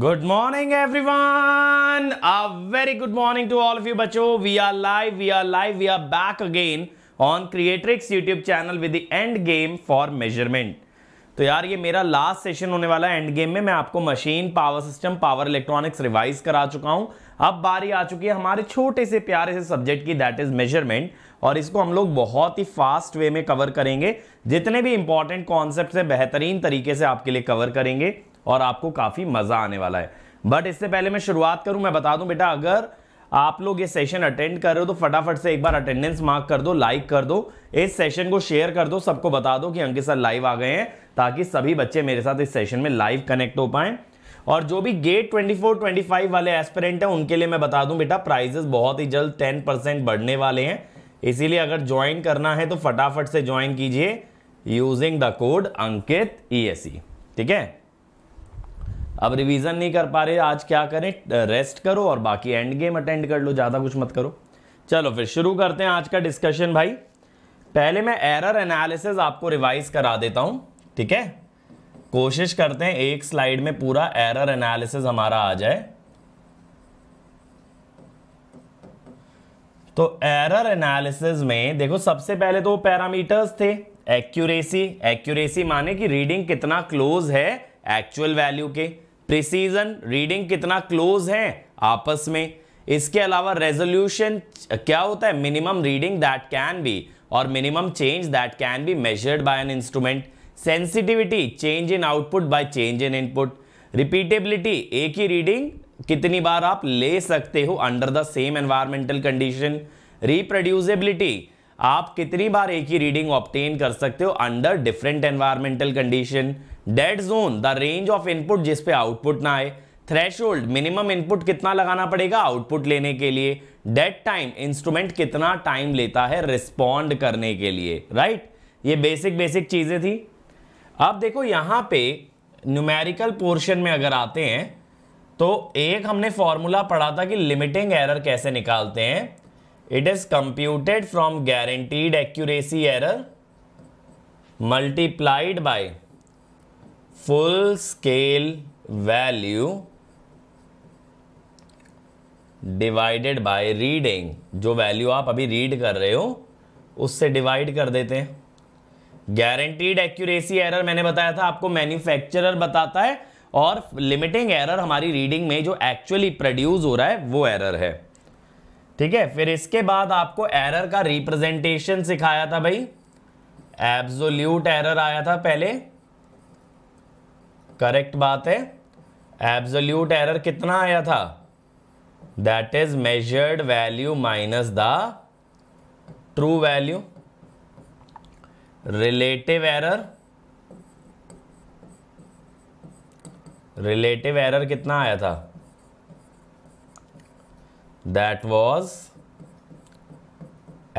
Good morning everyone a very good morning to all of you बचो we are live we are live we are back again on Creatrix YouTube channel with end game for measurement तो यार ये मेरा last session होने वाला है end game में मैं आपको machine power system power electronics revise करा चुका हूँ अब बारी आ चुकी है हमारे छोटे से प्यारे से सब्जेक्ट की दैट इज मेजरमेंट और इसको हम लोग बहुत ही फास्ट वे में कवर करेंगे जितने भी इंपॉर्टेंट कॉन्सेप्ट है बेहतरीन तरीके से आपके लिए कवर करेंगे और आपको काफ़ी मज़ा आने वाला है बट इससे पहले मैं शुरुआत करूं मैं बता दूं बेटा अगर आप लोग ये सेशन अटेंड कर रहे हो तो फटाफट से एक बार अटेंडेंस मार्क कर दो लाइक कर दो इस सेशन को शेयर कर दो सबको बता दो कि अंकित सर लाइव आ गए हैं ताकि सभी बच्चे मेरे साथ इस सेशन में लाइव कनेक्ट हो पाए और जो भी गेट 24, 25 वाले एस्पिरेंट हैं उनके लिए मैं बता दूं बेटा प्राइजेस बहुत ही जल्द 10 परसेंट बढ़ने वाले हैं इसीलिए अगर ज्वाइन करना है तो फटाफट से ज्वाइन कीजिए using the code Ankit E e e, ठीक है अब रिवीजन नहीं कर पा रहे आज क्या करें रेस्ट करो और बाकी एंड गेम अटेंड कर लो ज़्यादा कुछ मत करो चलो फिर शुरू करते हैं आज का डिस्कशन भाई पहले मैं एरर एनालिसिस आपको रिवाइज करा देता हूँ ठीक है कोशिश करते हैं एक स्लाइड में पूरा एरर एनालिसिस हमारा आ जाए तो एरर एनालिसिस में देखो सबसे पहले तो पैरामीटर्स थे एक्यूरेसी एक्यूरेसी माने कि रीडिंग कितना क्लोज है एक्चुअल वैल्यू के प्रिसीजन रीडिंग कितना क्लोज है आपस में इसके अलावा रेजोल्यूशन क्या होता है minimum reading that can be और minimum change that can be measured by an instrument sensitivity change in output by change in input repeatability एक ही रीडिंग कितनी बार आप ले सकते हो under the same environmental condition reproducibility आप कितनी बार एक ही रीडिंग ऑप्टेन कर सकते हो under different environmental condition dead zone the range of input जिस पे आउटपुट ना आए थ्रेश मिनिमम इनपुट कितना लगाना पड़ेगा आउटपुट लेने के लिए डेट टाइम इंस्ट्रूमेंट कितना टाइम लेता है रिस्पॉन्ड करने के लिए राइट right? ये बेसिक बेसिक चीज़ें थी अब देखो यहां पे न्यूमेरिकल पोर्शन में अगर आते हैं तो एक हमने फॉर्मूला पढ़ा था कि लिमिटिंग एरर कैसे निकालते हैं it is computed from guaranteed accuracy error multiplied by full scale value divided by reading जो वैल्यू आप अभी रीड कर रहे हो उससे डिवाइड कर देते हैं गारंटीड एक्यूरेसी एरर मैंने बताया था आपको मैन्युफैक्चरर बताता है और लिमिटिंग एरर हमारी रीडिंग में जो एक्चुअली प्रोड्यूस हो रहा है वो एरर है ठीक है फिर इसके बाद आपको एरर का रिप्रेजेंटेशन सिखाया था भाई एब्सोल्यूट एरर आया था पहले करेक्ट बात है एब्सोल्यूट एरर कितना आया था that is measured value minus the true value relative error relative error कितना आया था that was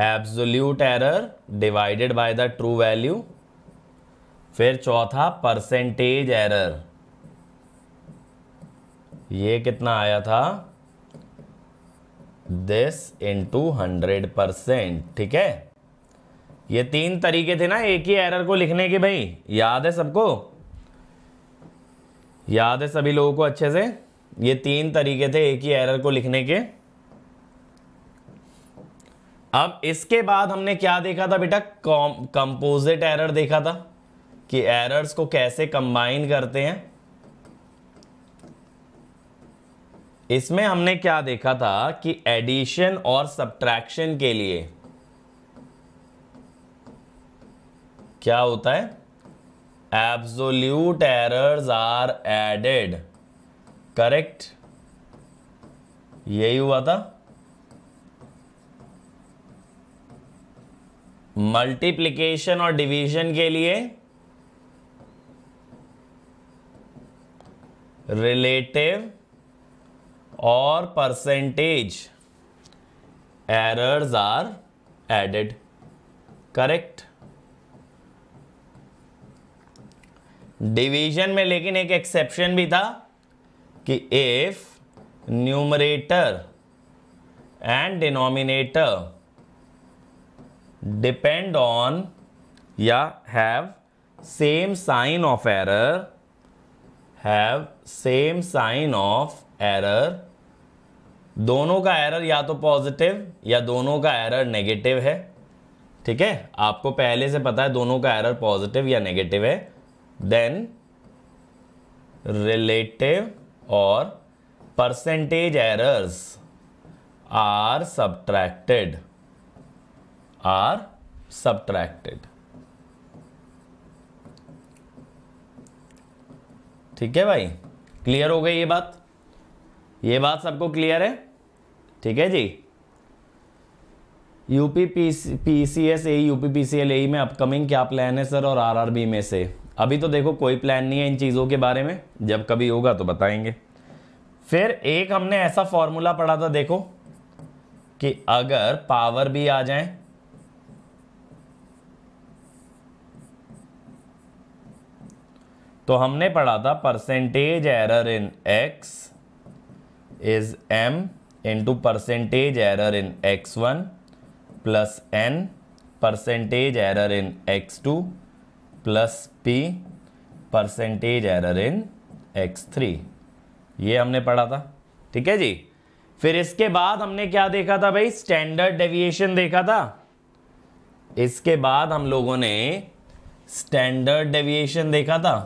absolute error divided by the true value फिर चौथा परसेंटेज एरर ये कितना आया था दिस इंटू हंड्रेड परसेंट ठीक है ये तीन तरीके थे ना एक ही एरर को लिखने के भाई याद है सबको याद है सभी लोगों को अच्छे से ये तीन तरीके थे एक ही एरर को लिखने के अब इसके बाद हमने क्या देखा था बेटा कॉम कंपोजिट एरर देखा था कि एरर्स को कैसे कंबाइन करते हैं इसमें हमने क्या देखा था कि एडिशन और सब्ट्रैक्शन के लिए क्या होता है absolute errors are added correct यही हुआ था मल्टीप्लीकेशन और डिवीजन के लिए रिलेटिव और percentage errors are added correct division में लेकिन एक एक्सेप्शन भी था कि if numerator and denominator depend on या have same sign of error have same sign of error दोनों का एरर या तो पॉजिटिव या दोनों का एरर नेगेटिव है ठीक है आपको पहले से पता है दोनों का एरर पॉजिटिव या नेगेटिव है देन रिलेटिव और percentage errors are subtracted are subtracted ठीक है भाई क्लियर हो गई ये बात ये बात सबको क्लियर है ठीक है जी UP P P C S A UP P C L A में अपकमिंग क्या प्लान है सर और आरआरबी में से अभी तो देखो कोई प्लान नहीं है इन चीज़ों के बारे में जब कभी होगा तो बताएंगे फिर एक हमने ऐसा फॉर्मूला पढ़ा था देखो कि अगर पावर भी आ जाए तो हमने पढ़ा था percentage error in x is m into percentage error in x one plus n percentage error in x two plus p percentage error in x three ये हमने पढ़ा था ठीक है जी फिर इसके बाद हमने क्या देखा था भाई स्टैंडर्ड डेविएशन देखा था इसके बाद हम लोगों ने स्टैंडर्ड डेविएशन देखा था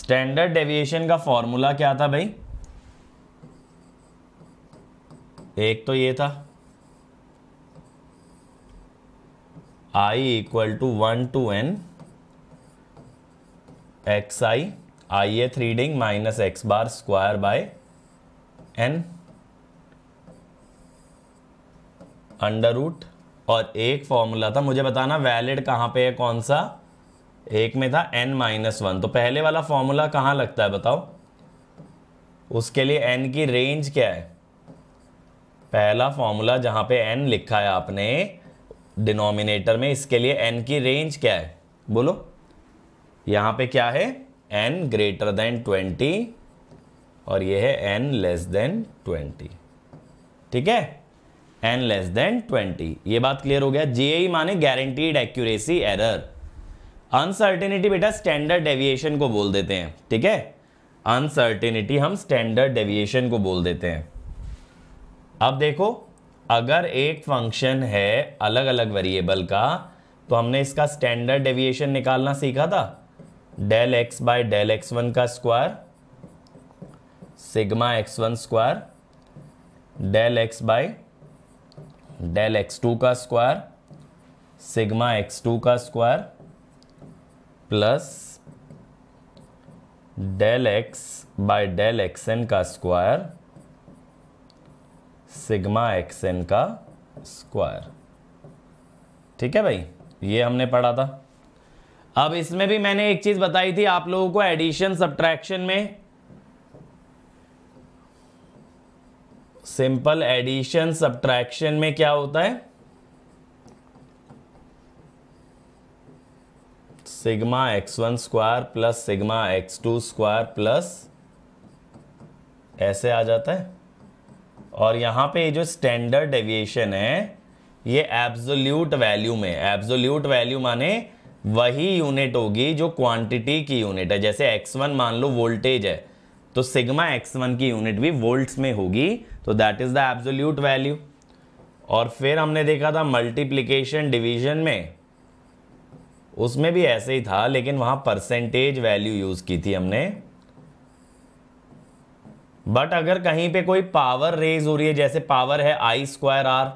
स्टैंडर्ड डेविएशन का फॉर्मूला क्या था भाई एक तो ये था i equal to one to n x i ith reading minus x bar square by n under root और एक फॉर्मूला था मुझे बताना वैलिड कहां पे है कौन सा एक में था एन माइनस वन तो पहले वाला फॉर्मूला कहाँ लगता है बताओ उसके लिए एन की रेंज क्या है पहला फॉर्मूला जहाँ पे एन लिखा है आपने डिनोमिनेटर में इसके लिए एन की रेंज क्या है बोलो यहाँ पे क्या है एन ग्रेटर देन ट्वेंटी और ये है एन लेस देन ट्वेंटी ठीक है एन लेस देन ट्वेंटी ये बात क्लियर हो गया जे e माने गारंटीड एक्यूरेसी एरर अनसर्टेनिटी बेटा स्टैंडर्ड डेविएशन को बोल देते हैं ठीक है अनसर्टेनिटी हम स्टैंडर्ड डेविएशन को बोल देते हैं अब देखो अगर एक फंक्शन है अलग अलग वेरिएबल का तो हमने इसका स्टैंडर्ड डेविएशन निकालना सीखा था del x by del x one का square sigma x one square del x by del x two का स्क्वायर सिग्मा एक्स टू का square plus del x by del x n का square sigma x n का square ठीक है भाई ये हमने पढ़ा था अब इसमें भी मैंने एक चीज बताई थी आप लोगों को एडिशन सब्ट्रैक्शन में सिंपल एडिशन सब्ट्रैक्शन में क्या होता है sigma x one square plus sigma x two square plus ऐसे आ जाता है और यहाँ पे ये जो स्टैंडर्ड डेविएशन है ये एब्जोल्यूट वैल्यू में एब्जोल्यूट वैल्यू माने वही यूनिट होगी जो क्वांटिटी की यूनिट है जैसे एक्स वन मान लो वोल्टेज है तो सिग्मा एक्स वन की यूनिट भी वोल्ट्स में होगी तो that is the absolute value और फिर हमने देखा था मल्टीप्लीकेशन डिवीजन में उसमें भी ऐसे ही था लेकिन वहां परसेंटेज वैल्यू यूज़ की थी हमने बट अगर कहीं पे कोई पावर रेज हो रही है जैसे पावर है आई स्क्वायर आर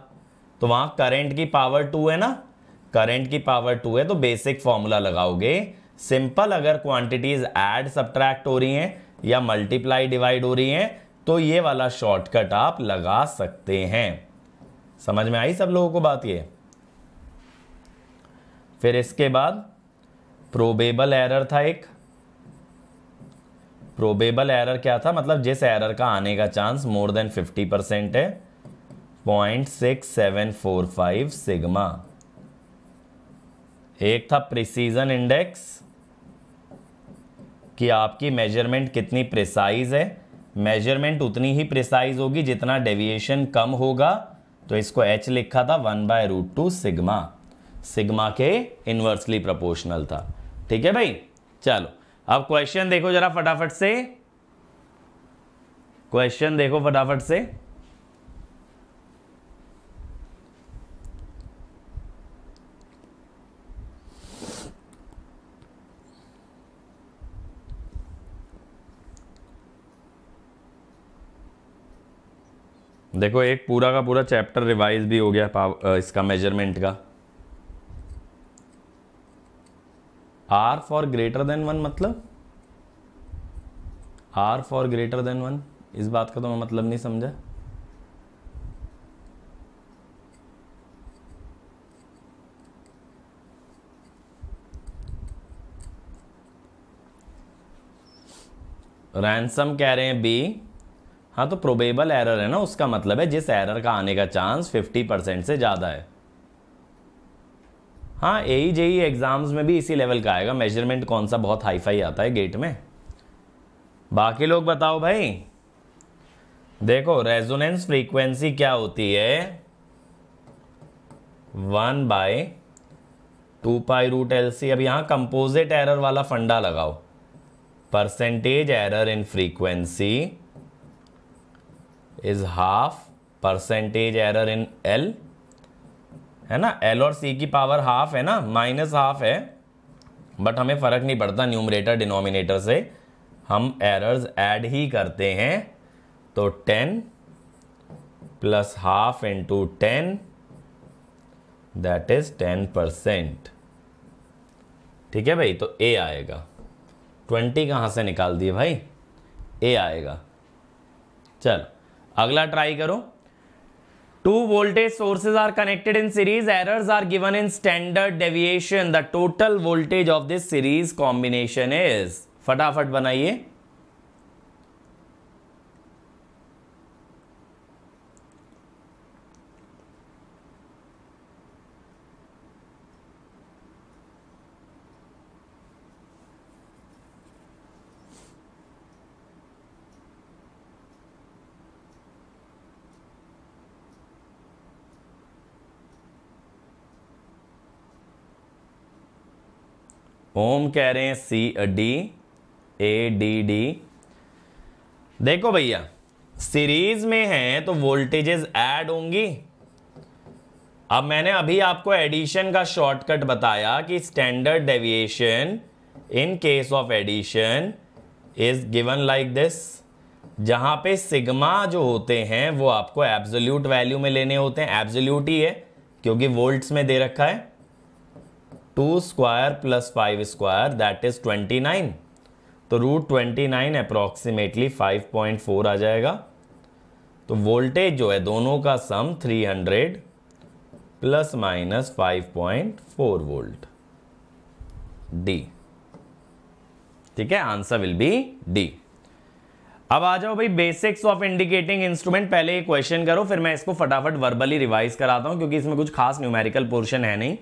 तो वहां करंट की पावर टू है ना करंट की पावर टू है तो बेसिक फॉर्मूला लगाओगे सिंपल अगर क्वांटिटीज एड सब्ट्रैक्ट हो रही हैं या मल्टीप्लाई डिवाइड हो रही हैं तो ये वाला शॉर्टकट आप लगा सकते हैं समझ में आई सब लोगों को बात ये फिर इसके बाद प्रोबेबल एरर था एक प्रोबेबल एरर क्या था मतलब जिस एरर का आने का चांस मोर देन 50 परसेंट है point six seven four five sigma एक था प्रिसीजन इंडेक्स कि आपकी मेजरमेंट कितनी प्रिसाइज है मेजरमेंट उतनी ही प्रिसाइज होगी जितना डेविएशन कम होगा तो इसको एच लिखा था one by root two sigma sigma के इन्वर्सली प्रोपोर्शनल था ठीक है भाई चलो अब क्वेश्चन देखो जरा फटाफट से क्वेश्चन देखो फटाफट से देखो एक पूरा का पूरा चैप्टर रिवाइज भी हो गया इसका मेजरमेंट का R for greater than one मतलब R for greater than one इस बात का तो मैं मतलब नहीं समझा रैंसम कह रहे हैं बी हाँ तो प्रोबेबल एरर है ना उसका मतलब है जिस एरर का आने का चांस 50 परसेंट से ज़्यादा है हाँ ए ई एग्ज़ाम्स में भी इसी लेवल का आएगा मेजरमेंट कौन सा बहुत हाई फाई आता है गेट में बाकी लोग बताओ भाई देखो रेजोनेंस फ्रीक्वेंसी क्या होती है one by two pi root L C अब यहाँ कंपोजिट एरर वाला फंडा लगाओ percentage error in frequency is half percentage error in L है ना एल और सी की पावर हाफ है ना माइनस हाफ है बट हमें फ़र्क नहीं पड़ता न्यूमरेटर डिनोमिनेटर से हम एरर्स ऐड ही करते हैं तो ten plus half into ten that is ten percent ठीक है भाई तो ए आएगा ट्वेंटी कहाँ से निकाल दिए भाई ए आएगा चल अगला ट्राई करो Two voltage sources are connected in series. Errors are given in standard deviation. The total voltage of this series combination is. फटाफट बनाइए ओम कह रहे हैं C D A D D देखो भैया सीरीज में है तो वोल्टेजेस ऐड होंगी अब मैंने अभी आपको एडिशन का शॉर्टकट बताया कि standard deviation in case of addition is given like this जहाँ पे सिग्मा जो होते हैं वो आपको एब्सोल्यूट वैल्यू में लेने होते हैं एब्सोल्यूट ही है क्योंकि वोल्ट्स में दे रखा है two square plus five square that is twenty nine तो root twenty nine approximately five point four आ जाएगा तो वोल्टेज जो है दोनों का sum three hundred plus minus five point four volt D ठीक है आंसर विल बी डी अब आ जाओ भाई बेसिक्स ऑफ इंडिकेटिंग इंस्ट्रूमेंट पहले ये क्वेश्चन करो फिर मैं इसको फटाफट वर्बली रिवाइज कराता हूं क्योंकि इसमें कुछ खास न्यूमेरिकल पोर्शन है नहीं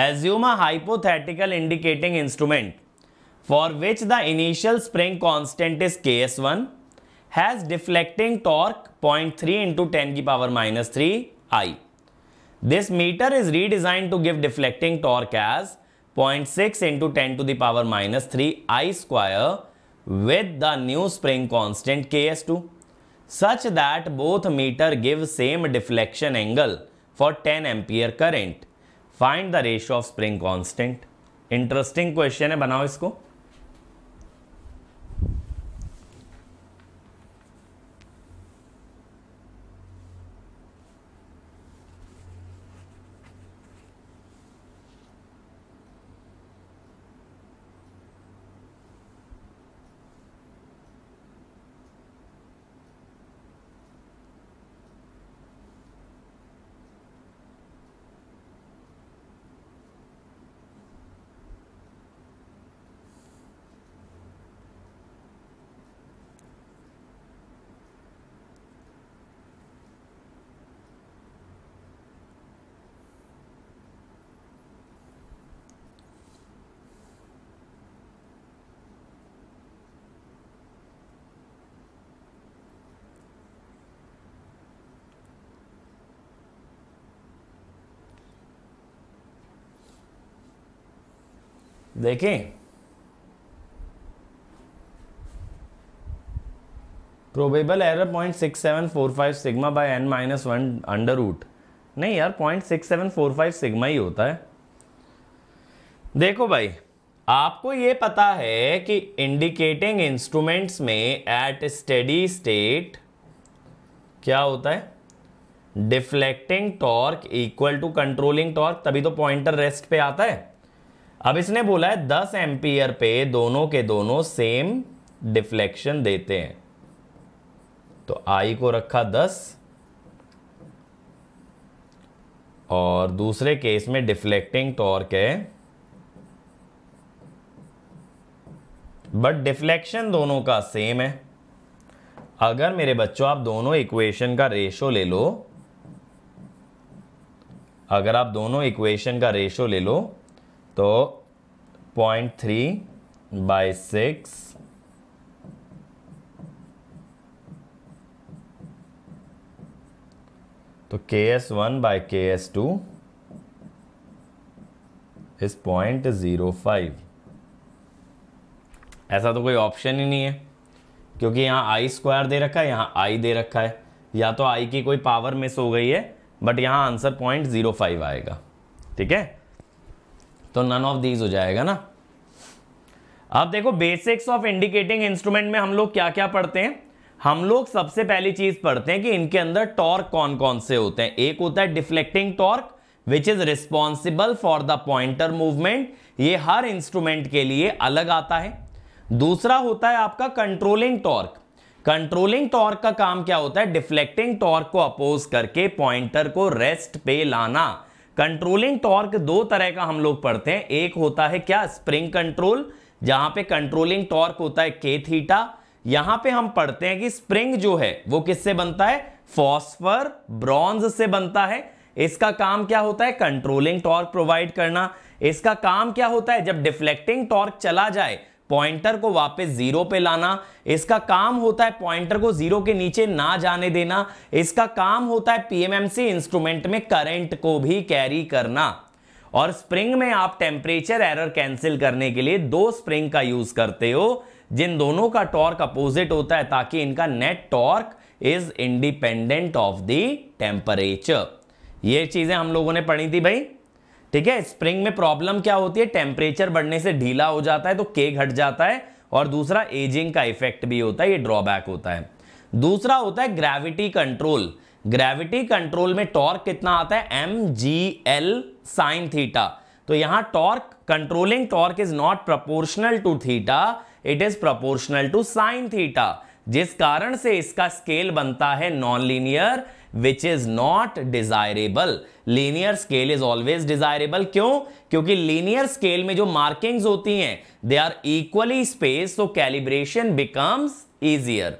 Assume a hypothetical indicating instrument for which the initial spring constant is Ks1 has deflecting torque 0.3 into 10 the power minus 3 I. This meter is redesigned to give deflecting torque as 0.6 into 10 to the power minus 3 I square with the new spring constant Ks2 such that both meter give same deflection angle for 10 ampere current. Find the ratio of spring constant interesting question है बनाओ इसको देखें probable error point six seven four five sigma by n minus one under root नहीं यार point six seven four five sigma ही होता है देखो भाई आपको ये पता है कि इंडिकेटिंग इंस्ट्रूमेंट्स में एट स्टेडी स्टेट क्या होता है deflecting torque equal to controlling torque तभी तो पॉइंटर रेस्ट पे आता है अब इसने बोला है दस एम्पियर पे दोनों के दोनों सेम डिफ्लेक्शन देते हैं तो आई को रखा दस और दूसरे केस में डिफ्लेक्टिंग टॉर्क है बट डिफ्लेक्शन दोनों का सेम है अगर मेरे बच्चों आप दोनों इक्वेशन का रेशो ले लो अगर आप दोनों इक्वेशन का रेशो ले लो तो पॉइंट थ्री बाय सिक्स तो K S one by K S two इस पॉइंट ज़ीरो फाइव ऐसा तो कोई ऑप्शन ही नहीं है क्योंकि यहाँ आई स्क्वायर दे रखा है यहाँ आई दे रखा है या तो आई की कोई पावर मिस हो गई है बट यहाँ आंसर पॉइंट ज़ीरो फाइव आएगा ठीक है तो नन ऑफ दीज हो जाएगा ना अब देखो बेसिक्स ऑफ इंडिकेटिंग इंस्ट्रूमेंट में हम लोग क्या क्या पढ़ते हैं हम लोग सबसे पहली चीज पढ़ते हैं कि इनके अंदर टॉर्क कौन कौन से होते हैं एक होता है deflecting torque which is responsible for the pointer movement ये हर इंस्ट्रूमेंट के लिए अलग आता है दूसरा होता है आपका कंट्रोलिंग टॉर्क कंट्रोलिंग टॉर्क का काम क्या होता है डिफ्लेक्टिंग टॉर्क को अपोज करके पॉइंटर को रेस्ट पे लाना कंट्रोलिंग टॉर्क दो तरह का हम लोग पढ़ते हैं एक होता है क्या स्प्रिंग कंट्रोल जहां पे कंट्रोलिंग टॉर्क होता है के थीटा यहां पे हम पढ़ते हैं कि स्प्रिंग जो है वो किससे बनता है फॉस्फर ब्रॉन्ज से बनता है इसका काम क्या होता है कंट्रोलिंग टॉर्क प्रोवाइड करना इसका काम क्या होता है जब डिफ्लेक्टिंग टॉर्क चला जाए पॉइंटर को वापस जीरो पे लाना इसका काम होता है पॉइंटर को जीरो के नीचे ना जाने देना इसका काम होता है पीएमएमसी इंस्ट्रूमेंट में करंट को भी कैरी करना और स्प्रिंग में आप टेम्परेचर एरर कैंसिल करने के लिए दो स्प्रिंग का यूज करते हो जिन दोनों का टॉर्क अपोजिट होता है ताकि इनका net torque is independent of the temperature ये चीजें हम लोगों ने पढ़ी थी भाई ठीक है स्प्रिंग में प्रॉब्लम क्या होती है टेम्परेचर बढ़ने से ढीला हो जाता है तो के घट जाता है और दूसरा एजिंग का इफेक्ट भी होता है ये ड्रॉबैक होता है दूसरा होता है ग्रेविटी कंट्रोल ग्रेविटी कंट्रोल में टॉर्क कितना आता है M G L sine theta तो यहां torque controlling torque is not proportional to theta it is proportional to sine theta जिस कारण से इसका स्केल बनता है non linear which is not desirable linear scale is always desirable क्यों क्योंकि लीनियर स्केल में जो मार्किंग्स होती हैं दे आर इक्वली स्पेस तो कैलिब्रेशन बिकम्स इजियर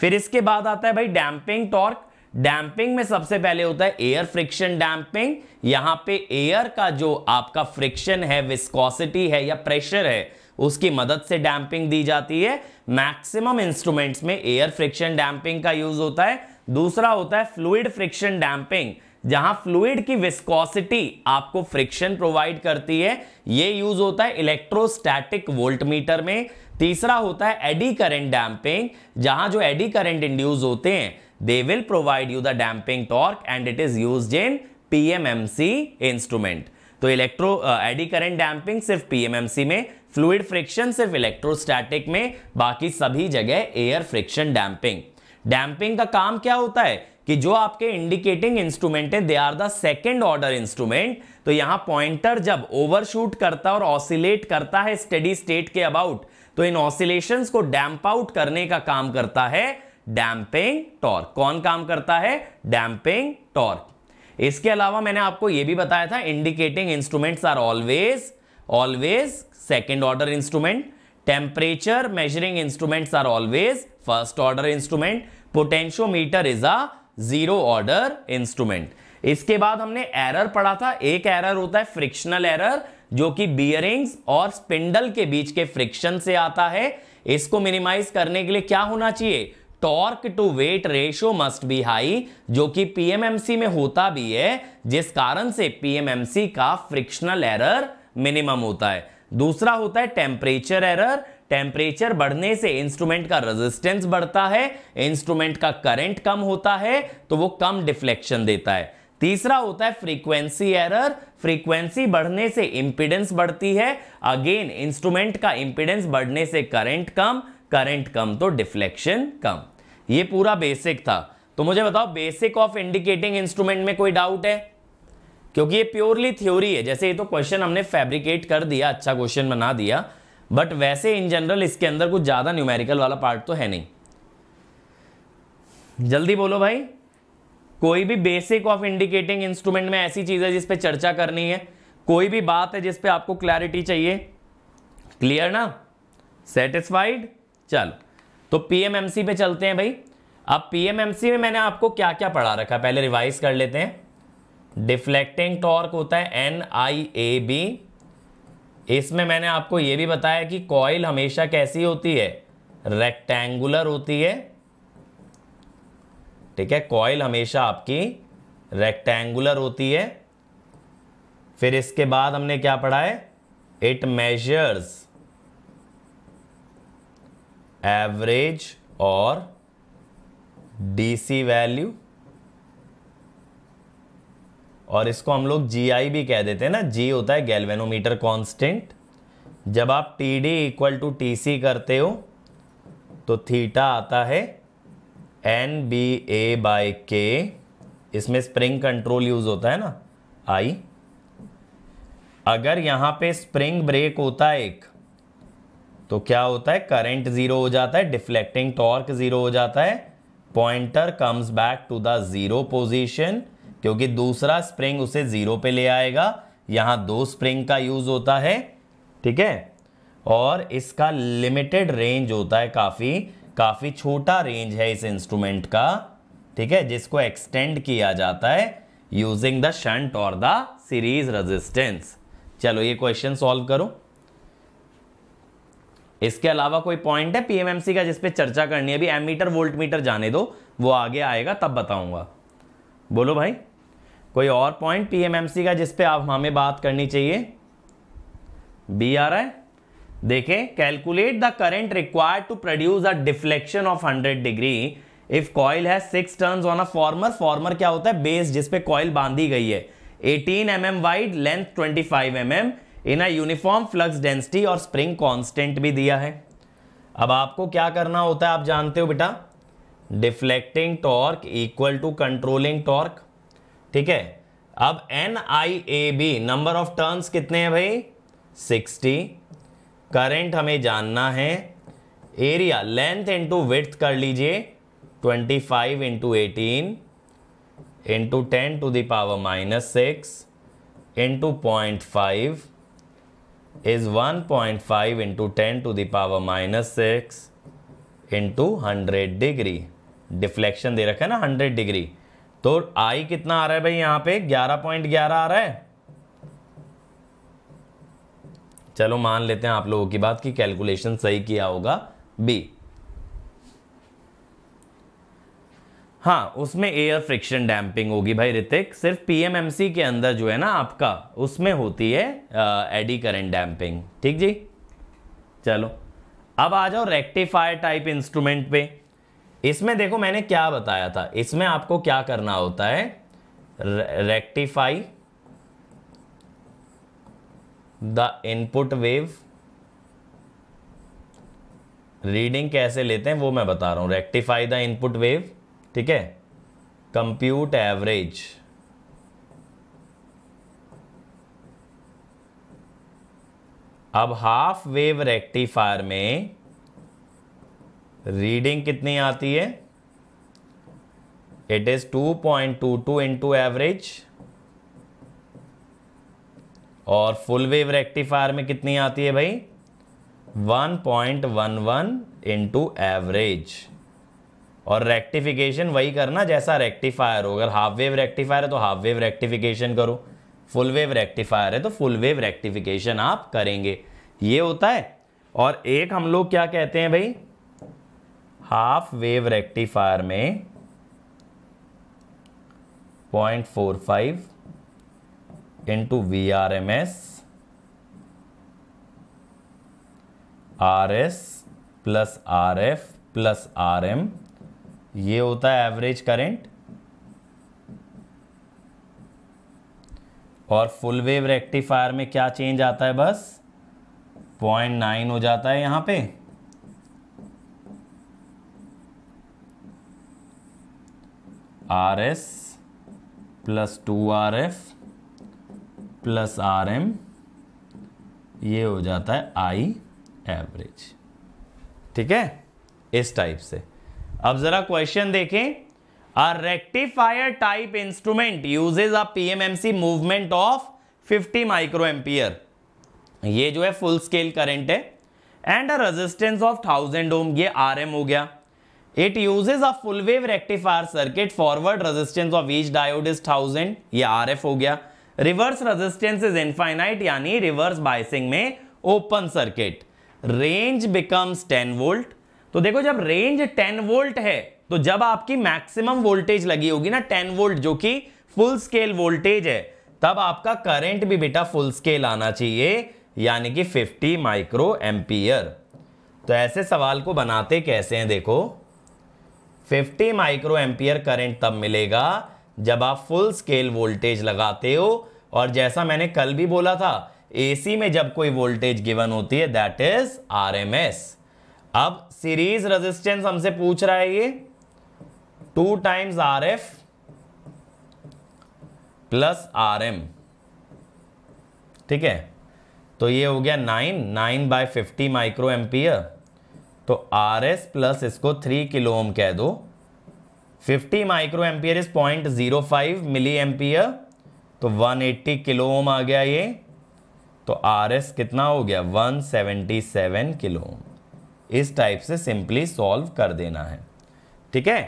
फिर इसके बाद आता है भाई डैम्पिंग टॉर्क डैम्पिंग में सबसे पहले होता है एयर फ्रिक्शन डैम्पिंग यहां पे एयर का जो आपका फ्रिक्शन है विस्कोसिटी है या प्रेशर है उसकी मदद से डैम्पिंग दी जाती है मैक्सिमम इंस्ट्रूमेंट्स में एयर फ्रिक्शन डैम्पिंग का यूज होता है दूसरा होता है फ्लूड फ्रिक्शन डैम्पिंग जहां फ्लूड की विस्कोसिटी आपको फ्रिक्शन प्रोवाइड करती है ये यूज होता है इलेक्ट्रोस्टैटिक वोल्टमीटर में तीसरा होता है एडी करंट डैम्पिंग जहां जो एडी करंट इंड्यूस होते हैं they will provide you the damping torque and it is use in PMMC instrument तो इलेक्ट्रो एडी करंट डैम्पिंग सिर्फ पीएमएमसी में फ्लूड फ्रिक्शन सिर्फ इलेक्ट्रोस्टैटिक में बाकी सभी जगह एयर फ्रिक्शन डैम्पिंग डैम्पिंग का काम क्या होता है कि जो आपके इंडिकेटिंग इंस्ट्रूमेंट है they are the second order instrument तो यहां पॉइंटर जब ओवरशूट करता और ऑसिलेट करता है स्टडी स्टेट के अबाउट तो इन ऑसिलेशन को डैम्प आउट करने का काम करता है डैम्पिंग टॉर्क कौन काम करता है डैम्पिंग टॉर्क इसके अलावा मैंने आपको यह भी बताया था indicating instruments are always always second order instrument temperature measuring instruments are always first order instrument potentiometer is a zero order instrument इसके बाद हमने एरर पढ़ा था एक एरर होता है फ्रिक्शनल एरर जो कि बियरिंग्स और स्पिंडल के बीच के फ्रिक्शन से आता है इसको मिनिमाइज करने के लिए क्या होना चाहिए torque to weight ratio must be high जो कि पीएमएमसी में होता भी है जिस कारण से पीएमएमसी का फ्रिक्शनल एरर मिनिमम होता है दूसरा होता है टेम्परेचर एरर टेम्परेचर बढ़ने से इंस्ट्रूमेंट का रेजिस्टेंस बढ़ता है इंस्ट्रूमेंट का करंट कम होता है तो वो कम डिफ्लेक्शन देता है तीसरा होता है फ्रीक्वेंसी एरर फ्रीक्वेंसी बढ़ने से इंपीडेंस बढ़ती है अगेन इंस्ट्रूमेंट का इंपीडेंस बढ़ने से करंट कम करंट कम तो डिफ्लेक्शन कम ये पूरा बेसिक था तो मुझे बताओ बेसिक ऑफ इंडिकेटिंग इंस्ट्रूमेंट में कोई डाउट है क्योंकि ये प्योरली थ्योरी है जैसे ये तो क्वेश्चन हमने फैब्रिकेट कर दिया अच्छा क्वेश्चन बना दिया बट वैसे इन जनरल इसके अंदर कुछ ज़्यादा न्यूमेरिकल वाला पार्ट तो है नहीं जल्दी बोलो भाई कोई भी बेसिक ऑफ इंडिकेटिंग इंस्ट्रूमेंट में ऐसी चीज़ है जिसपे चर्चा करनी है कोई भी बात है जिसपे आपको क्लैरिटी चाहिए क्लियर ना सेटिस्फाइड चलो तो पीएमएमसी पे चलते हैं भाई अब पीएमएमसी में मैंने आपको क्या क्या पढ़ा रखा पहले रिवाइज कर लेते हैं डिफ्लेक्टिंग टॉर्क होता है एन आई ए बी इसमें मैंने आपको ये भी बताया कि कॉइल हमेशा कैसी होती है रेक्टेंगुलर होती है ठीक है कॉइल हमेशा आपकी रेक्टेंगुलर होती है फिर इसके बाद हमने क्या पढ़ा है इट मेजर्स एवरेज और डीसी वैल्यू और इसको हम लोग जी आई भी कह देते हैं ना जी होता है गैल्वेनोमीटर कांस्टेंट जब आप T D equal to T C करते हो तो थीटा आता है एन बी ए बाई के इसमें स्प्रिंग कंट्रोल यूज होता है ना आई अगर यहाँ पे स्प्रिंग ब्रेक होता है एक तो क्या होता है करंट जीरो हो जाता है डिफ्लेक्टिंग टॉर्क जीरो हो जाता है pointer comes back to the zero position क्योंकि दूसरा स्प्रिंग उसे ज़ीरो पे ले आएगा यहां दो स्प्रिंग का यूज़ होता है ठीक है और इसका लिमिटेड रेंज होता है काफ़ी काफ़ी छोटा रेंज है इस इंस्ट्रूमेंट का ठीक है जिसको एक्सटेंड किया जाता है यूजिंग द शंट और द सीरीज रेजिस्टेंस चलो ये क्वेश्चन सॉल्व करो इसके अलावा कोई पॉइंट है पीएमएमसी का जिसपे चर्चा करनी है अभी एमीटर वोल्टमीटर जाने दो वो आगे आएगा तब बताऊंगा बोलो भाई कोई और पॉइंट पीएमएमसी का जिस पे आप हमें बात करनी चाहिए बी आ रहा है calculate the current required to produce a deflection of 100 degree if coil है six turn on a former former क्या होता है बेस जिसपे कॉइल बांधी गई है 18 M M wide length 25 M M in a uniform flux density और spring constant भी दिया है अब आपको क्या करना होता है आप जानते हो बेटा deflecting torque equal to controlling torque ठीक है अब N I A B number of turns कितने हैं भाई 60 करंट हमें जानना है एरिया लेंथ इंटू विथ कर लीजिए 25 five into eighteen into ten to the power minus six into point five is one point five into ten to the power minus six into hundred degree deflection दे रखा है ना hundred degree तो आई कितना आ रहा है भाई यहां पे ग्यारह पॉइंट ग्यारह आ रहा है चलो मान लेते हैं आप लोगों की बात की कैलकुलेशन सही किया होगा बी हाँ उसमें एयर फ्रिक्शन डैम्पिंग होगी भाई ऋतिक सिर्फ पीएमएमसी के अंदर जो है ना आपका उसमें होती है एडी करेंट डैम्पिंग ठीक जी चलो अब आ जाओ रेक्टिफायर टाइप इंस्ट्रूमेंट पे इसमें देखो मैंने क्या बताया था इसमें आपको क्या करना होता है rectify the input wave reading कैसे लेते हैं वो मैं बता रहा हूं रेक्टिफाई द इनपुट वेव ठीक है कंप्यूट एवरेज अब हाफ वेव रेक्टिफायर में रीडिंग कितनी आती है it is 2.22 point two two into average और फुल वेव रेक्टिफायर में कितनी आती है भाई 1.11 point one one into average और रेक्टिफिकेशन वही करना जैसा रेक्टिफायर हो अगर हाफ वेव रेक्टिफायर है तो हाफ वेव रेक्टिफिकेशन करो फुल वेव रेक्टिफायर है तो फुल वेव रेक्टिफिकेशन आप करेंगे ये होता है और एक हम लोग क्या कहते हैं भाई हाफ वेव रेक्टिफायर में 0.45 into V R M S R S plus R F plus R M ये होता है एवरेज करेंट और फुल वेव रेक्टिफायर में क्या चेंज आता है बस पॉइंट नाइन हो जाता है यहाँ पे R S plus two R F plus R M ये हो जाता है आई एवरेज ठीक है इस टाइप से अब जरा क्वेश्चन देखें R rectifier type instrument uses a PMMC movement of 50 micro ampere ये जो है फुल स्केल करंट है and a resistance of thousand ohm ये आर एम हो गया it uses a full wave rectifier circuit forward resistance of each diode is thousand ये RF हो गया रिवर्स रेजिस्टेंस इज इनफाइनाइट यानी रिवर्स बाइसिंग में open circuit range becomes 10 volt तो देखो जब रेंज 10 वोल्ट है तो जब आपकी मैक्सिमम वोल्टेज लगी होगी ना 10 वोल्ट जो कि फुल स्केल वोल्टेज है तब आपका करंट भी बेटा फुल स्केल आना चाहिए यानी कि 50 माइक्रो एम्पियर तो ऐसे सवाल को बनाते कैसे हैं देखो 50 माइक्रो एम्पियर करंट तब मिलेगा जब आप फुल स्केल वोल्टेज लगाते हो और जैसा मैंने कल भी बोला था एसी में जब कोई वोल्टेज गिवन होती है दैट इज आरएमएस अब सीरीज रेजिस्टेंस हमसे पूछ रहा है ये two times R F plus R M ठीक है तो ये हो गया nine nine by fifty micro ampere तो आर एस प्लस इसको थ्री किलो ओम कह दो 50 micro ampere is point zero five milli ampere तो 180 किलो ओम आ गया ये तो आर एस कितना हो गया 177 किलो ओम इस टाइप से सिंपली सॉल्व कर देना है ठीक है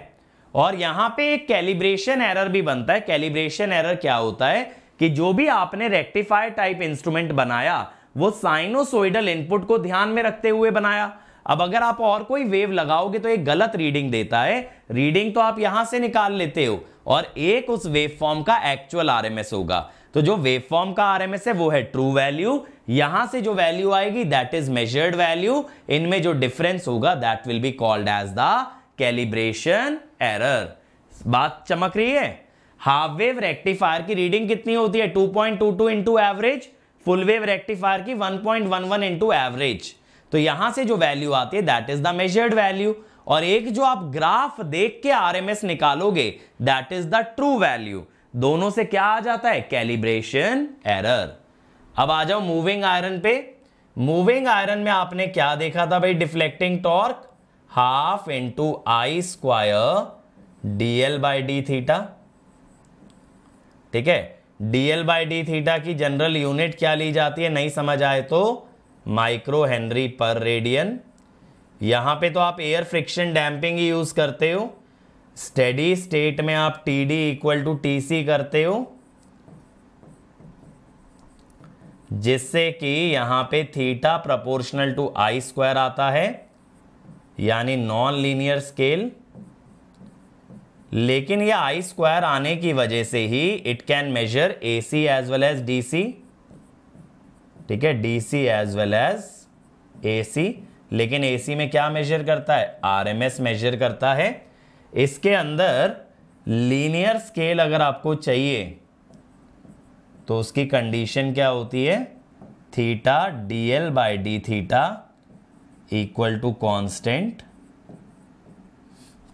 और यहां पे एक कैलिब्रेशन एरर भी बनता है कैलिब्रेशन एरर क्या होता है कि जो भी आपने रेक्टिफायर टाइप इंस्ट्रूमेंट बनाया वो साइनोसोइडल इनपुट को ध्यान में रखते हुए बनाया अब अगर आप और कोई वेव लगाओगे तो एक गलत रीडिंग देता है रीडिंग तो आप यहां से निकाल लेते हो और एक उस वेव फॉर्म का एक्चुअल आरएमएस होगा तो जो वेव फॉर्म का आरएमएस है वो है ट्रू वैल्यू यहां से जो वैल्यू आएगी दैट इज मेजर्ड वैल्यू इनमें जो डिफरेंस होगा that will be called as the calibration error बात चमक रही है हाफ वेव रेक्टिफायर की रीडिंग कितनी होती है 2.22 point two two into average full wave rectifier की 1.11 पॉइंट इंटू एवरेज तो यहां से जो वैल्यू आती है that is the measured value और एक जो आप ग्राफ देख के आरएमएस निकालोगे that is the true value दोनों से क्या आ जाता है कैलिब्रेशन एरर अब आ जाओ मूविंग आयरन पे मूविंग आयरन में आपने क्या देखा था भाई deflecting torque half into I square DL by D theta ठीक है डीएल बाई डी थीटा की जनरल यूनिट क्या ली जाती है नहीं समझ आए तो माइक्रो हेनरी पर रेडियन यहाँ पे तो आप एयर फ्रिक्शन डैम्पिंग ही यूज़ करते हो स्टेडी स्टेट में आप T D equal to T C करते हो जिससे कि यहाँ पे theta proportional to I square आता है यानी नॉन लीनियर स्केल लेकिन ये आई स्क्वायर आने की वजह से ही it can measure A C as well as D C ठीक है D C as well as A C लेकिन ए सी में क्या मेजर करता है आर एम एस मेजर करता है इसके अंदर लीनियर स्केल अगर आपको चाहिए तो उसकी कंडीशन क्या होती है theta D L by D theta equal to constant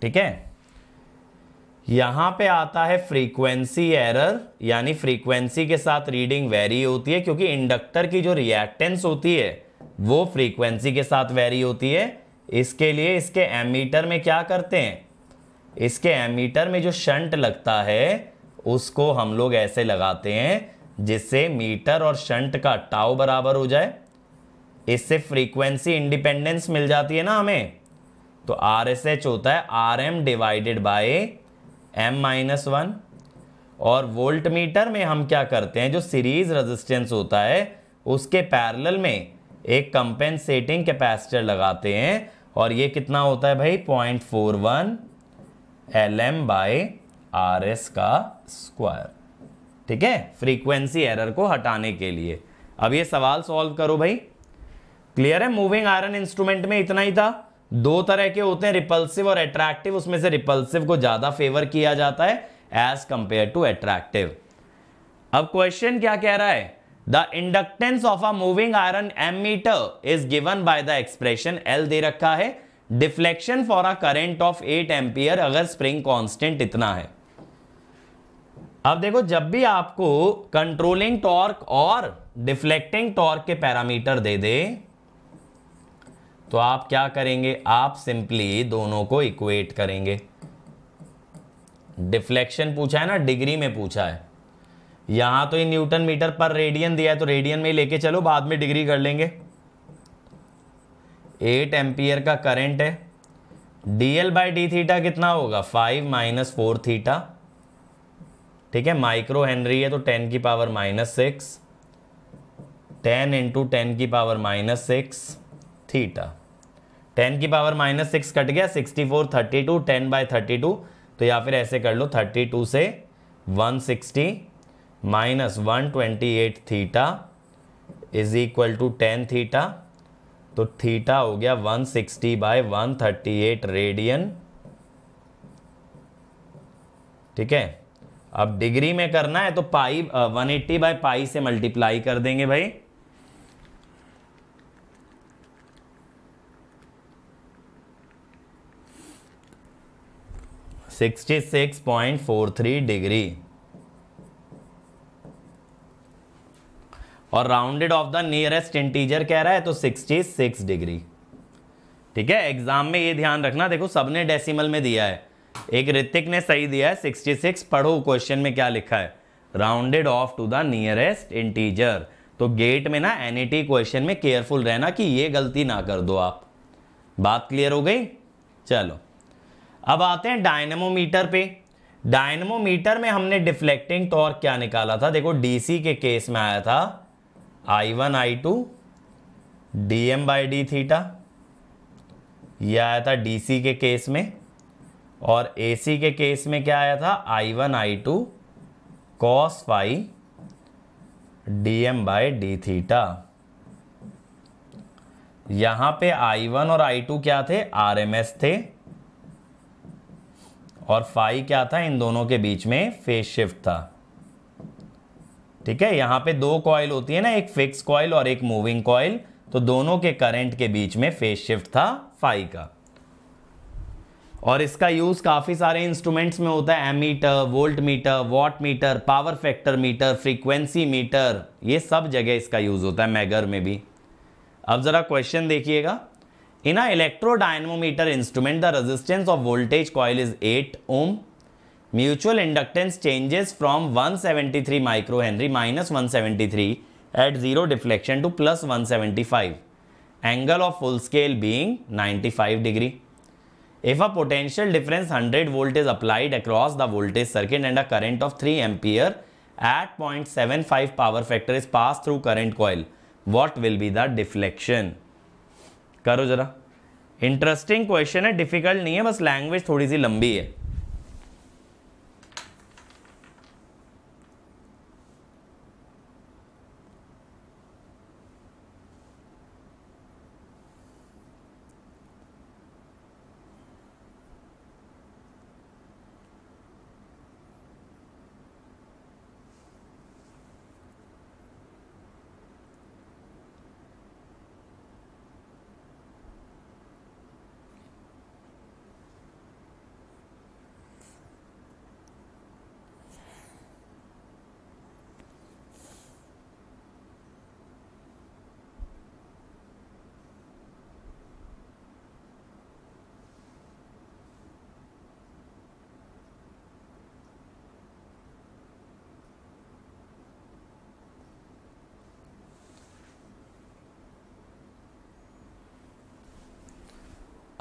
ठीक है यहाँ पे आता है फ्रीक्वेंसी एरर यानी फ्रीक्वेंसी के साथ रीडिंग वेरी होती है क्योंकि इंडक्टर की जो रिएक्टेंस होती है वो फ्रीक्वेंसी के साथ वेरी होती है इसके लिए इसके एमीटर में क्या करते हैं इसके एमीटर में जो शंट लगता है उसको हम लोग ऐसे लगाते हैं जिससे मीटर और शंट का टाव बराबर हो जाए इससे फ्रीक्वेंसी इंडिपेंडेंस मिल जाती है ना हमें तो आर एस एच होता है R M divided by M minus one और वोल्ट मीटर में हम क्या करते हैं जो सीरीज रेजिस्टेंस होता है उसके पैरेलल में एक कंपेंसेटिंग कैपेसिटर लगाते हैं और ये कितना होता है भाई point four one L M by R S का स्क्वायर ठीक है फ्रीक्वेंसी एरर को हटाने के लिए अब ये सवाल सॉल्व करो भाई क्लियर है मूविंग आयरन इंस्ट्रूमेंट में इतना ही था दो तरह के होते हैं रिपल्सिव और अट्रैक्टिव उसमें से रिपल्सिव को ज़्यादा फेवर किया जाता है एज कंपेयर टू अट्रैक्टिव अब क्वेश्चन क्या कह रहा है the inductance of a moving iron ammeter is given by the expression L दे रखा है deflection for a current of eight ampere अगर स्प्रिंग कॉन्स्टेंट इतना है अब देखो जब भी आपको कंट्रोलिंग टॉर्क और डिफ्लेक्टिंग टॉर्क के पैरामीटर दे दे तो आप क्या करेंगे आप सिंपली दोनों को इक्वेट करेंगे डिफ्लेक्शन पूछा है ना डिग्री में पूछा है यहां तो ये न्यूटन मीटर पर रेडियन दिया है तो रेडियन में लेके चलो बाद में डिग्री कर लेंगे एट एम्पियर का करंट है D L by D theta कितना होगा फाइव माइनस फोर थीटा ठीक है माइक्रो हेनरी है तो टेन की power minus six ten into ten की power minus six theta ten की पावर माइनस सिक्स कट गया sixty four thirty two ten by thirty two तो या फिर ऐसे कर लो थर्टी टू से one sixty minus one twenty eight theta is equal to ten theta तो थीटा हो गया one sixty by one thirty eight radian ठीक है अब डिग्री में करना है तो पाई वन एट्टी बाय पाई से मल्टीप्लाई कर देंगे भाई 66.43 डिग्री और rounded off the nearest integer कह रहा है तो 66 डिग्री ठीक है एग्जाम में ये ध्यान रखना देखो सबने डेसिमल में दिया है एक ऋतिक ने सही दिया है 66 पढ़ो क्वेश्चन में क्या लिखा है rounded off to the nearest integer तो गेट में ना एन क्वेश्चन e में केयरफुल रहना कि ये गलती ना कर दो आप बात क्लियर हो गई चलो अब आते हैं डायनमोमीटर पे डायनमोमीटर में हमने डिफ्लेक्टिंग टॉर्क क्या निकाला था देखो डीसी के केस में आया था I one I two D M by D theta ये आया था डीसी के केस में और एसी के केस में क्या आया था I one I two cos phi D M by D theta यहां पे आई वन और आई टू क्या थे आरएमएस थे और फाई क्या था इन दोनों के बीच में फेस शिफ्ट था ठीक है यहां पे दो कॉयल होती है ना एक फिक्स कॉइल और एक मूविंग कॉइल तो दोनों के करंट के बीच में फेस शिफ्ट था फाई का और इसका यूज काफी सारे इंस्ट्रूमेंट्स में होता है ammeter volt meter watt meter power factor meter frequency meter ये सब जगह इसका यूज होता है मैगर में भी अब जरा क्वेश्चन देखिएगा In an electrodynamometer instrument, the resistance of voltage coil is 8 ohm. Mutual inductance changes from 173 microhenry minus 173 at 0 deflection to plus 175. Angle of full scale being 95 degree. If a potential difference 100 volt is applied across the voltage circuit and a current of 3 ampere at 0.75 power factor is passed through current coil, what will be the deflection? करो जरा interesting question है difficult नहीं है बस language थोड़ी सी लंबी है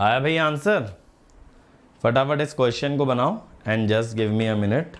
आया भाई आंसर फटाफट इस क्वेश्चन को बनाओ and just give me a minute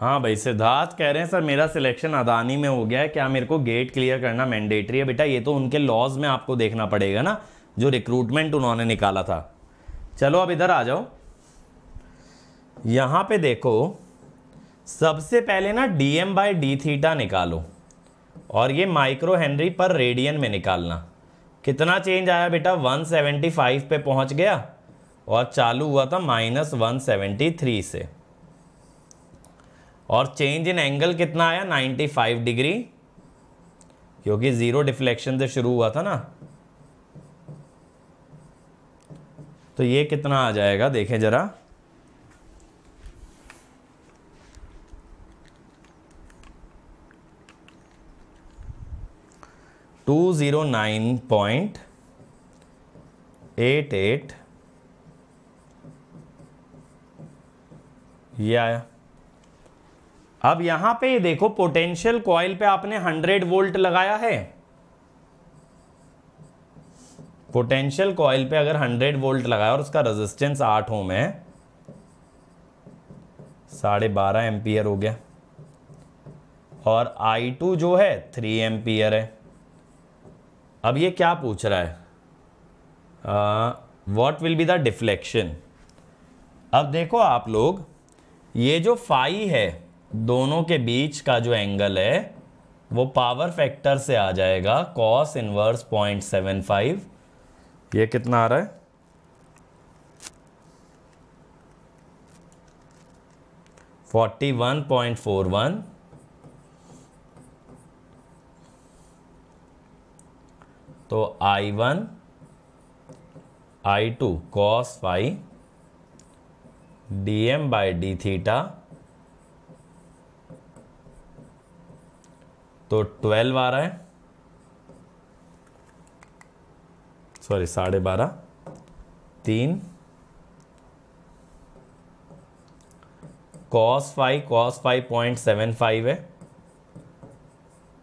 हाँ भाई सिद्धार्थ कह रहे हैं सर मेरा सिलेक्शन अदानी में हो गया है क्या मेरे को गेट क्लियर करना मैंडेटरी है बेटा ये तो उनके लॉज में आपको देखना पड़ेगा ना जो रिक्रूटमेंट उन्होंने निकाला था चलो अब इधर आ जाओ यहाँ पे देखो सबसे पहले ना D M by D theta निकालो और ये माइक्रो हेनरी पर रेडियन में निकालना कितना चेंज आया बेटा 175 पे पहुंच गया और चालू हुआ था माइनस वन से और चेंज इन एंगल कितना आया 95 डिग्री क्योंकि ज़ीरो डिफ्लेक्शन से शुरू हुआ था ना तो ये कितना आ जाएगा देखें ज़रा two zero nine point eight eight ये आया अब यहां पे ये देखो पोटेंशियल कॉइल पे आपने 100 वोल्ट लगाया है पोटेंशियल कॉइल पे अगर 100 वोल्ट लगाया और उसका रेजिस्टेंस 8 ओम है साढ़े बारह एम्पियर हो गया और I2 जो है 3 एम्पियर है अब ये क्या पूछ रहा है what will be the deflection अब देखो आप लोग ये जो फाई है दोनों के बीच का जो एंगल है वो पावर फैक्टर से आ जाएगा cos inverse point seven five ये कितना आ रहा है forty one point four one तो I one I two cos five D M by D theta तो ट्वेल्व आ रहा है सॉरी साढ़े बारह तीन cos five cos five point seven five है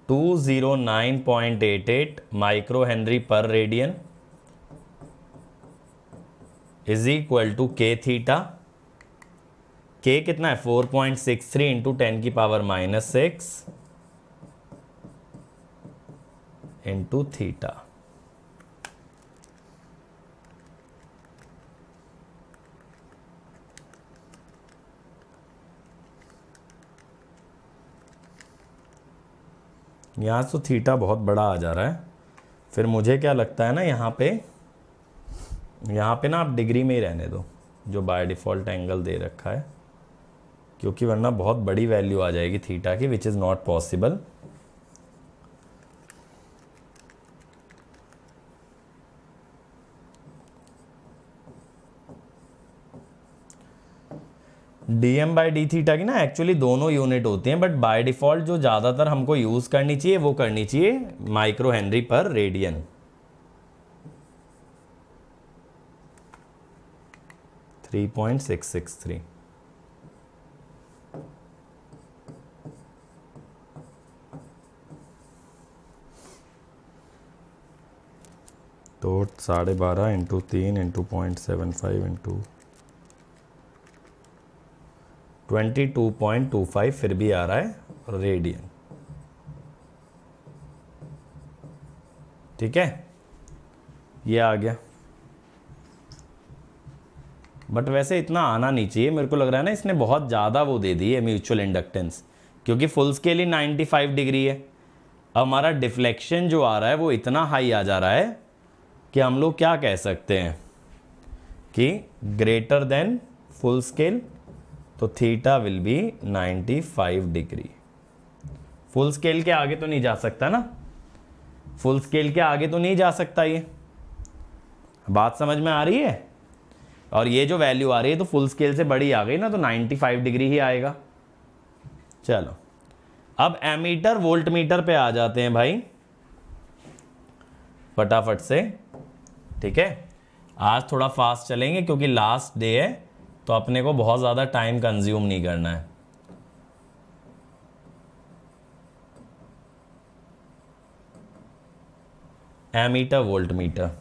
two zero nine point eight eight micro henry per radian is equal to K theta K कितना है four point six three into ten की power minus six into theta यहाँ तो theta बहुत बड़ा आ जा रहा है फिर मुझे क्या लगता है ना यहाँ पे यहाँ पे ना आप डिग्री में ही रहने दो जो बाय डिफ़ॉल्ट एंगल दे रखा है क्योंकि वरना बहुत बड़ी वैल्यू आ जाएगी थीटा की which is not possible D M by D theta की ना एक्चुअली दोनों यूनिट होती हैं बट बाय डिफ़ॉल्ट जो ज़्यादातर हमको यूज़ करनी चाहिए वो करनी चाहिए micro henry per radian three point six six three तो साढ़े बारह इंटू तीन into point seven five into 22.25 फिर भी आ रहा है रेडियन ठीक है ये आ गया बट वैसे इतना आना नहीं चाहिए मेरे को लग रहा है ना इसने बहुत ज़्यादा वो दे दी है म्यूचुअल इंडक्टेंस क्योंकि फुल स्केल ही 95 डिग्री है हमारा डिफ्लेक्शन जो आ रहा है वो इतना हाई आ जा रहा है कि हम लोग क्या कह सकते हैं कि ग्रेटर देन फुल स्केल तो theta will be 95 degree full scale के आगे तो नहीं जा सकता ना फुल स्केल के आगे तो नहीं जा सकता ये बात समझ में आ रही है और ये जो वैल्यू आ रही है तो फुल स्केल से बड़ी आ गई ना तो 95 डिग्री ही आएगा चलो अब एमीटर वोल्ट मीटर पे आ जाते हैं भाई फटाफट से ठीक है आज थोड़ा फास्ट चलेंगे क्योंकि लास्ट डे है तो अपने को बहुत ज़्यादा टाइम कंज्यूम नहीं करना है एमीटर वोल्ट मीटर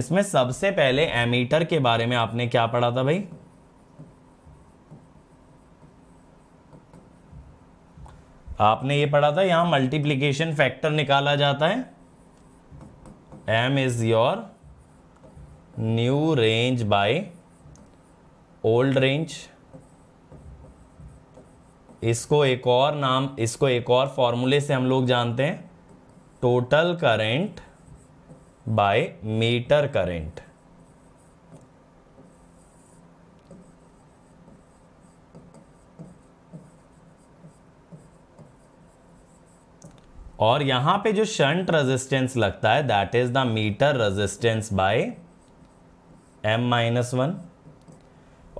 इसमें सबसे पहले एमीटर के बारे में आपने क्या पढ़ा था भाई आपने ये पढ़ा था यहां मल्टीप्लीकेशन फैक्टर निकाला जाता है M is your new range by old range इसको एक और नाम इसको एक और फॉर्मूले से हम लोग जानते हैं total current by meter current और यहां पे जो शंट रेजिस्टेंस लगता है that is the meter resistance by M minus one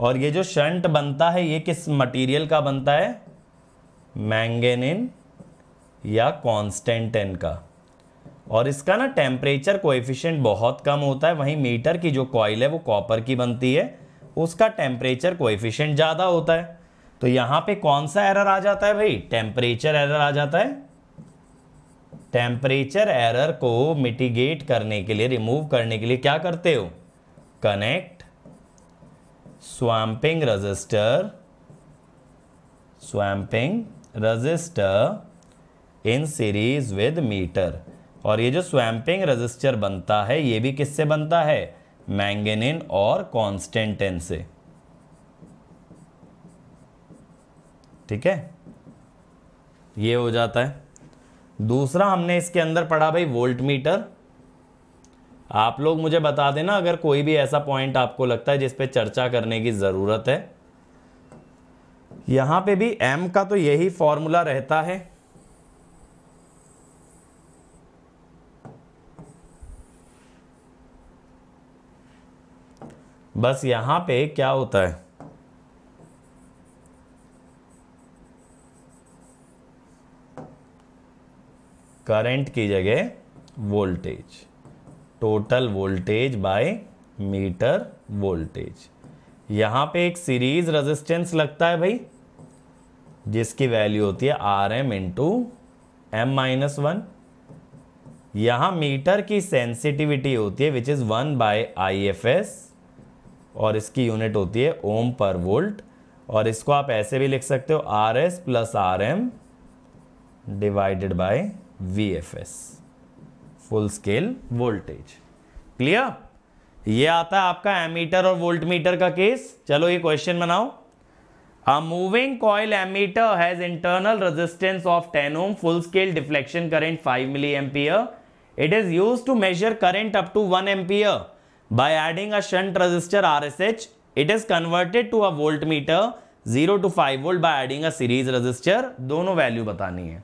और ये जो शंट बनता है ये किस मटेरियल का बनता है मैंगेनिन या कॉन्स्टेंटेन का और इसका ना टेम्परेचर कोएफिशिएंट बहुत कम होता है वहीं मीटर की जो कॉयल है वो कॉपर की बनती है उसका टेम्परेचर कोएफिशिएंट ज़्यादा होता है तो यहाँ पे कौन सा एरर आ जाता है भाई टेम्परेचर एरर आ जाता है टेम्परेचर एरर को मिटिगेट करने के लिए रिमूव करने के लिए क्या करते हो connect swamping resistor swamping resistor in series with meter और ये जो स्वैम्पिंग रजिस्टर बनता है ये भी किससे बनता है मैंगनिन और कॉन्स्टेंटेन से ठीक है ये हो जाता है दूसरा हमने इसके अंदर पढ़ा भाई वोल्ट मीटर आप लोग मुझे बता देना अगर कोई भी ऐसा पॉइंट आपको लगता है जिस पे चर्चा करने की ज़रूरत है यहाँ पे भी एम का तो यही फॉर्मूला रहता है बस यहां पे क्या होता है करंट की जगह voltage total voltage by meter voltage यहाँ पे एक सीरीज रेजिस्टेंस लगता है भाई जिसकी वैल्यू होती है R M into M minus one यहाँ मीटर की सेंसिटिविटी होती है which is one by I F S और इसकी यूनिट होती है ओम पर वोल्ट और इसको आप ऐसे भी लिख सकते हो R S plus R M divided by V F S full scale voltage clear ये आता है आपका एमीटर और वोल्ट मीटर का केस चलो ये क्वेश्चन बनाओ a moving coil ammeter has internal resistance of ten ohm full scale deflection current five milli ampere it is use to measure current up to one ampere shunt resistor R S H it is converted to a volt meter zero to five volt by adding a series resistor दोनों value बतानी है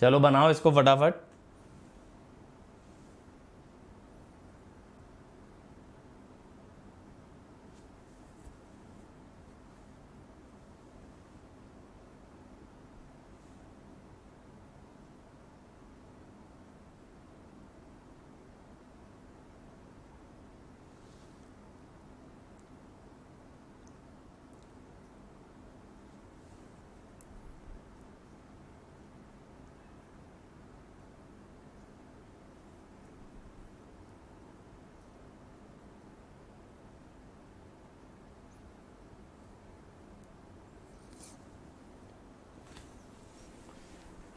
चलो बनाओ इसको फटाफट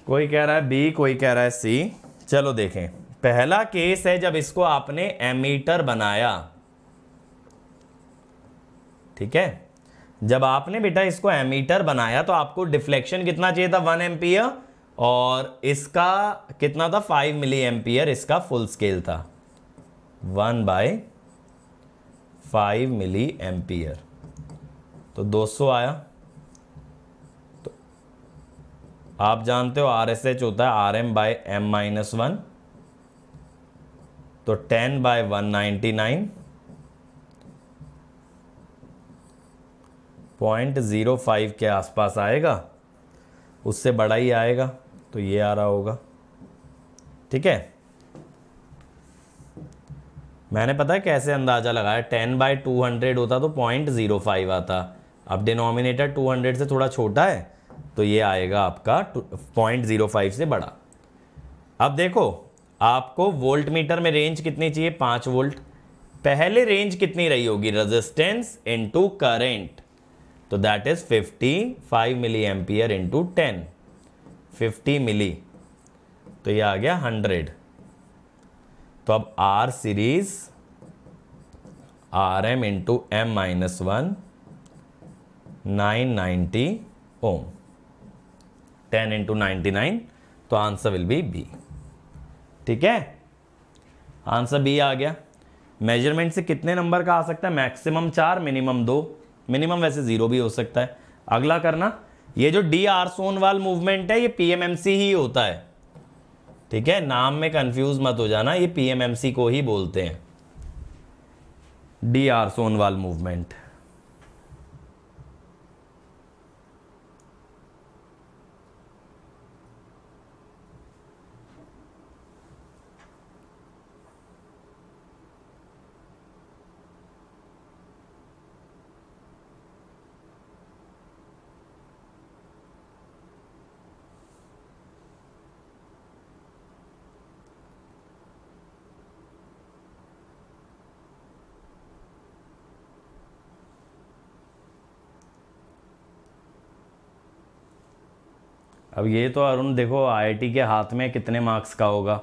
कोई कह रहा है बी कोई कह रहा है सी चलो देखें पहला केस है जब इसको आपने एमीटर बनाया ठीक है जब आपने बेटा इसको एमीटर बनाया तो आपको डिफ्लेक्शन कितना चाहिए था वन एम्पियर और इसका कितना था फाइव मिली एम्पियर इसका फुल स्केल था one by five milli ampere तो 200 आया आप जानते हो आर एस एच होता है R M by M minus one तो ten by one ninety nine point zero five के आसपास आएगा उससे बड़ा ही आएगा तो ये आ रहा होगा ठीक है मैंने पता है कैसे अंदाज़ा लगाया टेन बाय टू हंड्रेड होता तो पॉइंट ज़ीरो फाइव आता अब डिनोमिनेटर टू हंड्रेड से थोड़ा छोटा है तो ये आएगा आपका पॉइंट जीरो फाइव से बड़ा अब देखो आपको वोल्ट मीटर में रेंज कितनी चाहिए पांच वोल्ट पहले रेंज कितनी रही होगी रेजिस्टेंस इनटू करेंट तो that is fifty five milli ampere into ten fifty milli तो ये आ गया हंड्रेड तो अब R series R M into M minus one nine ninety ohm ten into ninety nine तो आंसर विल बी बी ठीक है आंसर बी आ गया मेजरमेंट से कितने नंबर का आ सकता है मैक्सिमम चार मिनिमम दो मिनिमम वैसे ज़ीरो भी हो सकता है अगला करना ये जो डी आर सोनवाल मूवमेंट है ये पीएमएमसी ही होता है ठीक है नाम में कंफ्यूज मत हो जाना ये पीएमएमसी को ही बोलते हैं डी आर सोनवाल मूवमेंट अब ये तो अरुण देखो आईआईटी के हाथ में कितने मार्क्स का होगा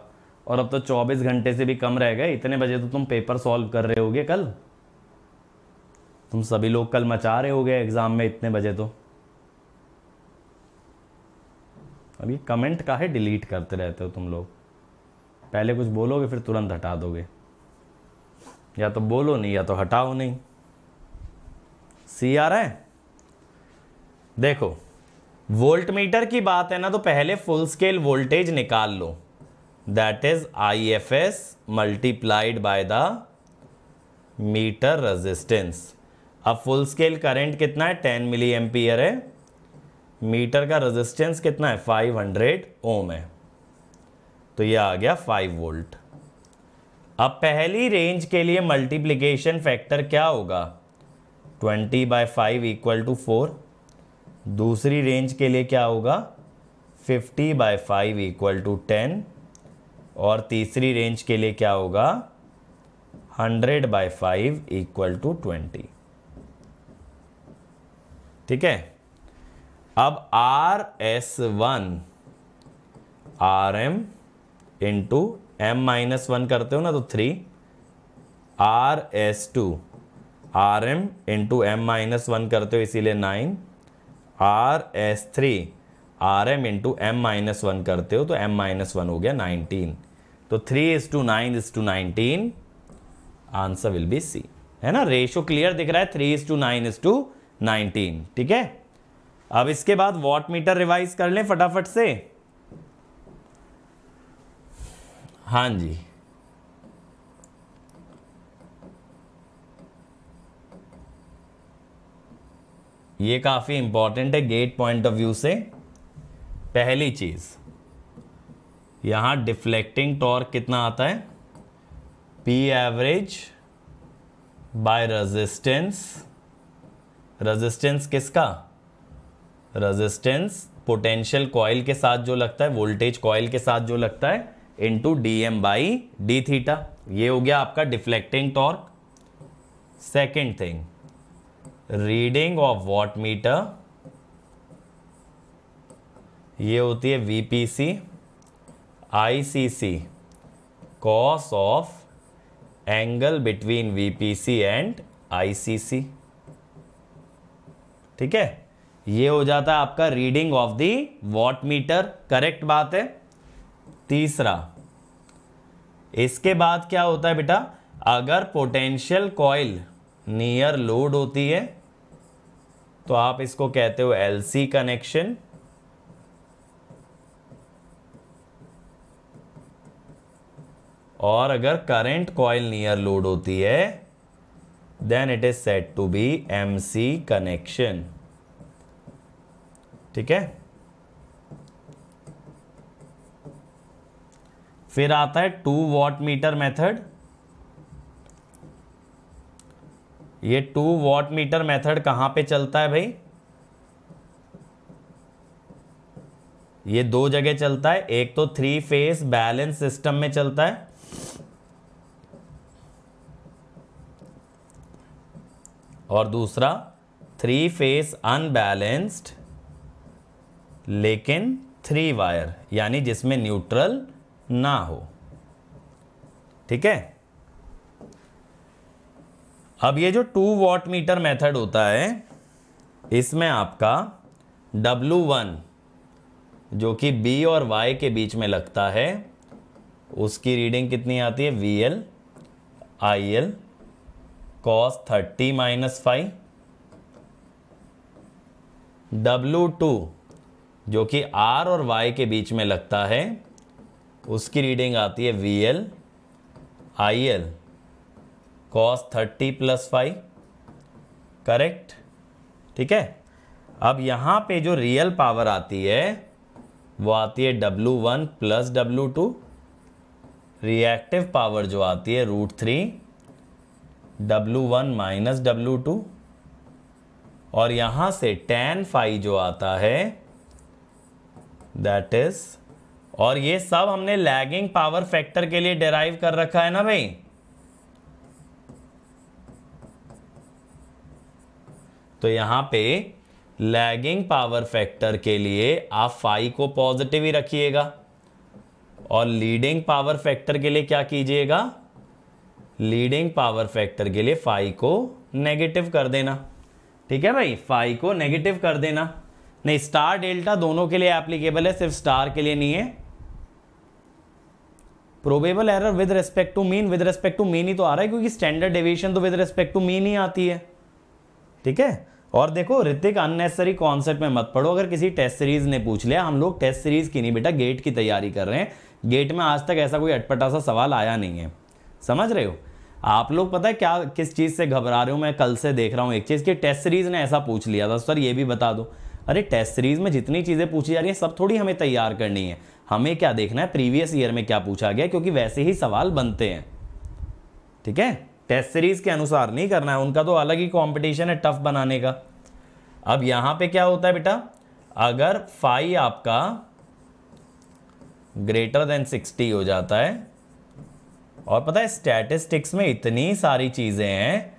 और अब तो 24 घंटे से भी कम रह गए इतने बजे तो तुम पेपर सॉल्व कर रहे होगे कल तुम सभी लोग कल मचा रहे होगे एग्ज़ाम में इतने बजे तो अब ये कमेंट है डिलीट करते रहते हो तुम लोग पहले कुछ बोलोगे फिर तुरंत हटा दोगे या तो बोलो नहीं या तो हटाओ नहीं सी आ रहा है देखो वोल्ट मीटर की बात है ना तो पहले फुल स्केल वोल्टेज निकाल लो that is I F S multiplied by the meter resistance अब फुल स्केल करंट कितना है 10 मिली एम्पियर है मीटर का रेजिस्टेंस कितना है 500 ओम है तो ये आ गया 5 वोल्ट अब पहली रेंज के लिए मल्टीप्लिकेशन फैक्टर क्या होगा 20 by five equal to four दूसरी रेंज के लिए क्या होगा 50 by five equal to ten और तीसरी रेंज के लिए क्या होगा 100 by five equal to twenty ठीक है अब R S one R M into M minus one करते हो ना तो three R S two R M into M minus one करते हो इसीलिए nine R S three R M into M minus one करते हो तो एम माइनस वन हो गया नाइनटीन तो three is to nine is to nineteen answer will be C है ना रेशो क्लियर दिख रहा है three is to nine is to nineteen ठीक है अब इसके बाद वॉट मीटर रिवाइज कर लें फटाफट से हाँ जी ये काफ़ी इंपॉर्टेंट है गेट पॉइंट ऑफ व्यू से पहली चीज़ यहां डिफ्लेक्टिंग टॉर्क कितना आता है P average by resistance resistance किसका रेजिस्टेंस पोटेंशियल कॉयल के साथ जो लगता है वोल्टेज कॉयल के साथ जो लगता है to D M by D theta ये हो गया आपका deflecting torque second thing reading of watt meter ये होती है VPC ICC cos of angle between VPC and ICC ठीक है ये हो जाता है आपका reading of the watt meter correct बात है तीसरा इसके बाद क्या होता है बेटा अगर पोटेंशियल कॉइल नियर लोड होती है तो आप इसको कहते हो एलसी कनेक्शन और अगर करंट कॉइल नियर लोड होती है then it is set to be M C connection ठीक है फिर आता है टू वॉट मीटर मेथड ये टू वॉट मीटर मेथड कहां पे चलता है भाई ये दो जगह चलता है एक तो थ्री फेस बैलेंस सिस्टम में चलता है और दूसरा थ्री फेस अनबैलेंस्ड लेकिन थ्री वायर यानी जिसमें न्यूट्रल ना हो ठीक है अब ये जो टू वॉट मीटर मेथड होता है इसमें आपका डब्लू वन जो कि बी और वाई के बीच में लगता है उसकी रीडिंग कितनी आती है V L I L cos thirty minus phi W two जो कि आर और वाई के बीच में लगता है उसकी रीडिंग आती है V L I L cos thirty plus phi correct ठीक है अब यहाँ पे जो रियल पावर आती है वो आती है W one plus W two reactive power जो आती है root three W one minus W two और यहाँ से टेन फाइव जो आता है दैट इज और ये सब हमने लैगिंग पावर फैक्टर के लिए डेराइव कर रखा है ना भाई तो यहाँ पे लैगिंग पावर फैक्टर के लिए आप फाई को पॉजिटिव ही रखिएगा और लीडिंग पावर फैक्टर के लिए क्या कीजिएगा लीडिंग पावर फैक्टर के लिए फाई को नेगेटिव कर देना ठीक है भाई फाई को नेगेटिव कर देना नहीं स्टार डेल्टा दोनों के लिए एप्लीकेबल है सिर्फ स्टार के लिए नहीं है probable error with respect to mean with respect to mean ही तो आ रहा है क्योंकि स्टैंडर्ड डेविएशन तो विद रेस्पेक्ट टू मीन ही आती है ठीक है और देखो ऋतिक अननेसरी कॉन्सेप्ट में मत पढ़ो अगर किसी टेस्ट सीरीज ने पूछ लिया हम लोग टेस्ट सीरीज की नहीं बेटा गेट की तैयारी कर रहे हैं गेट में आज तक ऐसा कोई अटपटा सा सवाल आया नहीं है समझ रहे हो आप लोग पता है क्या किस चीज़ से घबरा रहे हो मैं कल से देख रहा हूँ एक चीज़ कि टेस्ट सीरीज ने ऐसा पूछ लिया था सर ये भी बता दो अरे टेस्ट सीरीज में जितनी चीज़ें पूछी जा रही हैं सब थोड़ी हमें तैयार करनी है हमें क्या देखना है प्रीवियस ईयर में क्या पूछा गया क्योंकि वैसे ही सवाल बनते हैं ठीक है टेस्ट सीरीज़ के अनुसार नहीं करना है उनका तो अलग ही कॉम्पिटिशन है टफ बनाने का अब यहां पे क्या होता है बेटा अगर फाइव आपका ग्रेटर देन सिक्सटी हो जाता है और पता है स्टैटिस्टिक्स में इतनी सारी चीज़ें हैं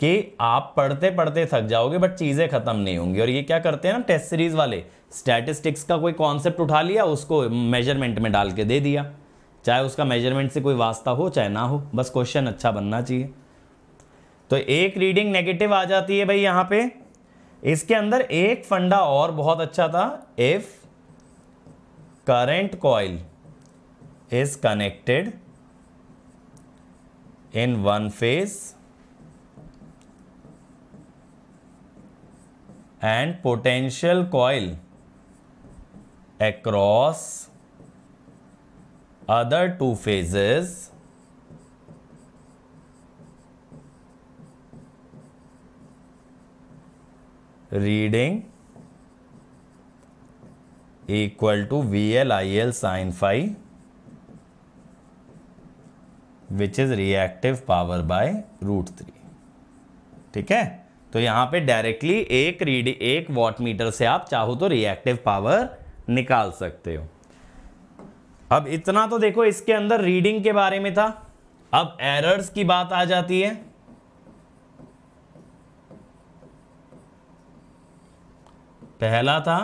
कि आप पढ़ते पढ़ते थक जाओगे बट चीज़ें ख़त्म नहीं होंगी और ये क्या करते हैं ना टेस्ट सीरीज़ वाले स्टैटिस्टिक्स का कोई कॉन्सेप्ट उठा लिया उसको मेजरमेंट में डाल के दे दिया चाहे उसका मेजरमेंट से कोई वास्ता हो चाहे ना हो बस क्वेश्चन अच्छा बनना चाहिए तो एक रीडिंग नेगेटिव आ जाती है भाई यहां पे इसके अंदर एक फंडा और बहुत अच्छा था if current coil is connected in one phase and potential coil across other two phases reading equal to VLIL sin phi which is reactive power by root 3 ठीक है तो यहाँ पे डायरेक्टली एक रीड एक वॉट मीटर से आप चाहो तो रिएक्टिव पावर निकाल सकते हो अब इतना तो देखो इसके अंदर रीडिंग के बारे में था अब एरर्स की बात आ जाती है पहला था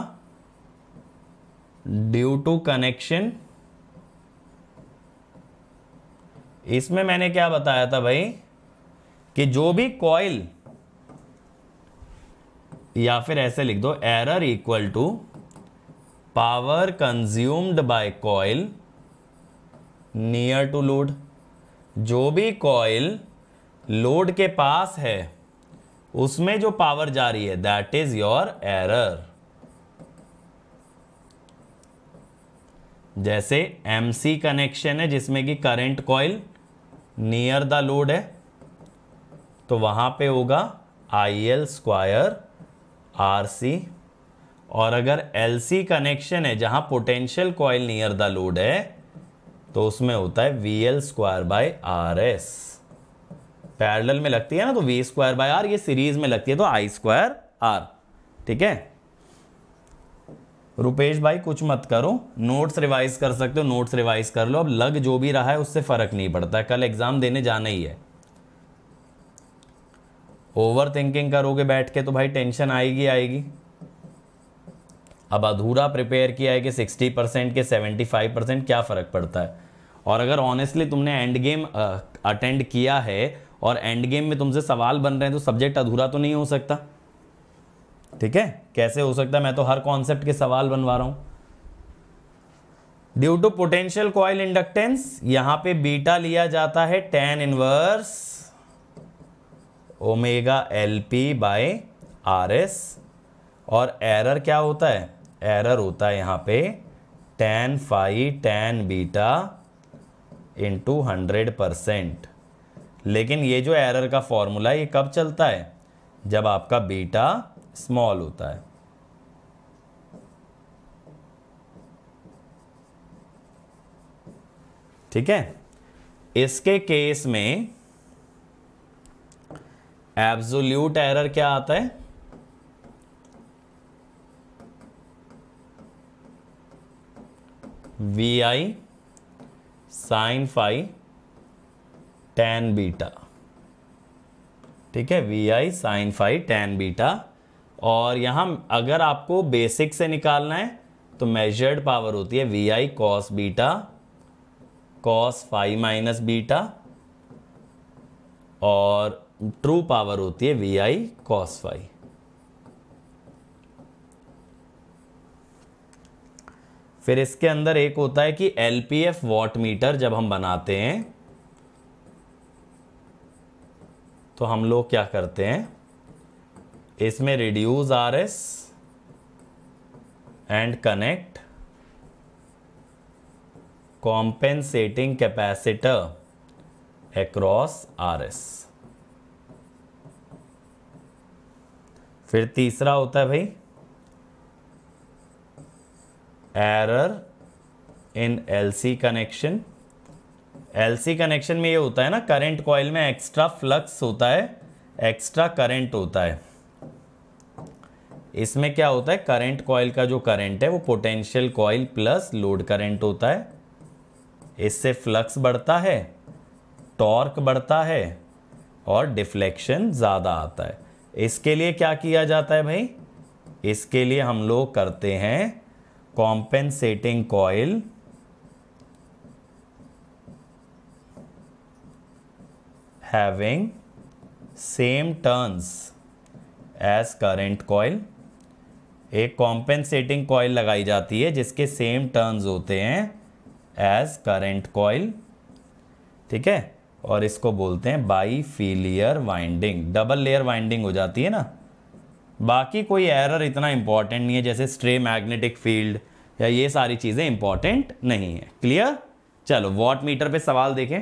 ड्यू टू कनेक्शन इसमें मैंने क्या बताया था भाई कि जो भी कॉइल या फिर ऐसे लिख दो error equal to power consumed by coil near to load जो भी कॉइल लोड के पास है उसमें जो पावर जा रही है दैट इज योर एरर जैसे एमसी कनेक्शन है जिसमें कि current coil near the load है तो वहां पे होगा I L square R C और अगर एल सी कनेक्शन है जहां potential coil near the load है तो उसमें होता है V L square by R S parallel में लगती है ना तो वी स्क्वायर बाय आर ये सीरीज में लगती है तो आई स्क्वायर आर ठीक है रुपेश भाई कुछ मत करो नोट्स रिवाइज कर सकते हो नोट्स रिवाइज कर लो अब लग जो भी रहा है उससे फर्क नहीं पड़ता है कल एग्जाम देने जाना ही है ओवर थिंकिंग करोगे बैठ के तो भाई टेंशन आएगी आएगी अब अधूरा प्रिपेयर किया है कि 60 परसेंट के 75 परसेंट क्या फ़र्क पड़ता है और अगर ऑनेस्टली तुमने एंड गेम अटेंड किया है और एंड गेम में तुमसे सवाल बन रहे हैं तो सब्जेक्ट अधूरा तो नहीं हो सकता ठीक है कैसे हो सकता है मैं तो हर कॉन्सेप्ट के सवाल बनवा रहा हूँ due to potential coil inductance यहां पे बीटा लिया जाता है tan inverse omega L P by R S और एरर क्या होता है एरर होता है यहाँ पे tan phi tan beta into hundred percent लेकिन ये जो एरर का फॉर्मूला है ये कब चलता है जब आपका बीटा स्मॉल होता है ठीक है इसके केस में एब्सोल्यूट एरर क्या आता है V I sin phi tan beta ठीक है V I sin phi tan beta और यहां अगर आपको बेसिक से निकालना है तो मेजर्ड पावर होती है V I cos beta cos phi minus beta और ट्रू पावर होती है वी आई कॉस फाइव फिर इसके अंदर एक होता है कि L P F watt meter जब हम बनाते हैं तो हम लोग क्या करते हैं इसमें reduce R S and connect compensating capacitor across R S फिर तीसरा होता है भाई error in LC connection LC connection में ये होता है ना करंट कॉइल में एक्स्ट्रा फ्लक्स होता है एक्स्ट्रा करंट होता है इसमें क्या होता है करंट कॉइल का जो करंट है वो potential coil plus load current होता है इससे फ्लक्स बढ़ता है टॉर्क बढ़ता है और डिफ्लेक्शन ज़्यादा आता है इसके लिए क्या किया जाता है भाई इसके लिए हम लोग करते हैं compensating coil having same turns as current coil एक compensating coil लगाई जाती है जिसके same turns होते हैं as current coil ठीक है और इसको बोलते हैं bifilar winding double layer winding हो जाती है ना बाकी कोई एरर इतना इंपॉर्टेंट नहीं है जैसे स्ट्रे मैग्नेटिक फील्ड या ये सारी चीज़ें इंपॉर्टेंट नहीं है क्लियर चलो वॉट मीटर पर सवाल देखें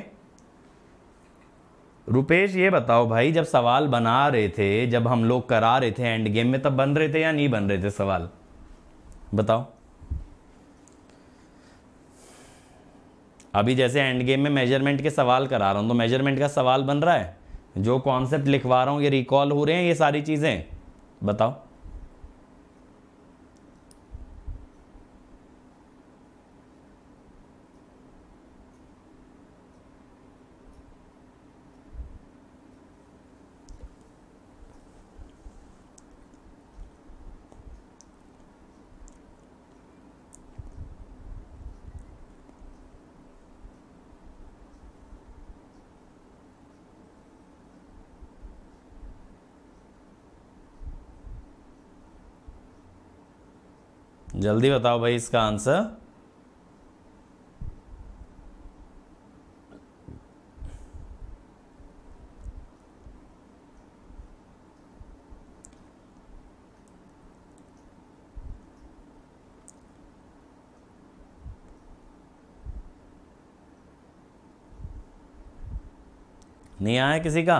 रुपेश ये बताओ भाई जब सवाल बना रहे थे जब हम लोग करा रहे थे एंड गेम में तब बन रहे थे या नहीं बन रहे थे सवाल बताओ अभी जैसे एंड गेम में मेजरमेंट के सवाल करा रहा हूँ तो मेजरमेंट का सवाल बन रहा है जो कॉन्सेप्ट लिखवा रहा हूँ ये रिकॉल हो रहे हैं ये सारी चीज़ें बताओ जल्दी बताओ भाई इसका आंसर नहीं आया किसी का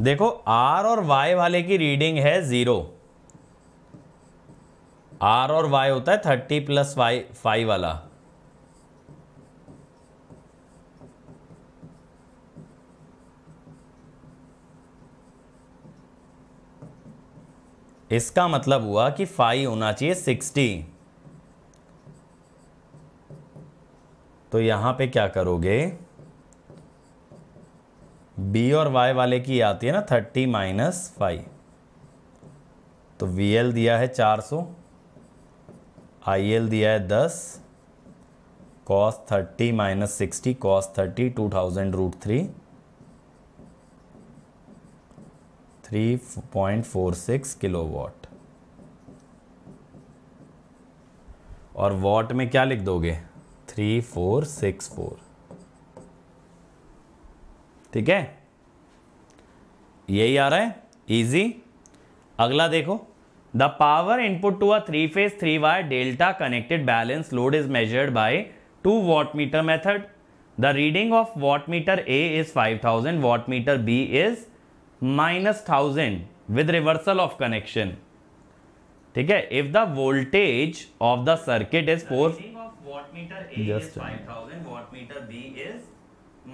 देखो आर और वाई वाले की रीडिंग है ज़ीरो आर और वाई होता है थर्टी प्लस वाई फाइव वाला इसका मतलब हुआ कि फाइव होना चाहिए सिक्सटी तो यहां पे क्या करोगे बी और वाई वाले की आती है ना थर्टी माइनस फाइव तो वी एल दिया है चार सौ आई एल दिया है दस cos thirty minus sixty cos thirty two thousand root three three point four six kilo watt और वॉट में क्या लिख दोगे थ्री फोर सिक्स फोर ठीक है यही आ रहा है इजी अगला देखो The power input to a three-phase three-wire delta connected balanced load is measured by two wattmeter method. The reading of wattmeter A is 5000, wattmeter B is minus 1000 with reversal of connection. ठीक है if the voltage of the circuit is 4 reading of wattmeter A is 5000 wattmeter B is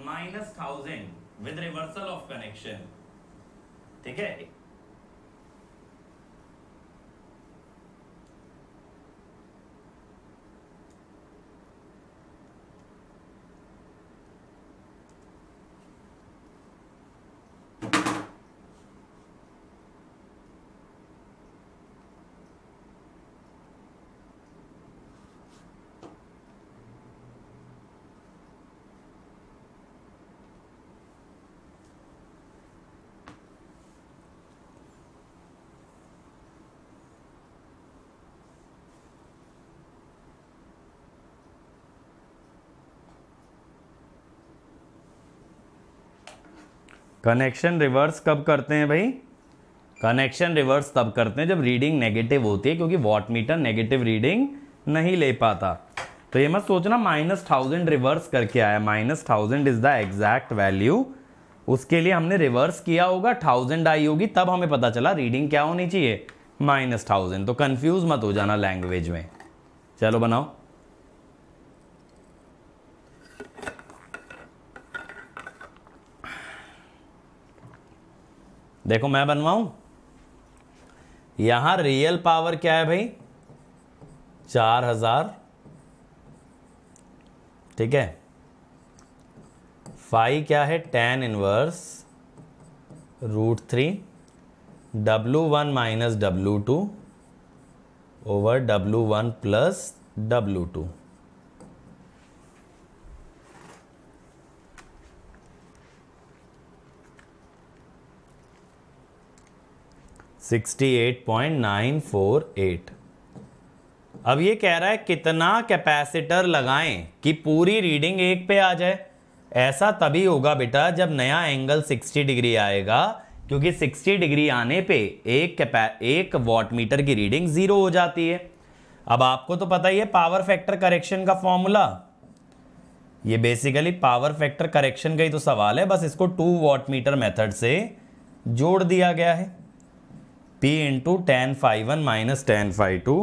minus 1000 with reversal of connection ठीक है connection reverse कब करते हैं भाई connection reverse तब करते हैं जब रीडिंग नेगेटिव होती है क्योंकि वॉट मीटर नेगेटिव रीडिंग नहीं ले पाता तो ये मत सोचना माइनस थाउजेंड रिवर्स करके आया minus thousand is the exact value उसके लिए हमने रिवर्स किया होगा थाउजेंड आई होगी तब हमें पता चला रीडिंग क्या होनी चाहिए माइनस थाउजेंड तो कन्फ्यूज मत हो जाना लैंग्वेज में चलो बनाओ देखो मैं बनवाऊं यहां रियल पावर क्या है भाई चार हजार ठीक है फाई क्या है tan inverse root three W one minus W two over W one plus W two 68.948 अब ये कह रहा है कितना कैपेसिटर लगाएं कि पूरी रीडिंग एक पे आ जाए ऐसा तभी होगा बेटा जब नया एंगल 60 डिग्री आएगा क्योंकि 60 डिग्री आने पे एक कैपै एक वॉट मीटर की रीडिंग ज़ीरो हो जाती है अब आपको तो पता ही है पावर फैक्टर करेक्शन का फॉर्मूला ये बेसिकली पावर फैक्टर करेक्शन का ही तो सवाल है बस इसको टू वॉट मीटर मेथड से जोड़ दिया गया है P into tan five one minus ten five two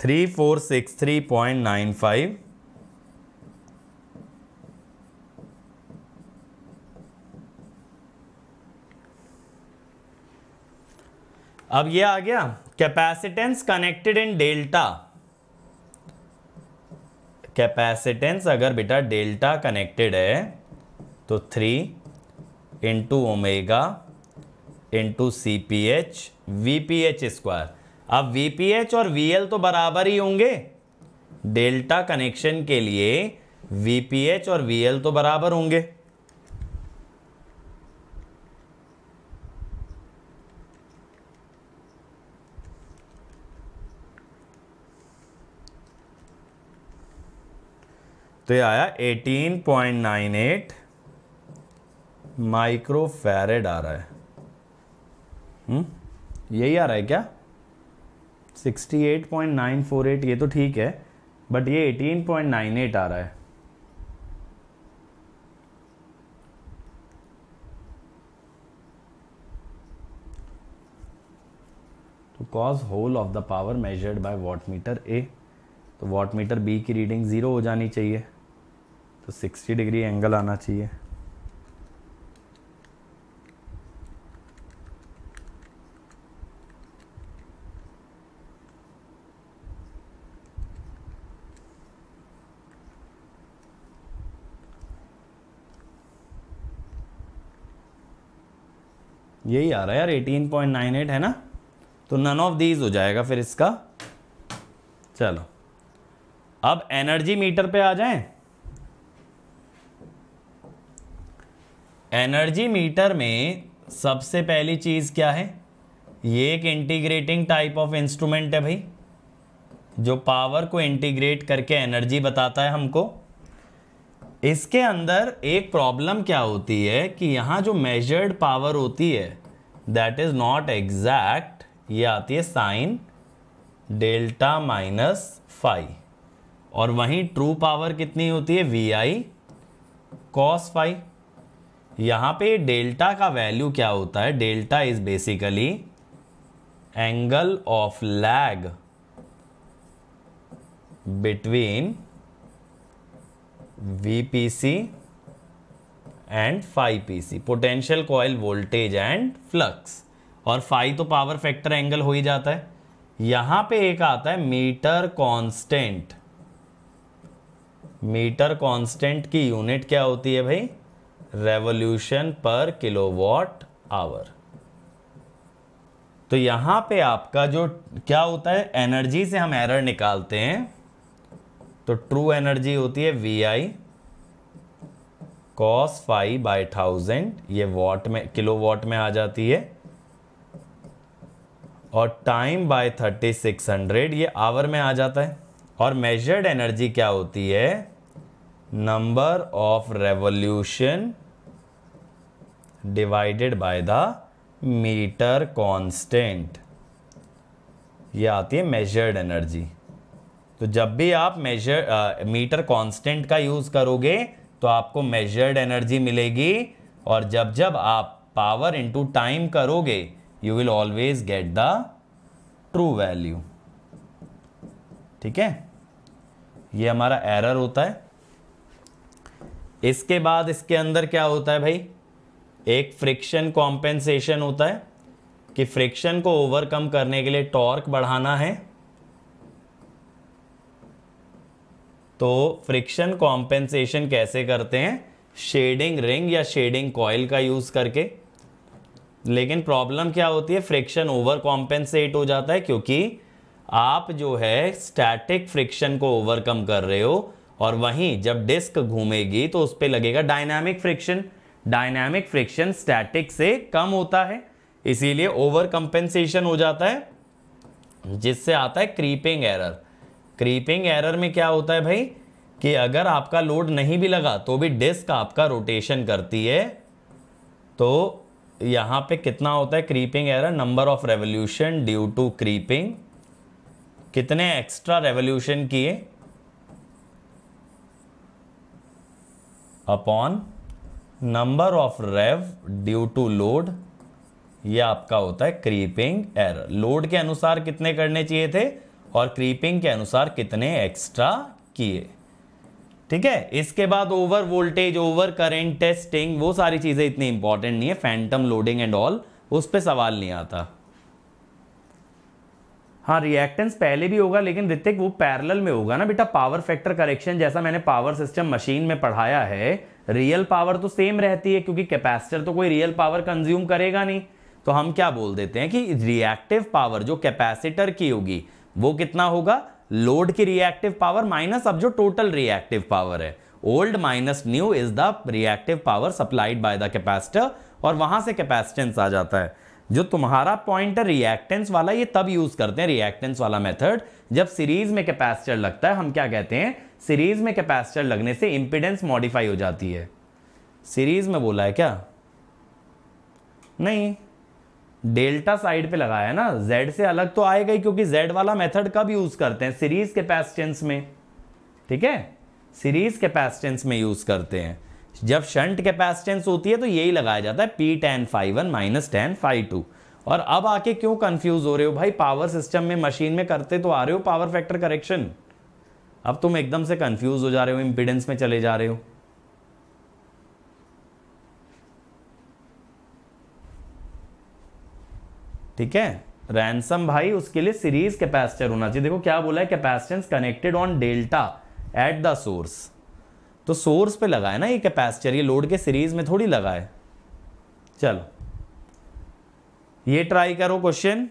three four six three point nine five अब ये आ गया capacitance connected in delta capacitance अगर बेटा डेल्टा कनेक्टेड है तो three into omega into C P H V P H square अब V P H और वी एल तो बराबर ही होंगे डेल्टा कनेक्शन के लिए वी पी एच और वी एल तो बराबर होंगे तो ये आया 18.98 माइक्रो फैरेड आ रहा है हुँ? हम्म, यही आ रहा है क्या 68.948 ये तो ठीक है बट ये 18.98 आ रहा है तो cause whole of the power measured by watt meter A तो वॉट मीटर बी की रीडिंग ज़ीरो हो जानी चाहिए तो 60 डिग्री एंगल आना चाहिए यही आ रहा है यार 18.98 है ना तो नन ऑफ दीज हो जाएगा फिर इसका चलो अब एनर्जी मीटर पे आ जाएं एनर्जी मीटर में सबसे पहली चीज़ क्या है ये एक इंटीग्रेटिंग टाइप ऑफ इंस्ट्रूमेंट है भाई जो पावर को इंटीग्रेट करके एनर्जी बताता है हमको इसके अंदर एक प्रॉब्लम क्या होती है कि यहाँ जो मेजर्ड पावर होती है दैट इज़ नॉट एग्जैक्ट ये आती है साइन डेल्टा माइनस फाई और वहीं ट्रू पावर कितनी होती है वी आई कॉस फाई यहां पे डेल्टा का वैल्यू क्या होता है delta is basically angle of lag between VPC and phi P potential coil voltage and flux और फाइव तो पावर फैक्टर एंगल हो ही जाता है यहां पे एक आता है मीटर कांस्टेंट मीटर कांस्टेंट की यूनिट क्या होती है भाई रेवोल्यूशन पर किलोवाट आवर तो यहां पे आपका जो क्या होता है एनर्जी से हम एरर निकालते हैं तो ट्रू एनर्जी होती है V I cos phi by thousand ये वॉट में किलो वॉट में आ जाती है और time by thirty six hundred ये आवर में आ जाता है और मेजर्ड एनर्जी क्या होती है number of revolution divided by the meter constant ये आती है मेजर्ड एनर्जी तो जब भी आप मेजर मीटर कांस्टेंट का यूज़ करोगे तो आपको मेजर्ड एनर्जी मिलेगी और जब जब आप पावर इनटू टाइम करोगे you will always get the true value ठीक है ये हमारा एरर होता है इसके बाद इसके अंदर क्या होता है भाई एक फ्रिक्शन कॉम्पेंसेशन होता है कि फ्रिक्शन को ओवरकम करने के लिए टॉर्क बढ़ाना है तो फ्रिक्शन कॉम्पेंसेशन कैसे करते हैं शेडिंग रिंग या शेडिंग कॉयल का यूज़ करके लेकिन प्रॉब्लम क्या होती है फ्रिक्शन ओवर कॉम्पेंसेट हो जाता है क्योंकि आप जो है स्टैटिक फ्रिक्शन को ओवरकम कर रहे हो और वहीं जब डिस्क घूमेगी तो उस पर लगेगा dynamic friction dynamic friction static से कम होता है इसीलिए ओवर कंपेंसेशन हो जाता है जिससे आता है क्रीपिंग एरर क्रीपिंग एरर में क्या होता है भाई कि अगर आपका लोड नहीं भी लगा तो भी डिस्क आपका रोटेशन करती है तो यहाँ पे कितना होता है creeping error number of revolution due to creeping कितने एक्स्ट्रा रेवोल्यूशन किए upon number of rev due to load ये आपका होता है क्रीपिंग एरर लोड के अनुसार कितने करने चाहिए थे और क्रीपिंग के अनुसार कितने एक्स्ट्रा किए ठीक है इसके बाद over voltage over current testing वो सारी चीज़ें इतनी इंपॉर्टेंट नहीं है फैंटम लोडिंग एंड ऑल उस पर सवाल नहीं आता हाँ रिएक्टेंस पहले भी होगा लेकिन ऋतिक वो पैरेलल में होगा ना बेटा पावर फैक्टर करेक्शन जैसा मैंने पावर सिस्टम मशीन में पढ़ाया है रियल पावर तो सेम रहती है क्योंकि कैपेसिटर तो कोई रियल पावर कंज्यूम करेगा नहीं तो हम क्या बोल देते हैं कि रिएक्टिव पावर जो कैपेसिटर की होगी वो कितना होगा लोड की रिएक्टिव पावर माइनस अब जो टोटल रिएक्टिव पावर है old minus new is the reactive power supplied by the capacitor और वहां से कैपेसिटेंस आ जाता है जो तुम्हारा पॉइंट है रिएक्टेंस वाला ये तब यूज करते हैं रिएक्टेंस वाला मेथड जब सीरीज में कैपेसिटर लगता है हम क्या कहते हैं सीरीज में कैपेसिटर लगने से इंपिडेंस मॉडिफाई हो जाती है सीरीज में बोला है क्या नहीं डेल्टा साइड पे लगाया ना जेड से अलग तो आएगा ही क्योंकि जेड वाला मेथड कब यूज करते हैं सीरीज कैपेसिटेंस में ठीक है सीरीज कैपेसिटेंस में यूज करते हैं जब शंट कैपेसिटेंस होती है तो यही लगाया जाता है P tan five one minus ten five two और अब आके क्यों कंफ्यूज हो रहे हो भाई पावर सिस्टम में मशीन में करते तो आ रहे हो पावर फैक्टर करेक्शन अब तुम एकदम से कंफ्यूज हो जा रहे हो इम्पिडेंस में चले जा रहे हो ठीक है रैनसम भाई उसके लिए सीरीज कैपेसिटर होना चाहिए देखो क्या बोला है capacitance connected on delta at the source तो सोर्स पे लगा है ना ये कैपेसिटर ये लोड के सीरीज में थोड़ी लगा है चलो ये ट्राई करो क्वेश्चन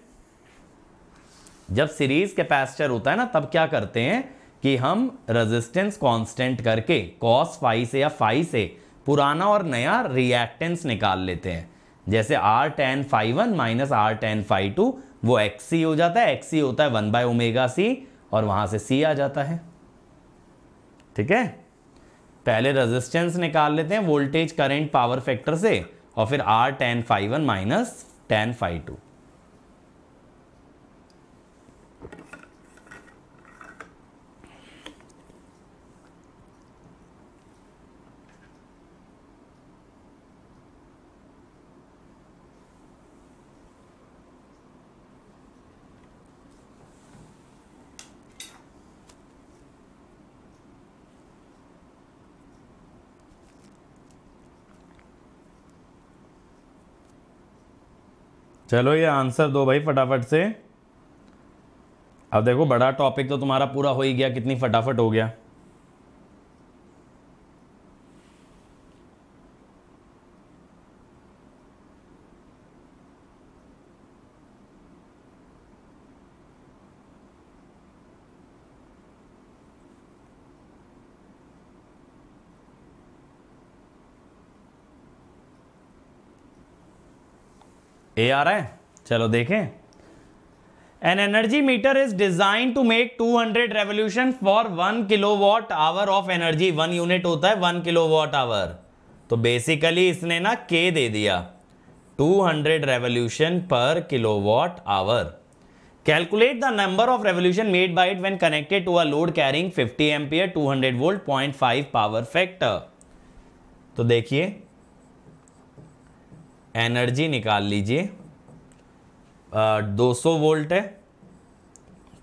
जब सीरीज कैपेसिटर होता है ना तब क्या करते हैं कि हम रेजिस्टेंस कांस्टेंट करके कॉस फाई से या फाई से पुराना और नया रिएक्टेंस निकाल लेते हैं जैसे R ten five one minus R ten five two वो एक्स हो जाता है एक्स होता है वन बाय ओमेगा सी और वहां से सी आ जाता है ठीक है पहले रेजिस्टेंस निकाल लेते हैं वोल्टेज करंट पावर फैक्टर से और फिर R ten five one minus ten five two चलो ये आंसर दो भाई फटाफट से अब देखो बड़ा टॉपिक तो तुम्हारा पूरा हो ही गया कितनी फटाफट हो गया ए आ रहा है चलो देखें an energy meter is design to make 200 revolution for one kilo watt hour of energy one unit होता है वन किलो वॉट आवर तो बेसिकली इसने ना के दे दिया 200 revolution per kilo watt hour calculate the number of revolution made by it when connected to a load carrying 50 ampere 200 volt five power factor तो देखिए एनर्जी निकाल लीजिए दो सौ वोल्ट है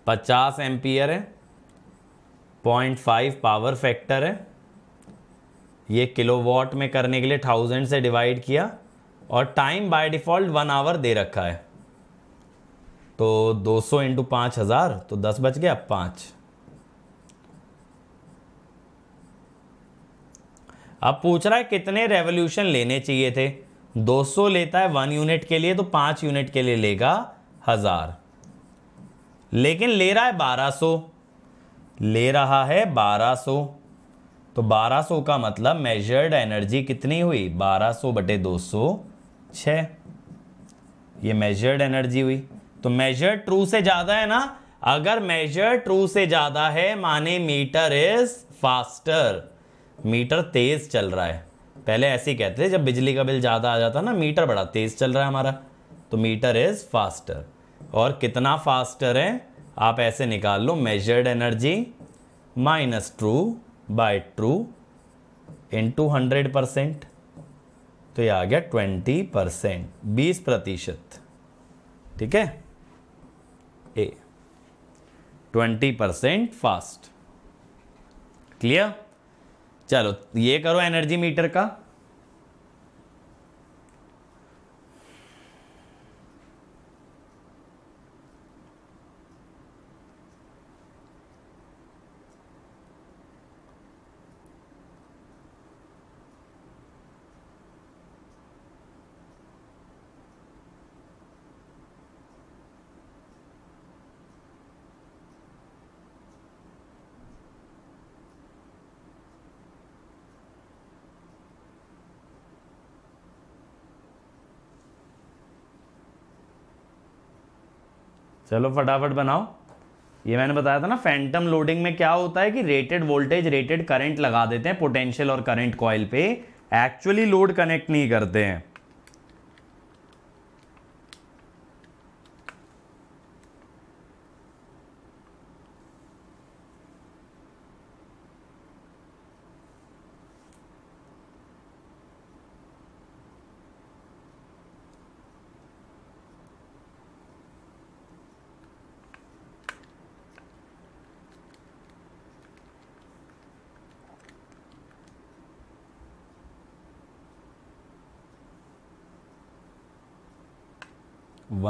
पचास एम्पियर है पॉइंट फाइव पावर फैक्टर है ये किलोवाट में करने के लिए थाउजेंड से डिवाइड किया और time by default one hour दे रखा है तो 200 सौ इंटू पाँच हज़ार तो 10 बच गया पाँच अब पूछ रहा है कितने रेवोल्यूशन लेने चाहिए थे 200 लेता है वन यूनिट के लिए तो पांच यूनिट के लिए लेगा हज़ार लेकिन ले रहा है 1200 ले रहा है 1200 तो 1200 का मतलब मेजर्ड एनर्जी कितनी हुई 1200 बटे दो ये मेजर्ड एनर्जी हुई तो मेजर ट्रू से ज़्यादा है ना अगर मेजर ट्रू से ज़्यादा है माने मीटर इज फास्टर मीटर तेज चल रहा है पहले ऐसे ही कहते थे जब बिजली का बिल ज़्यादा आ जाता ना मीटर बड़ा तेज़ चल रहा है हमारा तो मीटर इज़ फास्टर और कितना फास्टर है आप ऐसे निकाल लो measured energy minus true by true into hundred percent तो ये आ गया ट्वेंटी परसेंट बीस प्रतिशत ठीक है a twenty percent fast clear चलो ये करो एनर्जी मीटर का चलो फटाफट बनाओ ये मैंने बताया था ना फैंटम लोडिंग में क्या होता है कि रेटेड वोल्टेज रेटेड करंट लगा देते हैं पोटेंशियल और करंट कॉयल पे एक्चुअली लोड कनेक्ट नहीं करते हैं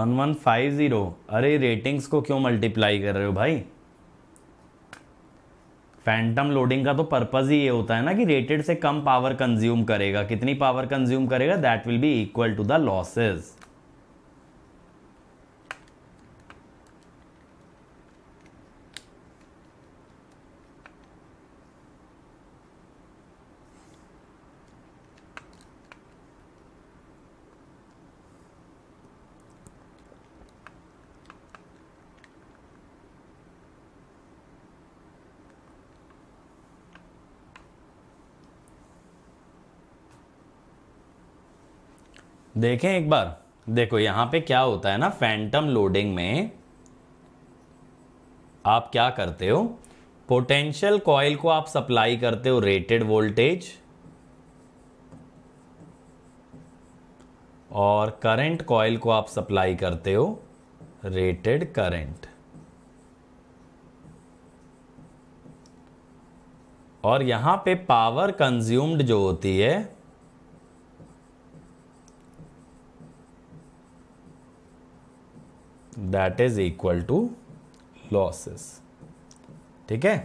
वन वन फाइव ज़ीरो अरे रेटिंग्स को क्यों मल्टीप्लाई कर रहे हो भाई फैंटम लोडिंग का तो पर्पज़ ही ये होता है ना कि रेटेड से कम पावर कंज्यूम करेगा कितनी पावर कंज्यूम करेगा that will be equal to the losses देखें एक बार देखो यहां पे क्या होता है ना फैंटम लोडिंग में आप क्या करते हो पोटेंशियल कॉयल को आप सप्लाई करते हो रेटेड वोल्टेज और करंट कॉयल को आप सप्लाई करते हो रेटेड करंट और यहां पे पावर कंज्यूम्ड जो होती है that is equal to losses ठीक है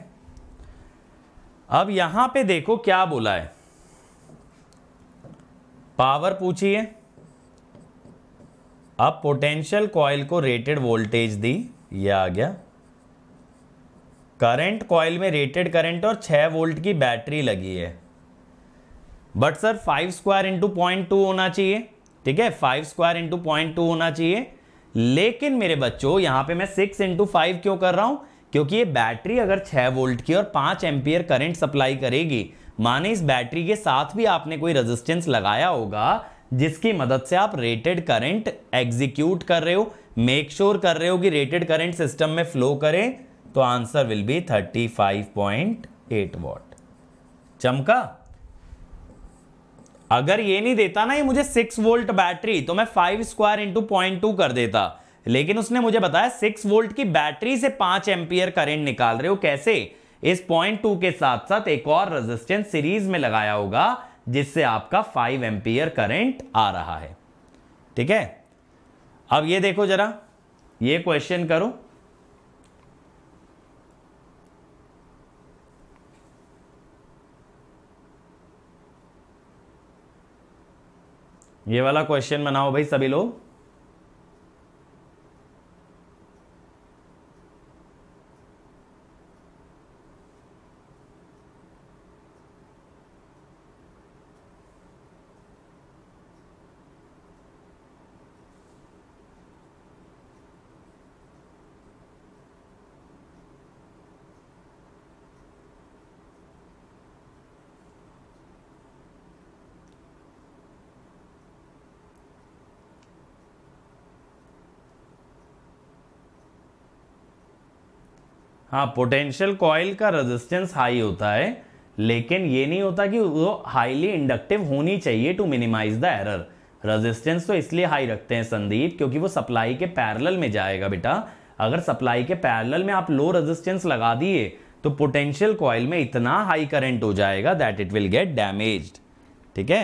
अब यहां पे देखो क्या बोला है पावर पूछी है अब पोटेंशियल कॉयल को रेटेड वोल्टेज दी ये आ गया करंट कॉयल में रेटेड करंट और 6 वोल्ट की बैटरी लगी है but sir 5 square into point two होना चाहिए ठीक है 5 स्क्वायर इंटू पॉइंट टू होना चाहिए लेकिन मेरे बच्चों यहां पे मैं सिक्स इंटू फाइव क्यों कर रहा हूं क्योंकि ये बैटरी अगर छह वोल्ट की और पांच एम्पियर करंट सप्लाई करेगी माने इस बैटरी के साथ भी आपने कोई रेजिस्टेंस लगाया होगा जिसकी मदद से आप रेटेड करंट एग्जीक्यूट कर रहे हो मेक श्योर sure कर रहे हो कि रेटेड करंट सिस्टम में फ्लो करें तो answer will be eight watt चमका अगर ये नहीं देता ना ये मुझे सिक्स वोल्ट बैटरी तो मैं five square into point two कर देता लेकिन उसने मुझे बताया सिक्स वोल्ट की बैटरी से पांच एम्पियर करंट निकाल रहे हो कैसे इस पॉइंट टू के साथ साथ एक और रेजिस्टेंस सीरीज में लगाया होगा जिससे आपका फाइव एम्पियर करंट आ रहा है ठीक है अब ये देखो जरा ये क्वेश्चन करो ये वाला क्वेश्चन बनाओ भाई सभी लोग हाँ पोटेंशियल कॉयल का रेजिस्टेंस हाई होता है लेकिन ये नहीं होता कि वो हाईली इंडक्टिव होनी चाहिए to minimize the error resistance तो इसलिए हाई रखते हैं संदीप क्योंकि वो सप्लाई के पैरेलल में जाएगा बेटा अगर सप्लाई के पैरेलल में आप लो रेजिस्टेंस लगा दिए तो पोटेंशियल कॉयल में इतना हाई करंट हो जाएगा that it will get damage ठीक है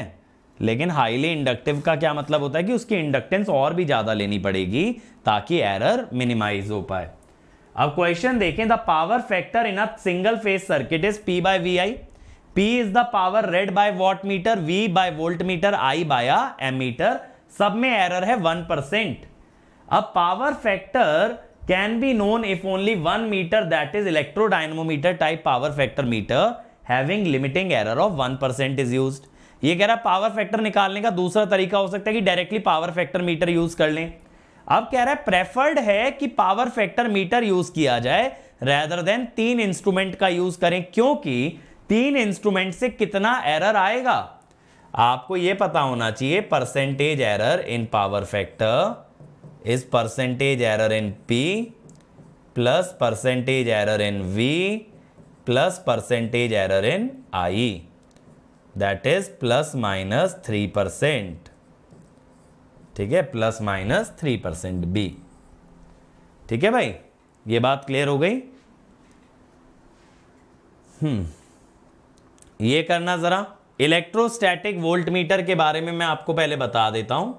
लेकिन हाईली इंडक्टिव का क्या मतलब होता है कि उसकी इंडक्टेंस और भी ज़्यादा लेनी पड़ेगी ताकि एरर मिनिमाइज हो पाए अब क्वेश्चन देखें the power factor in a single phase circuit is P by V I P is the power read by watt meter V by volt meter I by meter सब में error है one percent अब power factor can be known if only one meter that is electrodynamometer type power factor meter having limiting error of one percent is use ये कह रहा है power factor निकालने का दूसरा तरीका हो सकता है कि directly power factor meter use कर लें अब कह रहा है प्रेफर्ड है कि पावर फैक्टर मीटर यूज किया जाए रेदर देन तीन इंस्ट्रूमेंट का यूज करें क्योंकि तीन इंस्ट्रूमेंट से कितना एरर आएगा आपको यह पता होना चाहिए percentage error in power factor is percentage error in P plus percentage error in V plus percentage error in I that is plus minus three percent ठीक है plus minus three percent B ठीक है भाई ये बात clear हो गई हम्म ये करना ज़रा इलेक्ट्रोस्टैटिक वोल्ट मीटर के बारे में मैं आपको पहले बता देता हूं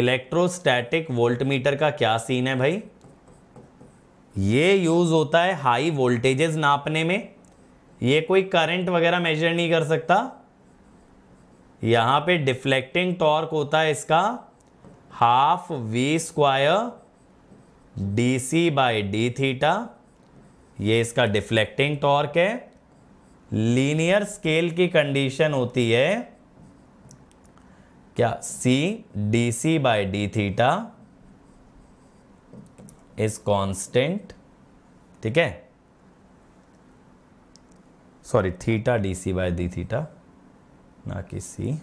इलेक्ट्रोस्टैटिक वोल्ट मीटर का क्या सीन है भाई ये यूज़ होता है हाई वोल्टेजेस नापने में ये कोई करंट वगैरह मेजर नहीं कर सकता यहां पे डिफ्लेक्टिंग टॉर्क होता है इसका half V square D C by D theta ये इसका डिफ्लेक्टिंग टॉर्क है लीनियर स्केल की कंडीशन होती है क्या C D C by D theta is constant ठीक है sorry theta D C by D theta ना कि सी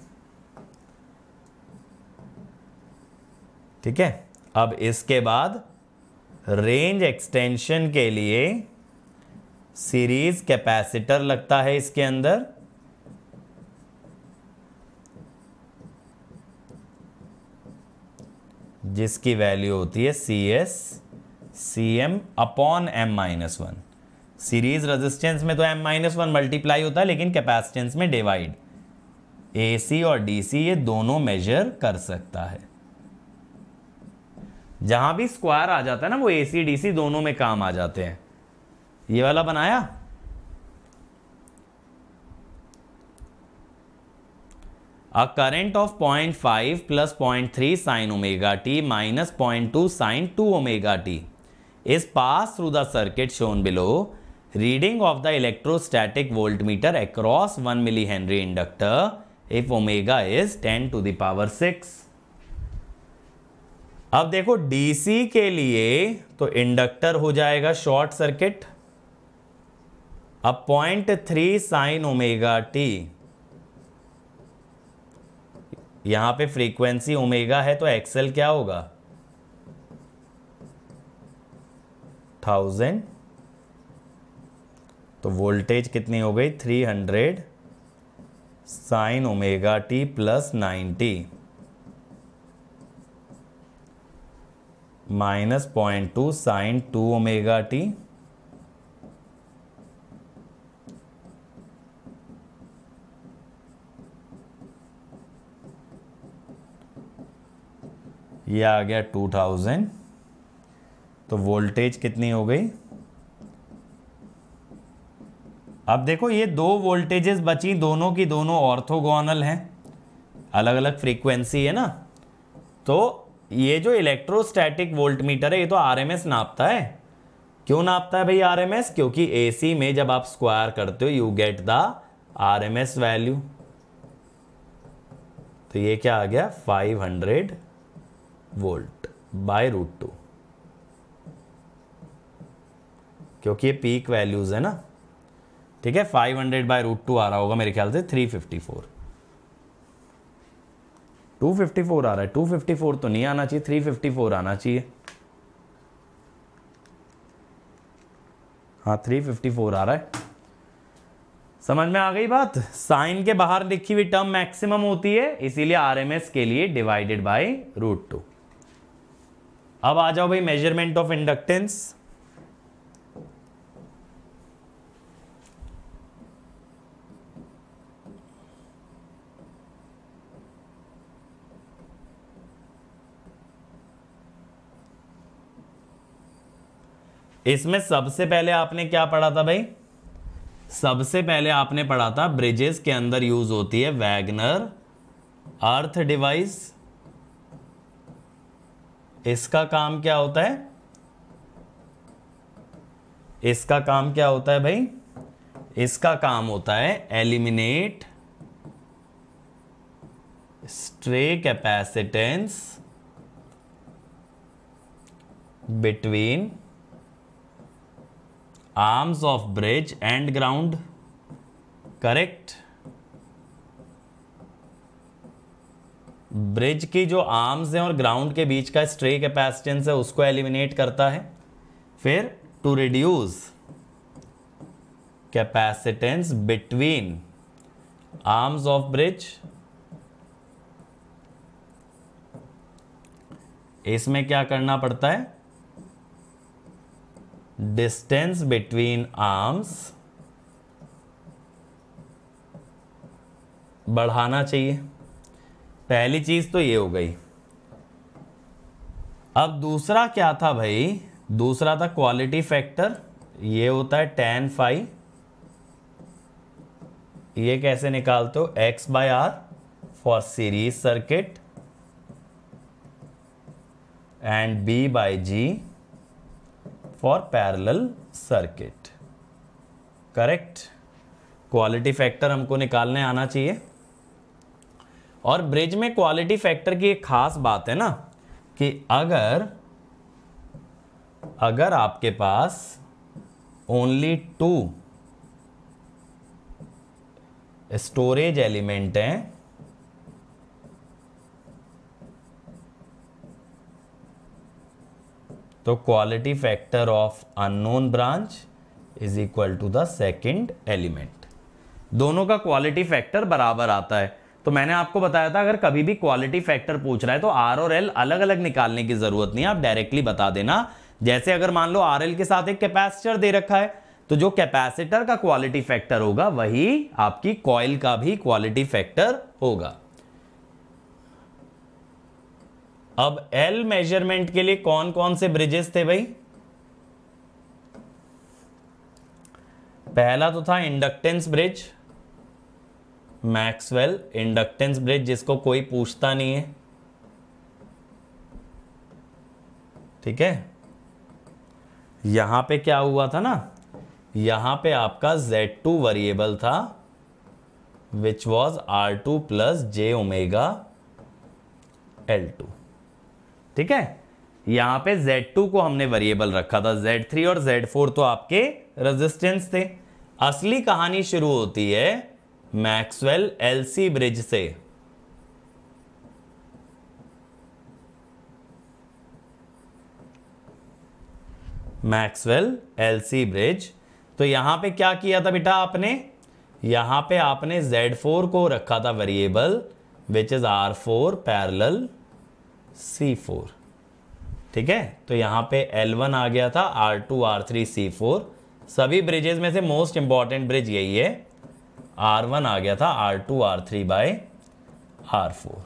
ठीक है अब इसके बाद रेंज एक्सटेंशन के लिए सीरीज कैपेसिटर लगता है इसके अंदर जिसकी वैल्यू होती है C S C M upon M minus one series resistance में तो एम माइनस वन मल्टीप्लाई होता है लेकिन कैपेसिटेंस में डिवाइड ए और डी ये दोनों मेजर कर सकता है जहां भी स्क्वायर आ जाता है ना वो ए सी डी सी दोनों में काम आ जाते हैं ये वाला बनाया a current of point five plus point three sine omega T minus point two sine two omega T is pass through the circuit shown below reading of the electrostatic voltmeter across one milli henry inductor if omega is 10 to the power six अब देखो DC के लिए तो inductor हो जाएगा short circuit अब point three sine omega T यहां पे फ्रीक्वेंसी ओमेगा है तो एक्सेल क्या होगा थाउजेंड तो वोल्टेज कितनी हो गई three hundred sine omega T plus ninety minus point two sine two omega T ये आ गया टू थाउजेंड तो वोल्टेज कितनी हो गई अब देखो ये दो वोल्टेजेस बची दोनों की दोनों ऑर्थोगोनल हैं अलग अलग फ्रीक्वेंसी है ना तो ये जो इलेक्ट्रोस्टैटिक वोल्ट मीटर है ये तो आरएमएस नापता है क्यों नापता है भाई आरएमएस क्योंकि एसी में जब आप स्क्वायर करते हो you get the RMS value तो ये क्या आ गया 500 वोल्ट बाय रूट टू क्योंकि ये पीक वैल्यूज है ना ठीक है 500 हंड्रेड बाय रूट टू आ रहा होगा मेरे ख्याल से 354 254 आ रहा है 254 तो नहीं आना चाहिए 354 आना चाहिए हाँ 354 आ रहा है समझ में आ गई बात साइन के बाहर लिखी हुई टर्म मैक्सिमम होती है इसीलिए आरएमएस के लिए डिवाइडेड बाय रूट टू अब आ जाओ भाई मेजरमेंट ऑफ इंडक्टेंस इसमें सबसे पहले आपने क्या पढ़ा था भाई सबसे पहले आपने पढ़ा था ब्रिजेस के अंदर यूज होती है वैगनर अर्थ डिवाइस इसका काम क्या होता है इसका काम क्या होता है भाई इसका काम होता है eliminate stray capacitance between arms of bridge and ground correct bridge की जो आर्म्स हैं और ग्राउंड के बीच का स्ट्रे कैपेसिटेंस है उसको एलिमिनेट करता है फिर to reduce capacitance between arms of bridge इसमें क्या करना पड़ता है distance between arms बढ़ाना चाहिए पहली चीज तो ये हो गई अब दूसरा क्या था भाई दूसरा था क्वालिटी फैक्टर ये होता है टेन फाइव ये कैसे निकालते हो X by R for series circuit and B by G for parallel circuit correct quality factor हमको निकालने आना चाहिए और ब्रिज में क्वालिटी फैक्टर की एक खास बात है ना कि अगर अगर आपके पास ओनली टू स्टोरेज एलिमेंट हैं तो quality factor of unknown branch is equal to the second element दोनों का क्वालिटी फैक्टर बराबर आता है तो मैंने आपको बताया था अगर कभी भी क्वालिटी फैक्टर पूछ रहा है तो आर और एल अलग अलग निकालने की जरूरत नहीं है आप डायरेक्टली बता देना जैसे अगर मान लो आर एल के साथ एक कैपेसिटर दे रखा है तो जो कैपेसिटर का क्वालिटी फैक्टर होगा वही आपकी कॉयल का भी क्वालिटी फैक्टर होगा अब एल मेजरमेंट के लिए कौन कौन से ब्रिजेस थे भाई पहला तो था inductance bridge Maxwell inductance bridge जिसको कोई पूछता नहीं है ठीक है यहां पे क्या हुआ था ना यहां पे आपका Z2 वेरिएबल था which was R two plus J omega L two ठीक है यहां पे Z2 को हमने वेरिएबल रखा था Z3 और Z4 तो आपके रेजिस्टेंस थे असली कहानी शुरू होती है मैक्सवेल एलसी ब्रिज से मैक्सवेल एलसी ब्रिज तो यहां पे क्या किया था बेटा आपने यहां पे आपने Z4 को रखा था variable which is R4 parallel C four ठीक है तो यहां पे एल वन आ गया था R two R three C four सभी ब्रिजेज में से मोस्ट इंपॉर्टेंट ब्रिज यही है आर वन आ गया था R two R three by R four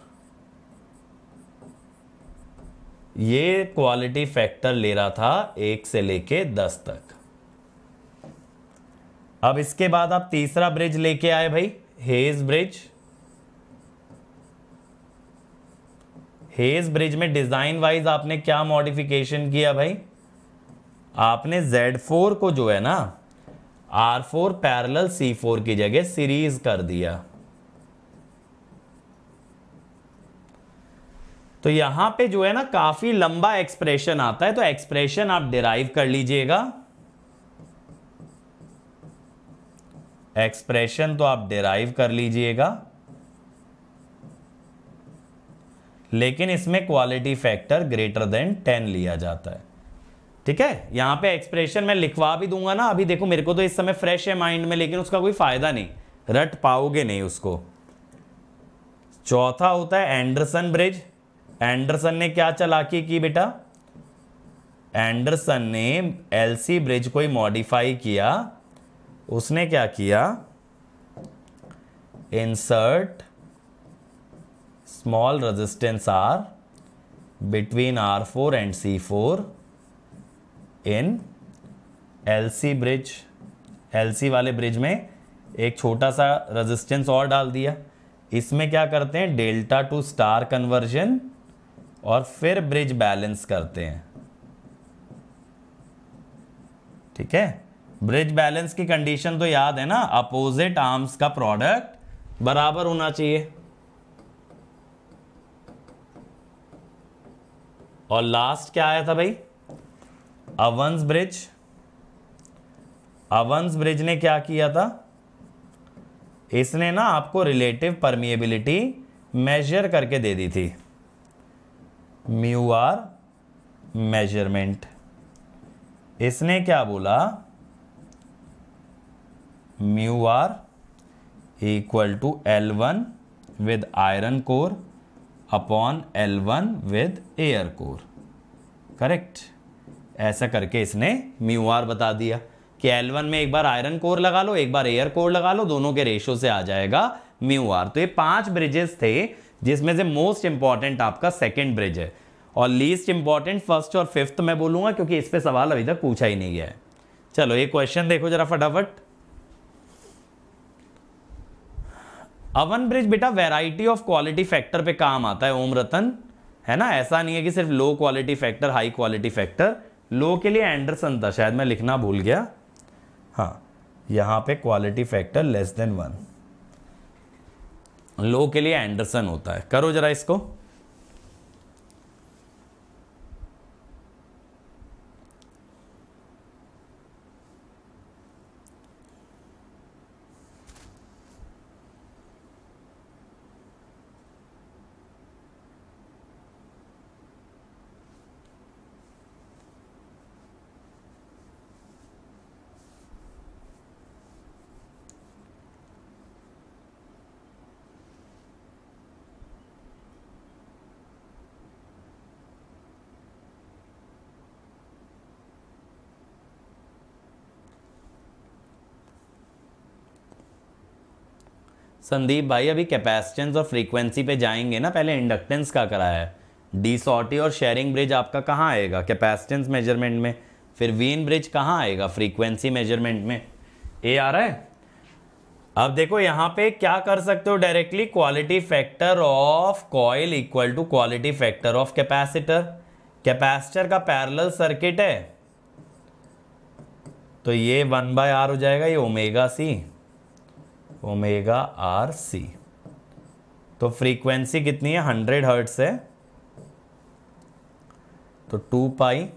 ये क्वालिटी फैक्टर ले रहा था एक से लेके दस तक अब इसके बाद आप तीसरा ब्रिज लेके आए भाई हेज ब्रिज हेज ब्रिज में डिज़ाइन वाइज आपने क्या मॉडिफिकेशन किया भाई आपने Z4 को जो है ना R4 फोर पैरल सी की जगह सीरीज कर दिया तो यहां पे जो है ना काफी लंबा एक्सप्रेशन आता है तो एक्सप्रेशन आप डिराइव कर लीजिएगा एक्सप्रेशन तो आप डिराइव कर लीजिएगा लेकिन इसमें quality factor greater than ten लिया जाता है ठीक है यहां पे एक्सप्रेशन मैं लिखवा भी दूंगा ना अभी देखो मेरे को तो इस समय फ्रेश है माइंड में लेकिन उसका कोई फायदा नहीं रट पाओगे नहीं उसको चौथा होता है एंडरसन ब्रिज एंडरसन ने क्या चलाकी की बेटा एंडरसन ने एलसी ब्रिज को ही मॉडिफाई किया उसने क्या किया insert small resistance R between R4 and C4 in LC bridge LC वाले ब्रिज में एक छोटा सा resistance और डाल दिया इसमें क्या करते हैं डेल्टा टू स्टार कन्वर्जन और फिर ब्रिज बैलेंस करते हैं ठीक है ब्रिज बैलेंस की कंडीशन तो याद है ना अपोजिट आर्म्स का प्रोडक्ट बराबर होना चाहिए और लास्ट क्या आया था भाई अवंस ब्रिज अवंस ब्रिज ने क्या किया था इसने ना आपको रिलेटिव परमिएबिलिटी मेजर करके दे दी थी म्यू आर मेजरमेंट इसने क्या बोला mu R equal to L one with iron core upon L one with air core correct ऐसा करके इसने म्यू आर बता दिया कि एल वन में एक बार आयरन कोर लगा लो एक बार एयर कोर लगा लो दोनों के रेशो से आ जाएगा म्यू आर तो ये पांच ब्रिजेस थे जिसमें से मोस्ट इंपॉर्टेंट आपका सेकेंड ब्रिज है और लीस्ट इंपॉर्टेंट फर्स्ट और फिफ्थ मैं बोलूंगा क्योंकि इस पर सवाल अभी तक पूछा ही नहीं गया है चलो ये क्वेश्चन देखो जरा फटाफट अवन ब्रिज बेटा वेराइटी ऑफ क्वालिटी फैक्टर पे काम आता है ओम रतन है ना ऐसा नहीं है कि सिर्फ low quality factor high quality factor low के लिए एंडरसन था शायद मैं लिखना भूल गया हाँ यहाँ पे quality factor less than one low के लिए एंडरसन होता है करो जरा इसको संदीप भाई अभी कैपेसिटेंस और फ्रीक्वेंसी पे जाएंगे ना पहले इंडक्टेंस का कराया है डी सॉटी और शेयरिंग ब्रिज आपका कहाँ आएगा कैपेसिटेंस मेजरमेंट में फिर वीन ब्रिज कहाँ आएगा फ्रीक्वेंसी मेजरमेंट में ए आ रहा है अब देखो यहाँ पे क्या कर सकते हो directly quality factor of coil equal to quality factor of capacitor capacitor का पैरेलल सर्किट है तो ये वन बाय आर हो जाएगा ये omega C omega R C तो फ्रीक्वेंसी कितनी है हंड्रेड हर्ट्स है तो two pi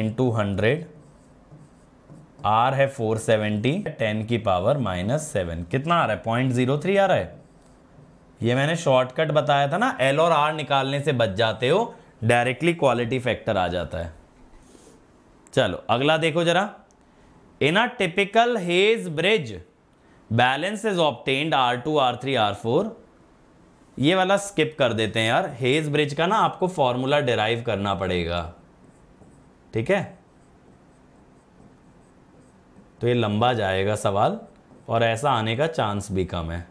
into hundred R है फोर सेवेंटी टेन की पावर माइनस सेवन कितना आ रहा है पॉइंट जीरो थ्री आ रहा है ये मैंने शॉर्टकट बताया था ना एल और आर निकालने से बच जाते हो डायरेक्टली क्वालिटी फैक्टर आ जाता है चलो अगला देखो जरा in a typical Hay bridge balance is obtained R two R three R four ये वाला स्किप कर देते हैं यार हेज ब्रिज का ना आपको फॉर्मूला डिराइव करना पड़ेगा ठीक है तो ये लंबा जाएगा सवाल और ऐसा आने का चांस भी कम है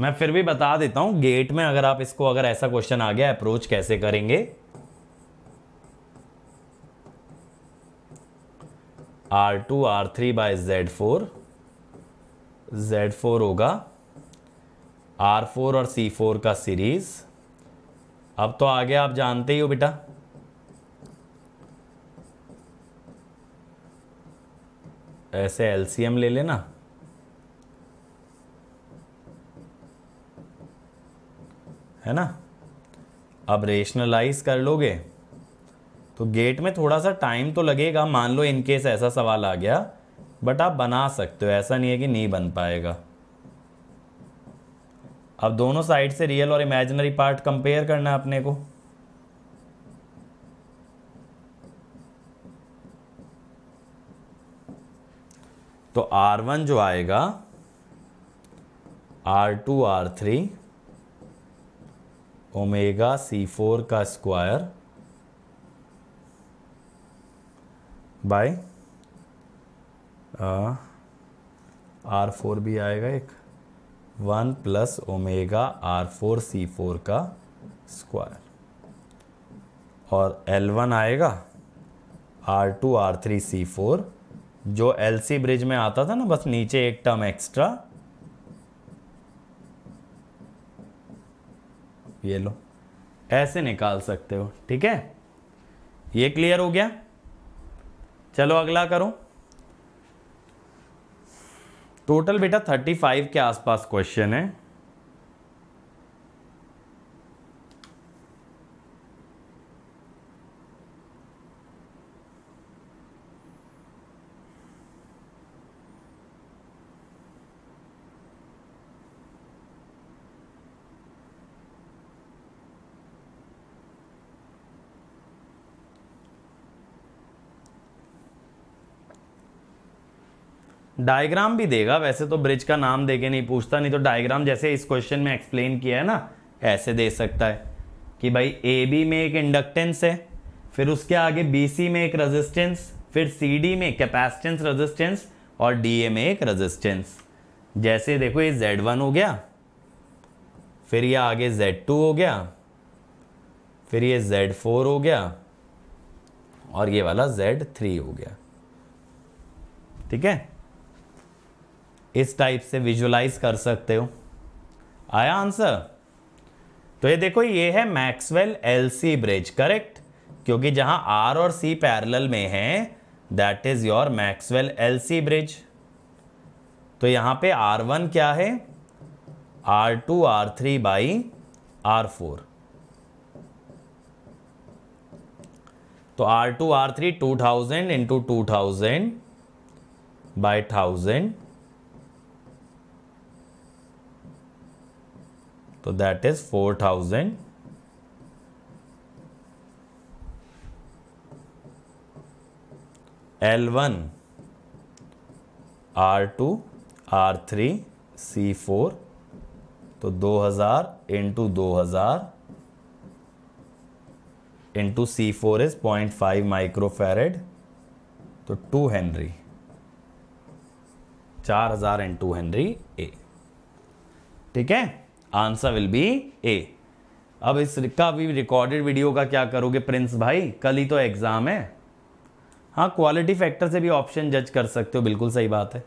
मैं फिर भी बता देता हूं गेट में अगर आप इसको अगर ऐसा क्वेश्चन आ गया अप्रोच कैसे करेंगे R two R three by Z four Z four होगा आर फोर और सी फोर का सीरीज़ अब तो आगे आप जानते ही हो बेटा ऐसे एलसीएम ले लेना है ना अब रेशनलाइज कर लोगे तो गेट में थोड़ा सा टाइम तो लगेगा मान लो इनकेस ऐसा सवाल आ गया बट आप बना सकते हो ऐसा नहीं है कि नहीं बन पाएगा अब दोनों साइड से रियल और इमेजिनरी पार्ट कंपेयर करना है अपने को तो R1 जो आएगा R2 R3 ओमेगा C4 का स्क्वायर बाय आर फोर भी आएगा एक one plus omega R four C four का स्क्वायर और एल वन आएगा R two R three C four जो एल सी ब्रिज में आता था ना बस नीचे एक टर्म एक्स्ट्रा ये लो ऐसे निकाल सकते हो ठीक है ये क्लियर हो गया चलो अगला करो टोटल बेटा 35 के आसपास क्वेश्चन है डायग्राम भी देगा वैसे तो ब्रिज का नाम देके नहीं पूछता नहीं तो डायग्राम जैसे इस क्वेश्चन में एक्सप्लेन किया है ना ऐसे दे सकता है कि भाई ए बी में एक इंडक्टेंस है फिर उसके आगे बी सी में एक रेजिस्टेंस फिर सी डी में कैपेसिटेंस रेजिस्टेंस और डी ए में एक रेजिस्टेंस जैसे देखो ये जेड वन हो गया फिर ये आगे जेड टू हो गया फिर ये जेड फोर हो गया और ये वाला जेड थ्री हो गया ठीक है इस टाइप से विजुलाइज कर सकते हो आया आंसर तो ये देखो ये है Maxwell L C bridge correct क्योंकि जहां आर और सी पैरेलल में है that is your Maxwell L C bridge तो यहां पे आर वन क्या है R two R three by R four तो R two R three two thousand into two thousand by thousand तो that is four thousand L one R two R three C four तो दो हजार into दो हजार into C four is point five microfarad तो two henry चार हजार into Henry ए ठीक है आंसर विल बी ए अब इस का भी रिकॉर्डेड वीडियो का क्या करोगे प्रिंस भाई कल ही तो एग्ज़ाम है हाँ क्वालिटी फैक्टर से भी ऑप्शन जज कर सकते हो बिल्कुल सही बात है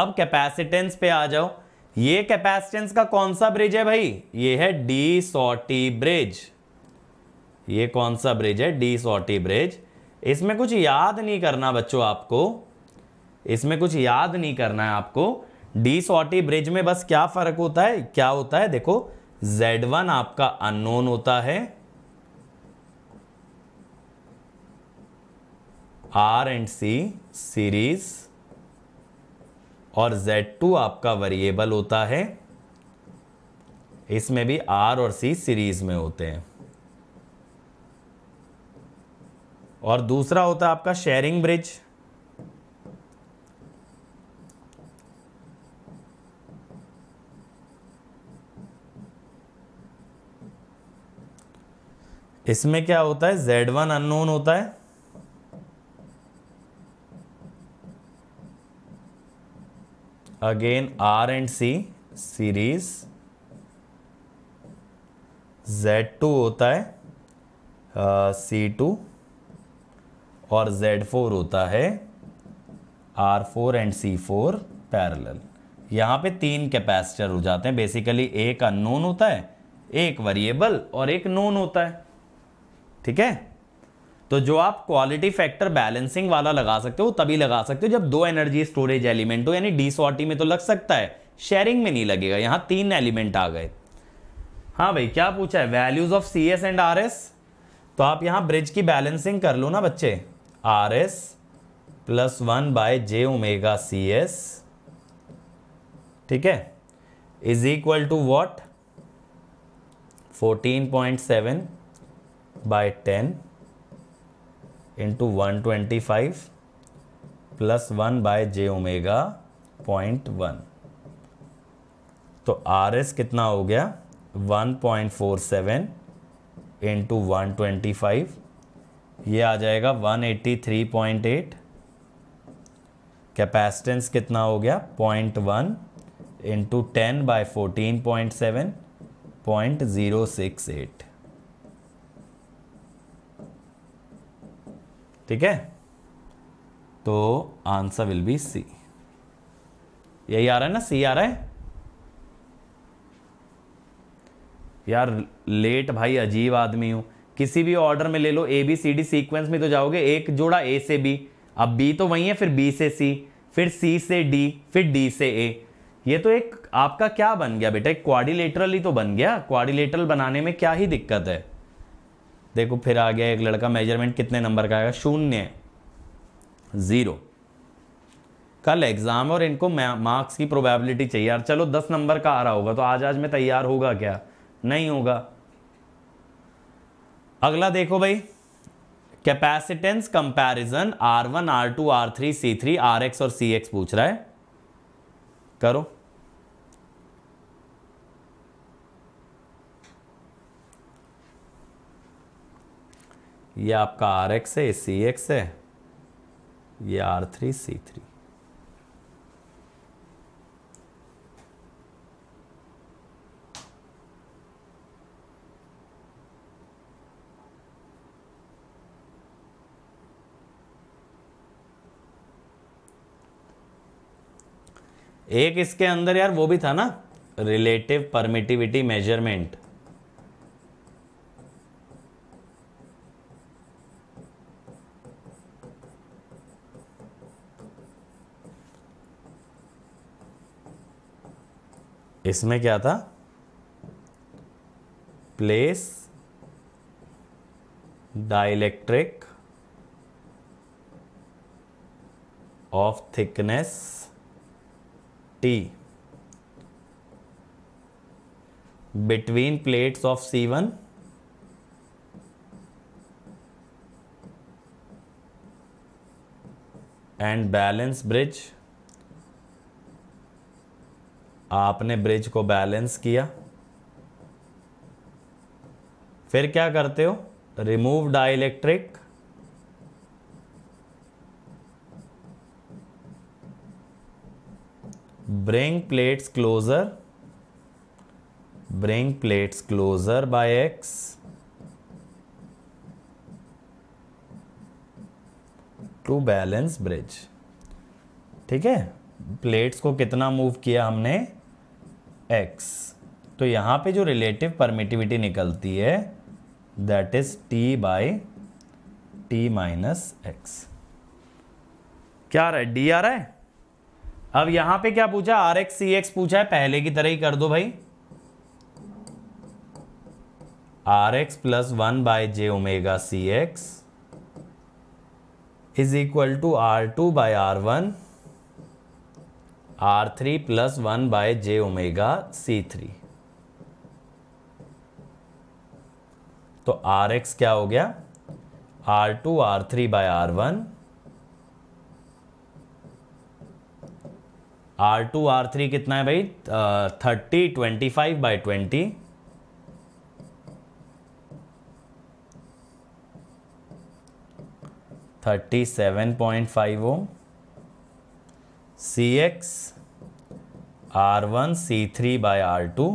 अब कैपेसिटेंस पे आ जाओ ये कैपेसिटेंस का कौन सा ब्रिज है भाई ये है डी सोटी ब्रिज ये कौन सा ब्रिज है डी सोटी ब्रिज इसमें कुछ याद नहीं करना बच्चों आपको इसमें कुछ याद नहीं करना है आपको डी सॉटी ब्रिज में बस क्या फर्क होता है क्या होता है देखो जेड वन आपका अननोन होता है आर एंड सी सीरीज और जेड टू आपका वेरिएबल होता है इसमें भी आर और सी सीरीज में होते हैं और दूसरा होता है आपका शेयरिंग ब्रिज इसमें क्या होता है जेड वन अननोन होता है again R and C series Z2 two होता है सी टू और जेड फोर होता है R four and C four parallel यहाँ पे तीन कैपेसिटर हो जाते हैं बेसिकली एक अननोन होता है एक वेरिएबल और एक नोन होता है ठीक है तो जो आप क्वालिटी फैक्टर बैलेंसिंग वाला लगा सकते हो तभी लगा सकते हो जब दो एनर्जी स्टोरेज एलिमेंट हो यानी डी सॉटी में तो लग सकता है शेयरिंग में नहीं लगेगा यहां तीन एलिमेंट आ गए हाँ भाई क्या पूछा है values of C S and R S तो आप यहाँ ब्रिज की बैलेंसिंग कर लो ना बच्चे R S plus one by J omega C S ठीक है is equal to what fourteen point seven by ten into one twenty five plus one by J omega point one तो R S कितना हो गया one point four seven into one twenty five ये आ जाएगा one eighty three point eight capacitance कितना हो गया point one into ten by fourteen point seven point zero six eight ठीक है तो आंसर विल बी सी यही आ रहा है ना सी आ रहा है यार लेट भाई अजीब आदमी हूं किसी भी ऑर्डर में ले लो A B C D sequence में तो जाओगे एक जोड़ा ए से बी अब बी तो वही है फिर बी से सी फिर सी से डी फिर डी से ए ये तो एक आपका क्या बन गया बेटा एक क्वारिलेटरल ही तो बन गया क्वारिलेटरल बनाने में क्या ही दिक्कत है देखो फिर आ गया एक लड़का मेजरमेंट कितने नंबर का आएगा शून्य ज़ीरो कल एग्ज़ाम और इनको मार्क्स की प्रोबेबिलिटी चाहिए यार चलो दस नंबर का आ रहा होगा तो आज आज में तैयार होगा क्या नहीं होगा अगला देखो भाई capacitance comparison R one R two R three C three R X और सी एक्स पूछ रहा है करो ये आपका आर एक्स है सी एक्स है ये आर थ्री सी थ्री एक इसके अंदर यार वो भी था ना रिलेटिव परमिटिविटी मेजरमेंट इसमें क्या था place dielectric of thickness T between plates of C one balance bridge आपने ब्रिज को बैलेंस किया फिर क्या करते हो remove dielectric bring plates closer bring plates closer by X to balance bridge ठीक है प्लेट्स को कितना मूव किया हमने एक्स तो यहाँ पे जो रिलेटिव परमिटिविटी निकलती है that is T by T minus X क्या आ रहा है डी आ रहा है अब यहाँ पे क्या पूछा आर एक्स सी एक्स पूछा है पहले की तरह ही कर दो भाई R X plus one by J omega C X is equal to R two by R one R three plus one by J omega C three तो आर एक्स क्या हो गया R two R three by R one R two R three कितना है भाई thirty twenty five by twenty thirty seven point five oh C X R one C three by R two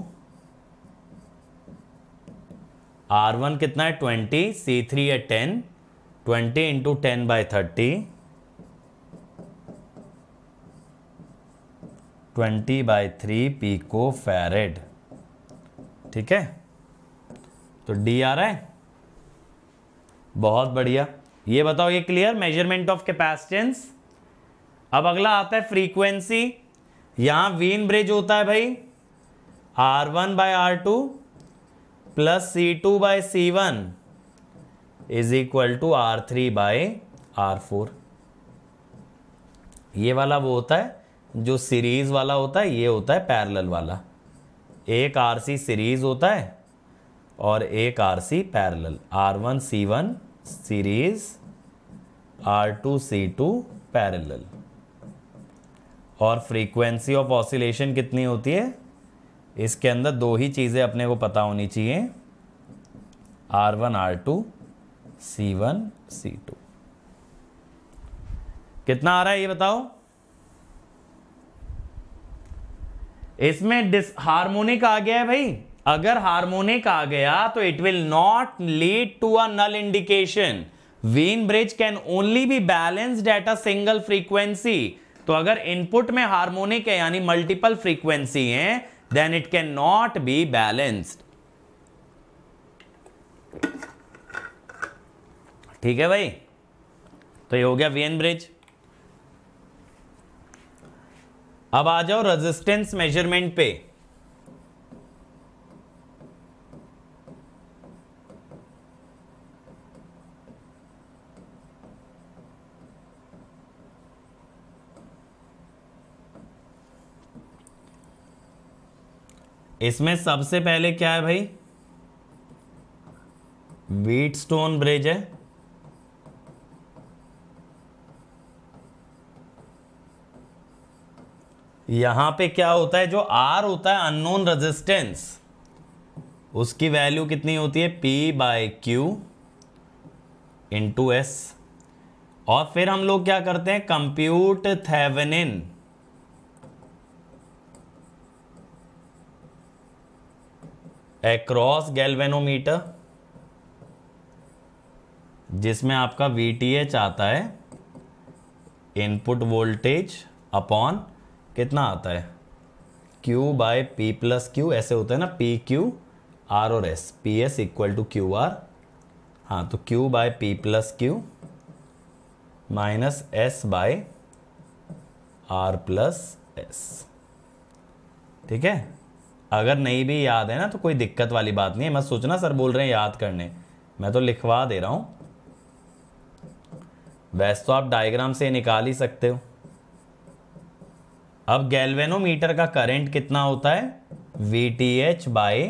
are one कितना है twenty C three है ten twenty into ten by thirty twenty by three pico farad ठीक है तो D आ रहा है बहुत बढ़िया ये बताओ ये क्लियर मेजरमेंट ऑफ कैपेसिटेंस अब अगला आता है फ्रीक्वेंसी यहाँ वीन ब्रिज होता है भाई R one by R two plus C two by C one is equal to R three by R four ये वाला वो होता है जो सीरीज वाला होता है ये होता है पैरेलल वाला एक आर सी सीरीज होता है और एक R C parallel R one C one series R two C two parallel और फ्रीक्वेंसी ऑफ ऑसिलेशन कितनी होती है इसके अंदर दो ही चीज़ें अपने को पता होनी चाहिए R one R two C one C two कितना आ रहा है ये बताओ इसमें डिस हार्मोनिक आ गया है भाई अगर हार्मोनिक आ गया तो it will not lead to a null indication Wien bridge can only be balanced at a single frequency तो अगर इनपुट में हार्मोनिक है यानी मल्टीपल फ्रीक्वेंसी है then it can not be balanced ठीक है भाई तो ये हो गया वीएन ब्रिज अब आ जाओ रेजिस्टेंस मेजरमेंट पे इसमें सबसे पहले क्या है भाई वीट स्टोन ब्रिज है यहां पे क्या होता है जो आर होता है अननोन रेजिस्टेंस उसकी वैल्यू कितनी होती है P by Q into S और फिर हम लोग क्या करते हैं कंप्यूट थेवेनिन क्रॉस गैल्वेनोमीटर जिसमें आपका एच आता है इनपुट वोल्टेज अपॉन कितना आता है Q by P plus Q ऐसे होता है ना पी क्यू आर और S P S equal to Q R हाँ तो Q by P plus Q minus S by R plus S ठीक है अगर नहीं भी याद है ना तो कोई दिक्कत वाली बात नहीं है मत सोचना सर बोल रहे हैं याद करने मैं तो लिखवा दे रहा हूँ वैसे तो आप डायग्राम से निकाल ही सकते हो अब गैल्वेनोमीटर का करंट कितना होता है V T H by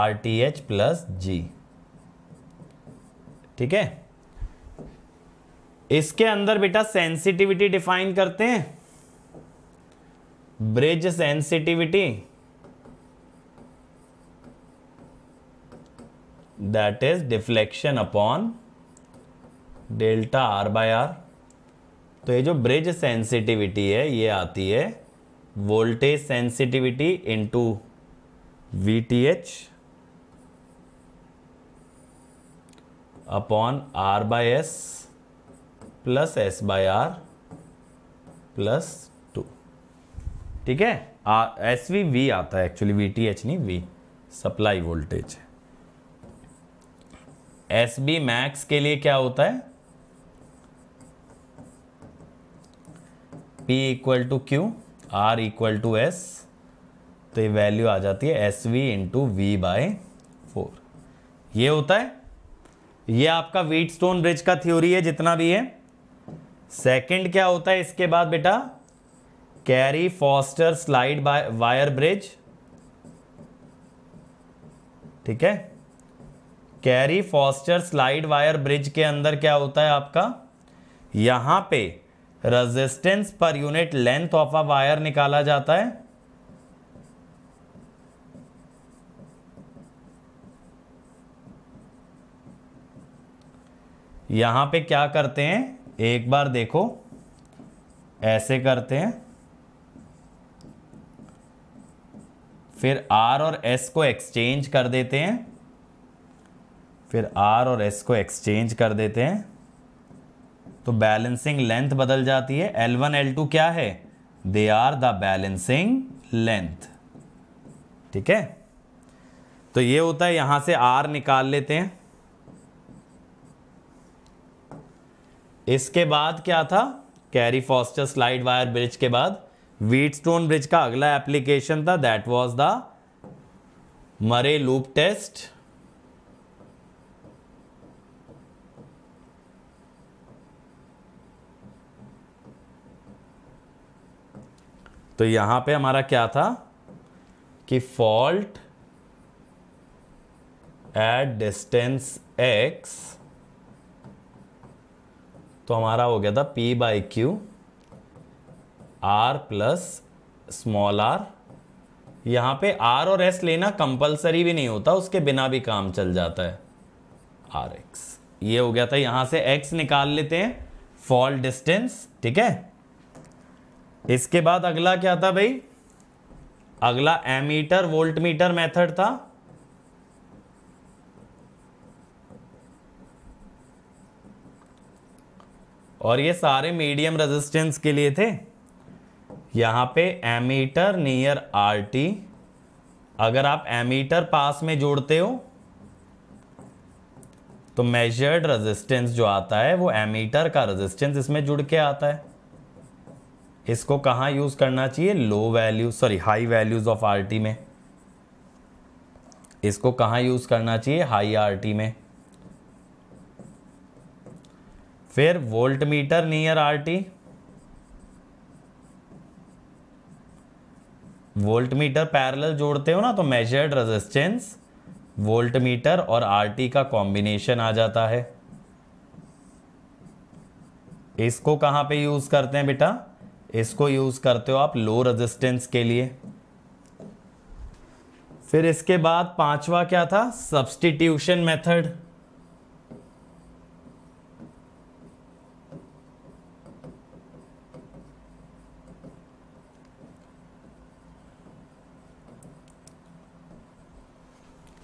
R T H plus G ठीक है इसके अंदर बेटा सेंसिटिविटी डिफाइन करते हैं bridge sensitivity that is deflection upon delta R by R तो ये जो ब्रिज सेंसिटिविटी है ये आती है voltage sensitivity into V T H upon R by S plus S by R plus ठीक है एस वी वी आता है एक्चुअली वी टी एच नहीं V supply voltage S B max के लिए क्या होता है P equal to Q R equal to S तो ये वैल्यू आ जाती है S V into V by four ये होता है ये आपका वीट स्टोन ब्रिज का थ्योरी है जितना भी है सेकंड क्या होता है इसके बाद बेटा Carey Foster slide wire bridge ठीक है Carey Foster slide wire bridge के अंदर क्या होता है आपका यहां पे resistance per unit length of a wire निकाला जाता है यहां पे क्या करते हैं एक बार देखो ऐसे करते हैं फिर आर और एस को एक्सचेंज कर देते हैं फिर आर और एस को एक्सचेंज कर देते हैं तो बैलेंसिंग लेंथ बदल जाती है एल वन एल टू क्या है they are the balancing length ठीक है तो ये होता है यहां से आर निकाल लेते हैं इसके बाद क्या था Carey Foster slide wire bridge के बाद व्हीटस्टोन ब्रिज का अगला एप्लीकेशन था that was the Murray loop test तो यहां पे हमारा क्या था कि फॉल्ट एट डिस्टेंस एक्स तो हमारा हो गया था P by Q R plus small R यहाँ पे आर और एस लेना कंपलसरी भी नहीं होता उसके बिना भी काम चल जाता है आर एक्स ये हो गया था यहाँ से एक्स निकाल लेते हैं फॉल डिस्टेंस ठीक है इसके बाद अगला क्या था भाई अगला एमीटर वोल्ट मीटर मेथड था और ये सारे मीडियम रेजिस्टेंस के लिए थे यहाँ पे एमीटर नियर आर टी अगर आप एमीटर पास में जोड़ते हो तो मेजर्ड रेजिस्टेंस जो आता है वो एमीटर का रेजिस्टेंस इसमें जुड़ के आता है इसको कहाँ यूज़ करना चाहिए low value sorry high values of R में इसको कहाँ यूज़ करना चाहिए हाई आर में फिर voltmeter near R T voltmeter parallel जोड़ते हो ना तो मेजर्ड रेजिस्टेंस वोल्ट मीटर और आरटी का कॉम्बिनेशन आ जाता है इसको कहां पे यूज करते हैं बेटा इसको यूज करते हो आप लो रेजिस्टेंस के लिए फिर इसके बाद पांचवा क्या था सब्सटीट्यूशन मेथड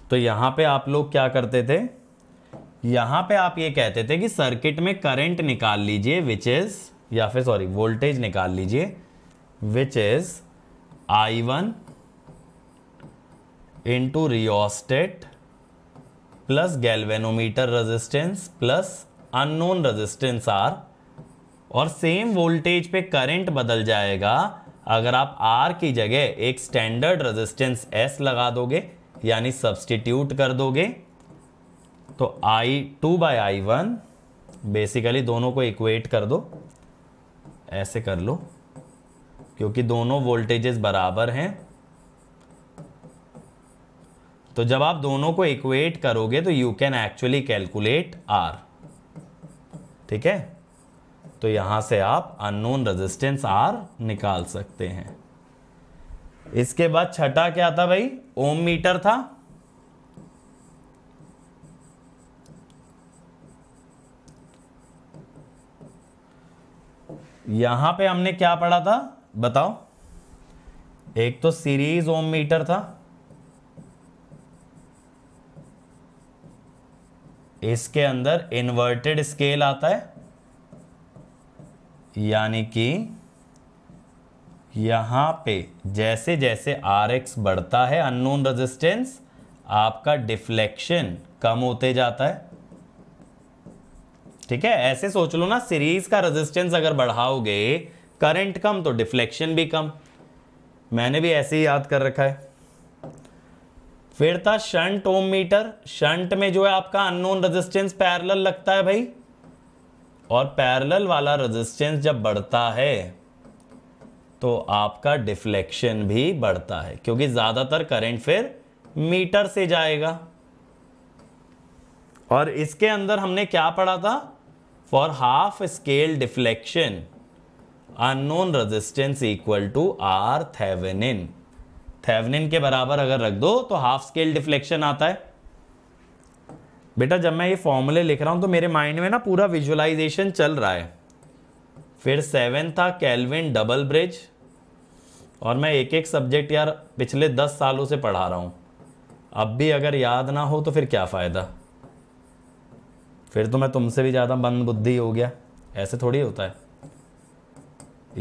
तो यहाँ पे आप लोग क्या करते थे यहाँ पे आप ये कहते थे कि सर्किट में करंट निकाल लीजिए विच इज़ या फिर सॉरी वोल्टेज निकाल लीजिए which is I one into rheostat plus galvanometer resistance plus unknown resistance R और सेम वोल्टेज पे करंट बदल जाएगा अगर आप आर की जगह एक स्टैंडर्ड रेजिस्टेंस एस लगा दोगे यानी सब्सटीट्यूट कर दोगे तो I two by I one basically दोनों को इक्वेट कर दो ऐसे कर लो क्योंकि दोनों वोल्टेजेस बराबर हैं तो जब आप दोनों को इक्वेट करोगे तो you can actually calculate R ठीक है तो यहां से आप अननोन रेजिस्टेंस आर निकाल सकते हैं इसके बाद छठा क्या था भाई ओम मीटर था यहां पे हमने क्या पढ़ा था बताओ एक तो सीरीज ओम मीटर था इसके अंदर इन्वर्टेड स्केल आता है यानी कि यहाँ पे जैसे जैसे आर एक्स बढ़ता है अननोन रेजिस्टेंस आपका डिफ्लेक्शन कम होते जाता है ठीक है ऐसे सोच लो ना सीरीज का रेजिस्टेंस अगर बढ़ाओगे करंट कम तो डिफ्लेक्शन भी कम मैंने भी ऐसे ही याद कर रखा है फिर था शंट ओम मीटर शंट में जो है आपका अननोन रेजिस्टेंस पैरेलल लगता है भाई और पैरेलल वाला रेजिस्टेंस जब बढ़ता है तो आपका डिफ्लेक्शन भी बढ़ता है क्योंकि ज़्यादातर करंट फिर मीटर से जाएगा और इसके अंदर हमने क्या पढ़ा था for half scale deflection unknown resistance equal to R Thevenin Thevenin के बराबर अगर रख दो तो हाफ स्केल डिफ्लेक्शन आता है बेटा जब मैं ये फॉर्मूले लिख रहा हूं तो मेरे माइंड में ना पूरा विजुअलाइजेशन चल रहा है फिर सेवन था कैलविन डबल ब्रिज और मैं एक एक सब्जेक्ट यार पिछले दस सालों से पढ़ा रहा हूँ अब भी अगर याद ना हो तो फिर क्या फ़ायदा फिर तो मैं तुमसे भी ज़्यादा मंद बुद्धि हो गया ऐसे थोड़ी होता है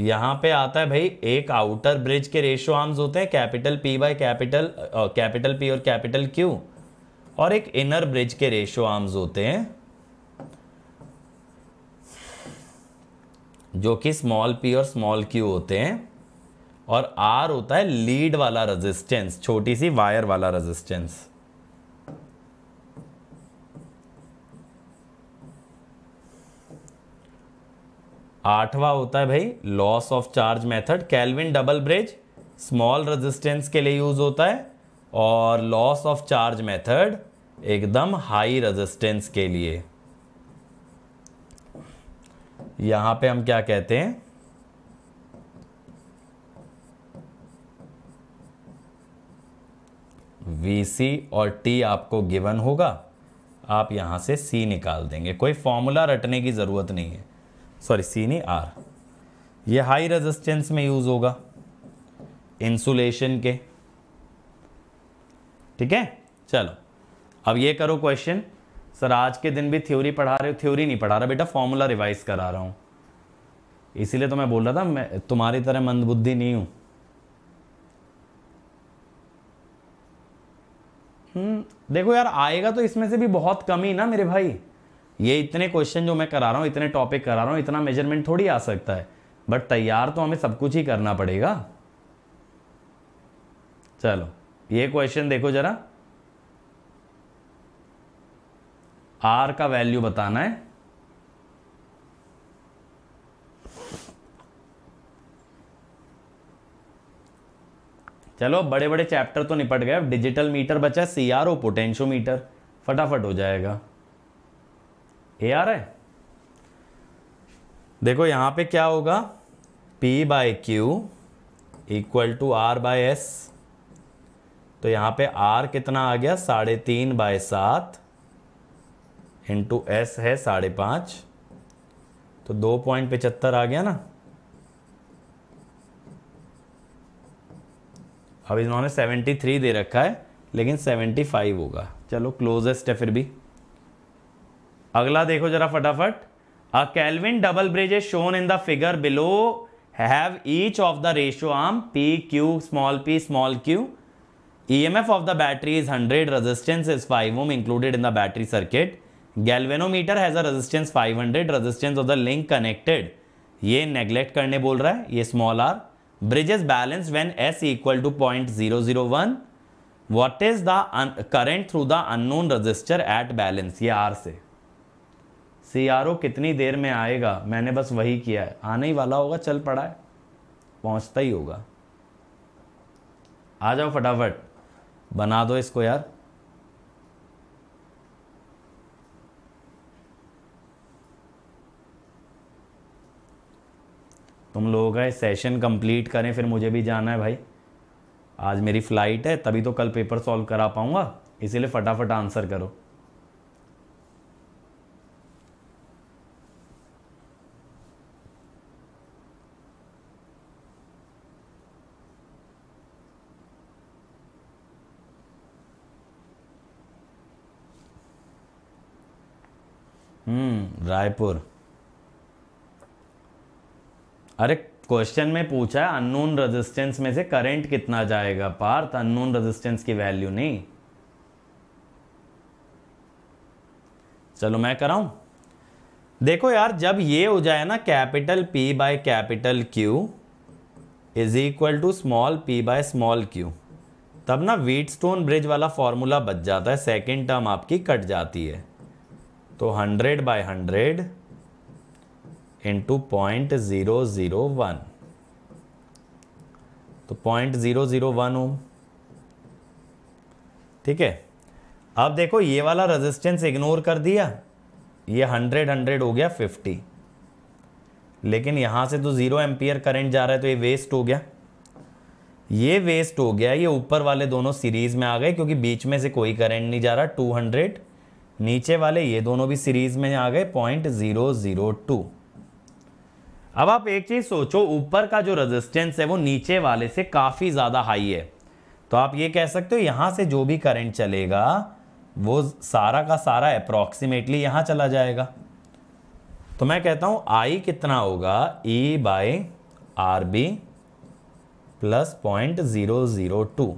यहाँ पे आता है भाई एक आउटर ब्रिज के रेशो आर्म्स होते हैं capital P by capital capital P और कैपिटल क्यू और एक इनर ब्रिज के रेशो आर्म्स होते हैं जो कि स्मॉल पी और स्मॉल क्यू होते हैं और आर होता है लीड वाला रेजिस्टेंस छोटी सी वायर वाला रेजिस्टेंस आठवा होता है भाई loss of charge method Kelvin double bridge small resistance के लिए यूज होता है और लॉस ऑफ चार्ज मेथड एकदम हाई रेजिस्टेंस के लिए यहां पे हम क्या कहते हैं वी और टी आपको गिवन होगा आप यहाँ से सी निकाल देंगे कोई फॉर्मूला रटने की ज़रूरत नहीं है सॉरी सी नहीं आर ये हाई रेजिस्टेंस में यूज़ होगा इंसुलेशन के ठीक है चलो अब ये करो क्वेश्चन सर आज के दिन भी थ्योरी पढ़ा रहे हो थ्योरी नहीं पढ़ा रहा बेटा फॉर्मूला रिवाइज करा रहा हूँ इसीलिए तो मैं बोल रहा था मैं तुम्हारी तरह मंदबुद्धि नहीं हूँ हम्म, देखो यार आएगा तो इसमें से भी बहुत कम ही ना मेरे भाई ये इतने क्वेश्चन जो मैं करा रहा हूँ इतने टॉपिक करा रहा हूँ इतना मेजरमेंट थोड़ी आ सकता है बट तैयार तो हमें सब कुछ ही करना पड़ेगा चलो ये क्वेश्चन देखो जरा आर का वैल्यू बताना है चलो बड़े बड़े चैप्टर तो निपट गए डिजिटल मीटर बचा सी आर ओ मीटर फटाफट हो जाएगा ए आर है देखो यहां पे क्या होगा P by Q equal to R by S तो यहां पे R कितना आ गया साढ़े तीन बाय सात इंटू एस है साढ़े पांच तो दो पॉइंट पचहत्तर आ गया ना अब इन्होंने सेवेंटी थ्री दे रखा है लेकिन सेवेंटी फाइव होगा चलो क्लोजेस्ट है फिर भी अगला देखो जरा फटाफट a Kelvin double bridge is shown in the figure below have each of the ratio arm P Q small P small Q E M F of the battery is hundred resistance is five ohm included in the battery circuit galvanometer has a five hundred resistance of the link connected ये neglect करने बोल रहा है ये small R bridges balance when s equal to 0.001 what is the current through the unknown resistor at balance ये R से सी R ओ कितनी देर में आएगा मैंने बस वही किया है आने ही वाला होगा चल पड़ा है पहुंचता ही होगा आ जाओ फटाफट बना दो इसको यार तुम लोगों का सेशन कंप्लीट करें फिर मुझे भी जाना है भाई आज मेरी फ़्लाइट है तभी तो कल पेपर सॉल्व करा पाऊंगा इसीलिए फटाफट आंसर करो हम्म, रायपुर अरे क्वेश्चन में पूछा है अननोन रेजिस्टेंस में से करंट कितना जाएगा पार्थ अननोन रेजिस्टेंस की वैल्यू नहीं चलो मैं कराऊं देखो यार जब ये हो जाए ना capital P by capital Q is equal to small P by small Q तब ना वीट स्टोन ब्रिज वाला फॉर्मूला बच जाता है सेकेंड टर्म आपकी कट जाती है तो hundred by hundred into point zero zero one तो point zero zero one ohm ठीक है अब देखो ये वाला रेजिस्टेंस इग्नोर कर दिया ये हंड्रेड हंड्रेड हो गया फिफ्टी लेकिन यहां से तो ज़ीरो एम्पियर करंट जा रहा है तो ये वेस्ट हो गया ये वेस्ट हो गया ये ऊपर वाले दोनों सीरीज़ में आ गए क्योंकि बीच में से कोई करंट नहीं जा रहा टू हंड्रेड नीचे वाले ये दोनों भी सीरीज़ में आ गए पॉइंट ज़ीरो ज़ीरो टू अब आप एक चीज़ सोचो ऊपर का जो रेजिस्टेंस है वो नीचे वाले से काफ़ी ज़्यादा हाई है तो आप ये कह सकते हो यहाँ से जो भी करंट चलेगा वो सारा का सारा अप्रोक्सीमेटली यहाँ चला जाएगा तो मैं कहता हूँ आई कितना होगा E by R B plus point zero zero two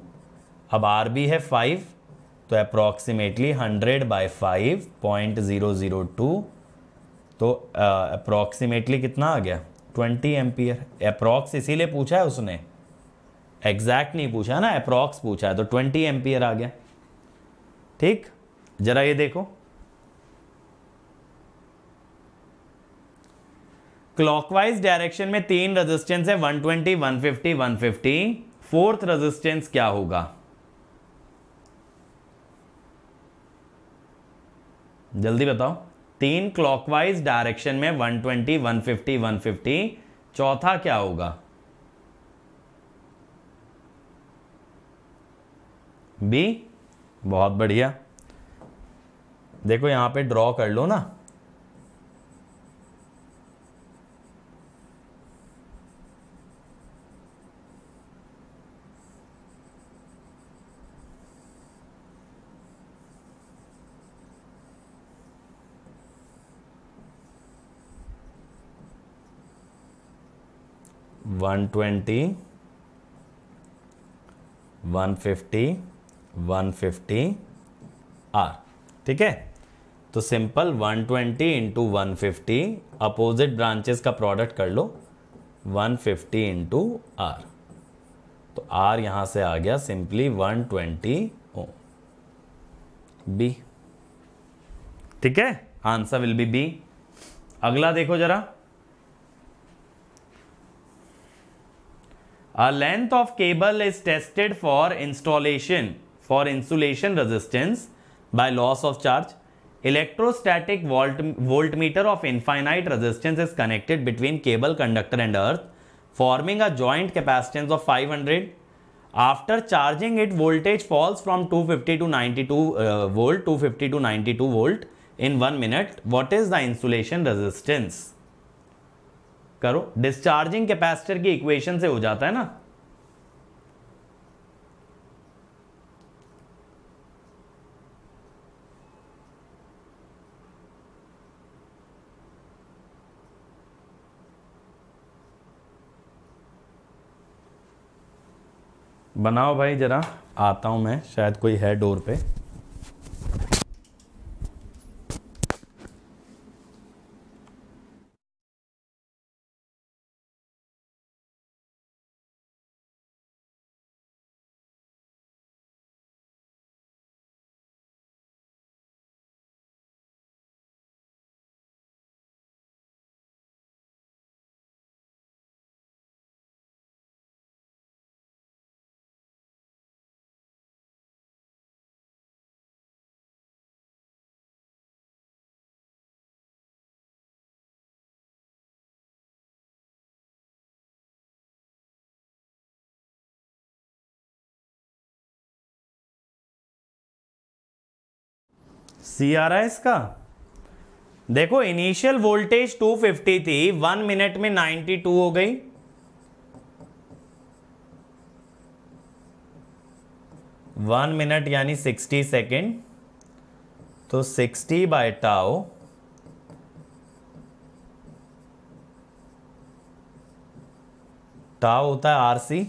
अब आर बी है फाइव तो approximately hundred by five point zero zero two तो अप्रॉक्सीमेटली कितना आ गया ट्वेंटी एम्पियर अप्रॉक्स इसीलिए पूछा है उसने एग्जैक्ट नहीं पूछा ना अप्रॉक्स पूछा है तो ट्वेंटी एम्पियर आ गया ठीक जरा ये देखो क्लॉकवाइज डायरेक्शन में तीन रेजिस्टेंस है 120, 150, 150 फोर्थ रेजिस्टेंस क्या होगा जल्दी बताओ तीन क्लॉकवाइज डायरेक्शन में 120, 150, 150 चौथा क्या होगा बी बहुत बढ़िया देखो यहां पे ड्रॉ कर लो ना one twenty one fifty one fifty R ठीक है तो simple 120 twenty into one fifty opposite branches का प्रोडक्ट कर लो 150 फिफ्टी इंटू आर तो आर यहां से आ गया सिंपली 120 ट्वेंटी ओ बी ठीक है आंसर विल बी बी अगला देखो जरा A length of cable is tested for installation for insulation resistance by loss of charge. Electrostatic volt, voltmeter of infinite resistance is connected between cable conductor and earth forming a joint capacitance of 500. After charging it voltage falls from 250 to 92 uh, volt 250 to 92 volt in 1 minute. What is the insulation resistance? करो discharging capacitor की equation से हो जाता है ना बनाओ भाई ज़रा आता हूं मैं शायद कोई है डोर पे सी आ रहा है इसका देखो इनिशियल वोल्टेज 250 थी वन मिनट में 92 हो गई वन मिनट यानी 60 सेकेंड तो 60 बाय टाओ टाओ होता है आरसी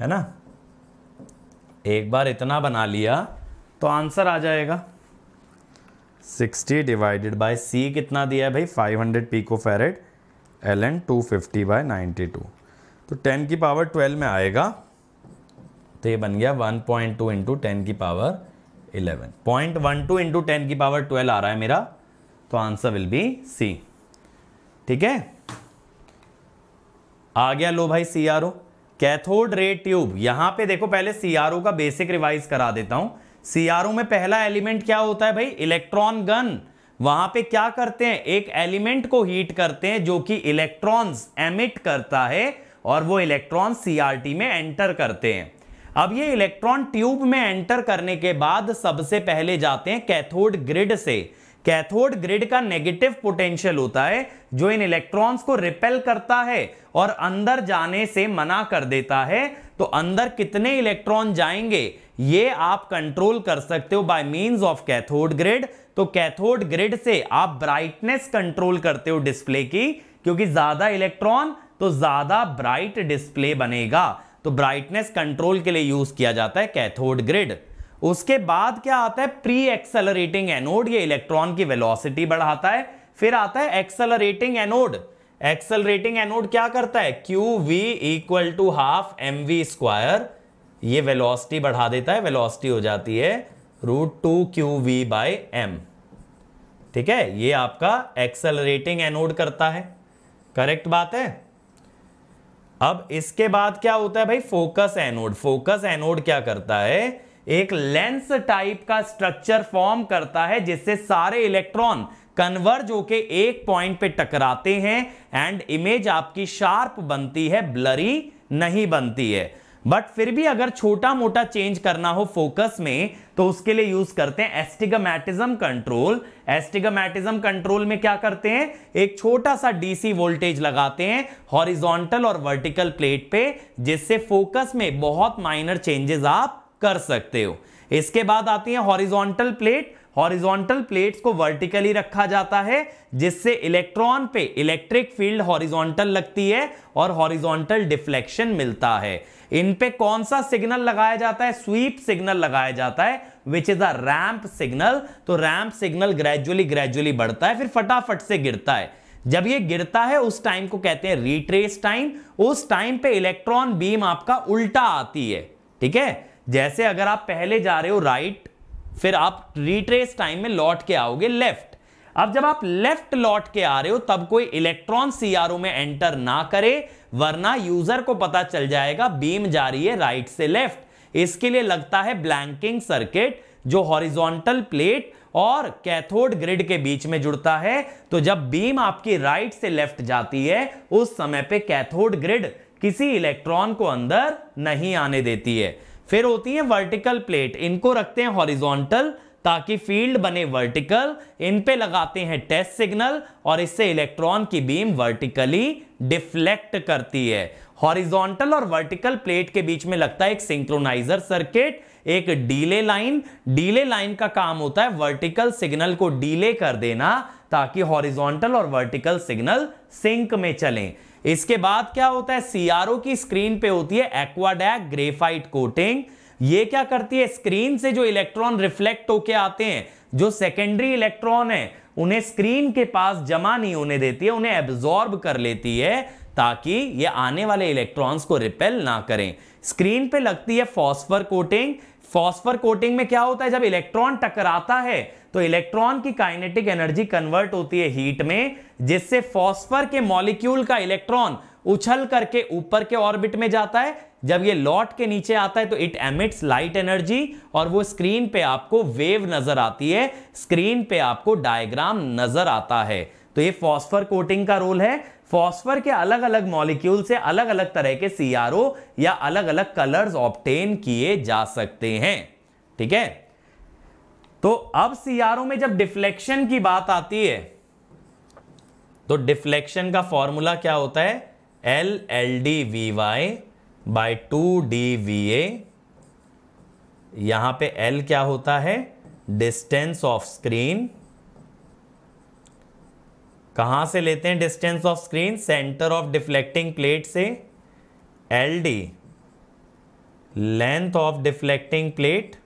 है ना एक बार इतना बना लिया तो आंसर आ जाएगा 60 डिवाइडेड बाय सी कितना दिया है भाई 500 hundred pico farad L N two fifty by ninety two तो 10 की पावर 12 में आएगा तो ये बन गया 1.2 पॉइंट टू इंटू टेन की power 11 point one two into ten की पावर 12 आ रहा है मेरा तो आंसर विल बी सी ठीक है आ गया लो भाई C R O cathode ray tube यहां पे देखो पहले सीआरओ का बेसिक रिवाइज करा देता हूं सीआरओ में पहला एलिमेंट क्या होता है भाई इलेक्ट्रॉन गन वहां पे क्या करते हैं एक एलिमेंट को हीट करते हैं जो कि इलेक्ट्रॉन्स एमिट करता है और वो इलेक्ट्रॉन सीआरटी में एंटर करते हैं अब ये इलेक्ट्रॉन ट्यूब में एंटर करने के बाद सबसे पहले जाते हैं कैथोड ग्रिड से कैथोड ग्रिड का नेगेटिव पोटेंशियल होता है जो इन इलेक्ट्रॉन्स को रिपेल करता है और अंदर जाने से मना कर देता है तो अंदर कितने इलेक्ट्रॉन जाएंगे ये आप कंट्रोल कर सकते हो by means of cathode grid तो कैथोड ग्रिड से आप ब्राइटनेस कंट्रोल करते हो डिस्प्ले की क्योंकि ज्यादा इलेक्ट्रॉन तो ज्यादा ब्राइट डिस्प्ले बनेगा तो ब्राइटनेस कंट्रोल के लिए यूज किया जाता है कैथोड ग्रिड उसके बाद क्या आता है प्री एक्सेलरेटिंग एनोड ये इलेक्ट्रॉन की वेलोसिटी बढ़ाता है फिर आता है एक्सेलरेटिंग एनोड एक्सेलरेटिंग एनोड क्या करता है Q V equal to half M V square ये वेलोसिटी बढ़ा देता है वेलोसिटी हो जाती है root two Q V by M ठीक है ये आपका एक्सेलरेटिंग एनोड करता है करेक्ट बात है अब इसके बाद क्या होता है भाई फोकस एनोड फोकस एनोड क्या करता है एक लेंस टाइप का स्ट्रक्चर फॉर्म करता है जिससे सारे इलेक्ट्रॉन कन्वर्ज होके एक पॉइंट पे टकराते हैं एंड इमेज आपकी शार्प बनती है ब्लरी नहीं बनती है बट फिर भी अगर छोटा मोटा चेंज करना हो फोकस में तो उसके लिए यूज करते हैं एस्टिगमैटिज्म कंट्रोल एस्टिगमैटिज्म कंट्रोल में क्या करते हैं एक छोटा सा डीसी वोल्टेज लगाते हैं हॉरिजॉन्टल और वर्टिकल प्लेट पे जिससे फोकस में बहुत माइनर चेंजेस आप कर सकते हो इसके बाद आती है हॉरिजॉन्टल प्लेट हॉरिजॉन्टल प्लेट्स को वर्टिकली रखा जाता है जिससे इलेक्ट्रॉन पे इलेक्ट्रिक फील्ड हॉरिजॉन्टल लगती है और हॉरिजॉन्टल डिफ्लेक्शन मिलता है इन पे कौन सा सिग्नल लगाया जाता है स्वीप सिग्नल लगाया जाता है which is a ramp signal तो रैंप सिग्नल ग्रेजुअली ग्रेजुअली बढ़ता है फिर फटाफट से गिरता है जब ये गिरता है उस टाइम को कहते हैं रिट्रेस टाइम उस टाइम पे इलेक्ट्रॉन बीम आपका उल्टा आती है ठीक है जैसे अगर आप पहले जा रहे हो राइट फिर आप रिट्रेस टाइम में लौट के आओगे लेफ्ट अब जब आप लेफ्ट लौट के आ रहे हो तब कोई इलेक्ट्रॉन सीआरओ में एंटर ना करे वरना यूजर को पता चल जाएगा बीम जा रही है राइट से लेफ्ट इसके लिए लगता है ब्लैंकिंग सर्किट जो हॉरिजॉन्टल प्लेट और कैथोड ग्रिड के बीच में जुड़ता है तो जब बीम आपकी राइट से लेफ्ट जाती है उस समय पे कैथोड ग्रिड किसी इलेक्ट्रॉन को अंदर नहीं आने देती है फिर होती है वर्टिकल प्लेट इनको रखते हैं हॉरिजॉन्टल ताकि फील्ड बने वर्टिकल इन पे लगाते हैं टेस्ट सिग्नल और इससे इलेक्ट्रॉन की बीम वर्टिकली डिफ्लेक्ट करती है हॉरिजॉन्टल और वर्टिकल प्लेट के बीच में लगता है एक सिंक्रोनाइजर सर्किट एक डीले लाइन डीले लाइन का काम होता है वर्टिकल सिग्नल को डीले कर देना ताकि हॉरिजॉन्टल और वर्टिकल सिग्नल सिंक में चलें इसके बाद क्या होता है सीआरओ की स्क्रीन पे होती है एक्वाडैक ग्रेफाइट कोटिंग ये क्या करती है स्क्रीन से जो इलेक्ट्रॉन रिफ्लेक्ट होके आते हैं जो सेकेंडरी इलेक्ट्रॉन है उन्हें स्क्रीन के पास जमा नहीं होने देती है उन्हें एब्जॉर्ब कर लेती है ताकि ये आने वाले इलेक्ट्रॉन्स को रिपेल ना करें स्क्रीन पे लगती है फॉस्फर कोटिंग फॉस्फर कोटिंग में क्या होता है जब इलेक्ट्रॉन टकराता है तो इलेक्ट्रॉन की काइनेटिक एनर्जी कन्वर्ट होती है हीट में जिससे फॉस्फर के मॉलिक्यूल का इलेक्ट्रॉन उछल करके ऊपर के ऑर्बिट में जाता है जब ये लॉट के नीचे आता है तो इट एमिट्स लाइट एनर्जी और वो स्क्रीन पे आपको वेव नजर आती है स्क्रीन पे आपको डायग्राम नजर आता है तो ये फॉस्फर कोटिंग का रोल है फॉस्फर के अलग अलग मॉलिक्यूल से अलग अलग तरह के सी या अलग अलग कलर्स ऑप्टेन किए जा सकते हैं ठीक है तो अब सी में जब डिफ्लेक्शन की बात आती है तो डिफ्लेक्शन का फॉर्मूला क्या होता है L L D V Y by two D V A यहां पे एल क्या होता है डिस्टेंस ऑफ स्क्रीन कहाँ से लेते हैं distance of screen centre of deflecting plate से L D length of deflecting plate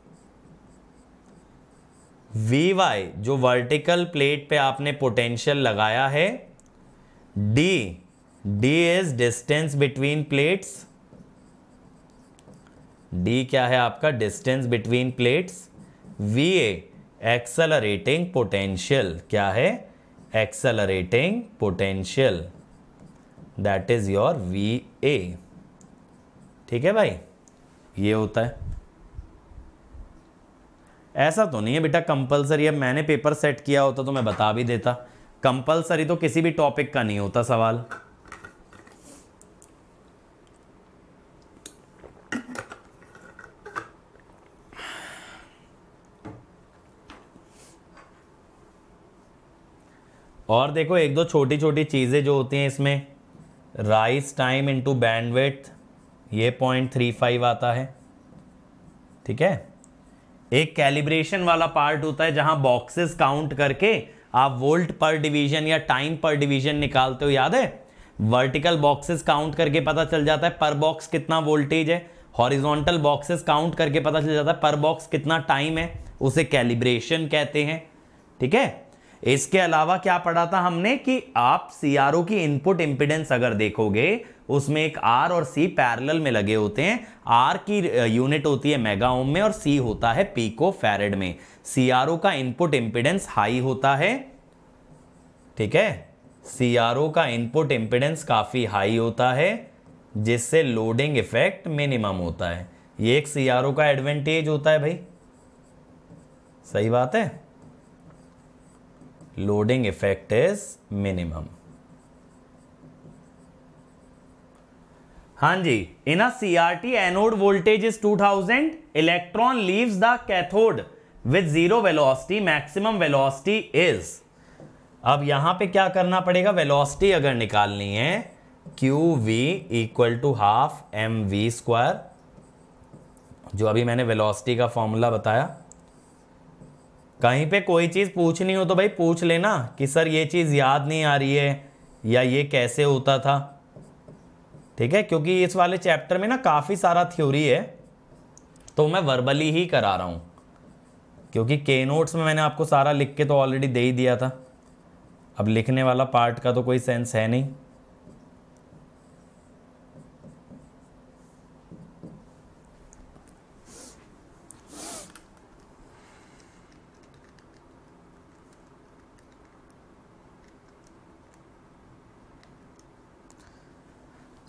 V Y जो वर्टिकल प्लेट पे आपने पोटेंशियल लगाया है D D is distance between plates D क्या है आपका distance between plates V A accelerating potential क्या है accelerating potential that is your V A ठीक है भाई ये होता है ऐसा तो नहीं है बेटा कंपलसरी अब मैंने पेपर सेट किया होता तो मैं बता भी देता कंपलसरी तो किसी भी टॉपिक का नहीं होता सवाल और देखो एक दो छोटी छोटी चीज़ें जो होती हैं इसमें राइस टाइम इनटू बैंडविथ ये पॉइंट थ्री फाइव आता है ठीक है एक कैलिब्रेशन वाला पार्ट होता है जहां बॉक्सेस काउंट करके आप वोल्ट पर डिवीजन या टाइम पर डिवीजन निकालते हो याद है वर्टिकल बॉक्सेस काउंट करके पता चल जाता है पर बॉक्स कितना वोल्टेज है हॉरिजॉन्टल बॉक्सेस काउंट करके पता चल जाता है पर बॉक्स कितना टाइम है उसे कैलिब्रेशन कहते हैं ठीक है इसके अलावा क्या पढ़ा था हमने कि आप सीआरओ की इनपुट इम्पिडेंस अगर देखोगे उसमें एक आर और सी पैरेलल में लगे होते हैं आर की यूनिट होती है मेगा ओम में और सी होता है पीको फेरेड में सीआरओ का इनपुट इम्पिडेंस हाई होता है ठीक है सीआरओ का इनपुट इम्पिडेंस काफ़ी हाई होता है जिससे लोडिंग इफेक्ट मिनिमम होता है ये एक सीआरओ का एडवांटेज होता है भाई सही बात है लोडिंग इफेक्ट इज मिनिमम हां जी in a CRT anode voltage is 2000 electron leaves the cathode with zero velocity maximum velocity is अब यहां पे क्या करना पड़ेगा वेलोसिटी अगर निकालनी है Q V equal to half M V square जो अभी मैंने वेलोसिटी का फॉर्मूला बताया कहीं पे कोई चीज़ पूछनी हो तो भाई पूछ लेना कि सर ये चीज़ याद नहीं आ रही है या ये कैसे होता था ठीक है क्योंकि इस वाले चैप्टर में ना काफ़ी सारा थ्योरी है तो मैं वर्बली ही करा रहा हूँ क्योंकि के नोट्स में मैंने आपको सारा लिख के तो ऑलरेडी दे ही दिया था अब लिखने वाला पार्ट का तो कोई सेंस है नहीं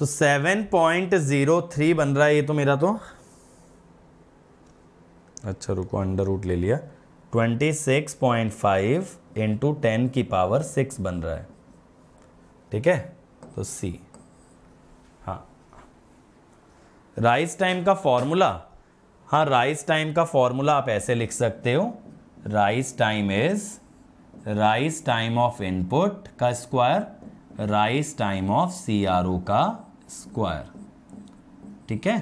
तो सेवन पॉइंट ज़ीरो थ्री बन रहा है ये तो मेरा तो अच्छा रुको अंडर रूट ले लिया twenty six point five into ten की पावर सिक्स बन रहा है ठीक है तो सी हाँ राइस टाइम का फॉर्मूला हाँ राइस टाइम का फॉर्मूला आप ऐसे लिख सकते हो rise time is rise time of input का square rise time of C R O का स्क्वायर ठीक है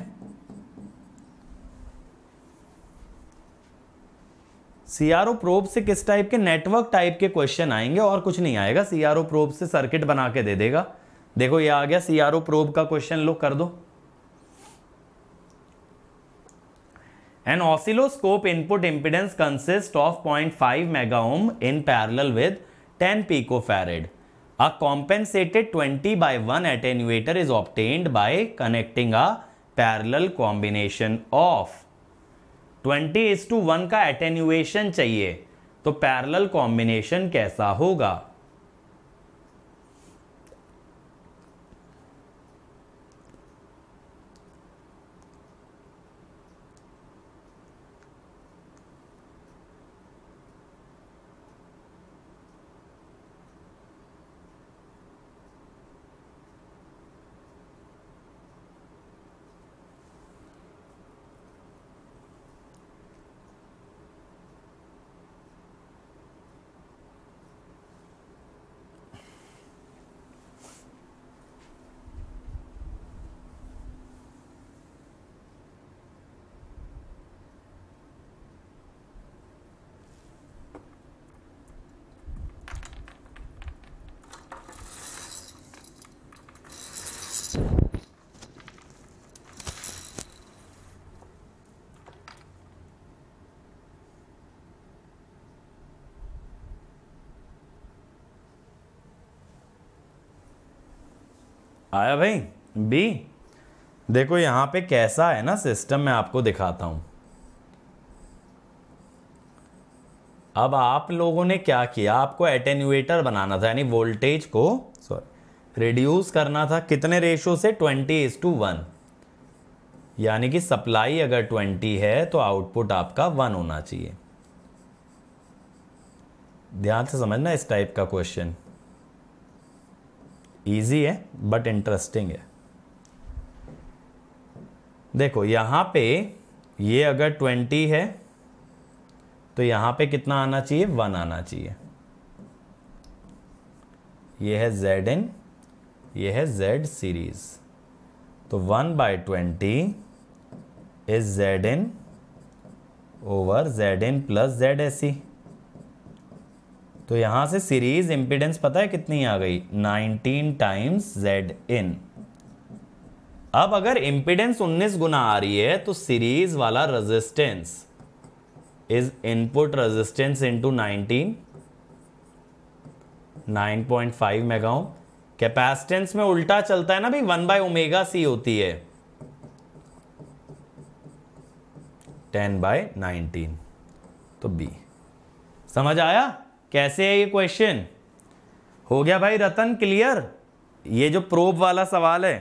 सीआरओ प्रोब से किस टाइप के नेटवर्क टाइप के क्वेश्चन आएंगे और कुछ नहीं आएगा सीआरओ प्रोब से सर्किट बना के दे देगा देखो ये आ गया सीआरओ प्रोब का क्वेश्चन लो कर दो an oscilloscope input impedance consist of 0.5 megaohm in parallel with 10 pico farad A compensated 20 by 1 attenuator is obtained by connecting a parallel combination of 20 is to 1 का attenuation चाहिए तो parallel combination कैसा होगा आया भाई बी देखो यहाँ पे कैसा है ना सिस्टम मैं आपको दिखाता हूँ अब आप लोगों ने क्या किया आपको एटेन्यूएटर बनाना था यानी वोल्टेज को सॉरी रिड्यूस करना था कितने रेशो से ट्वेंटी इज टू वन यानी कि सप्लाई अगर ट्वेंटी है तो आउटपुट आपका वन होना चाहिए ध्यान से समझना इस टाइप का क्वेश्चन ईजी है बट इंटरेस्टिंग है देखो यहां पे ये अगर ट्वेंटी है तो यहां पे कितना आना चाहिए वन आना चाहिए ये है जेड इन ये है जेड सीरीज तो one by twenty is Z in over Z in plus Z AC C तो यहाँ से सीरीज इंपीडेंस पता है कितनी आ गई 19 टाइम्स जेड इन अब अगर इंपीडेंस 19 गुना आ रही है तो सीरीज वाला resistance is input resistance into 19 9.5 mega ohm capacitance में उल्टा चलता है ना भाई वन बाय ओमेगा सी होती है 10 बाय 19 तो बी समझ आया कैसे है ये क्वेश्चन हो गया भाई रतन क्लियर ये जो प्रोब वाला सवाल है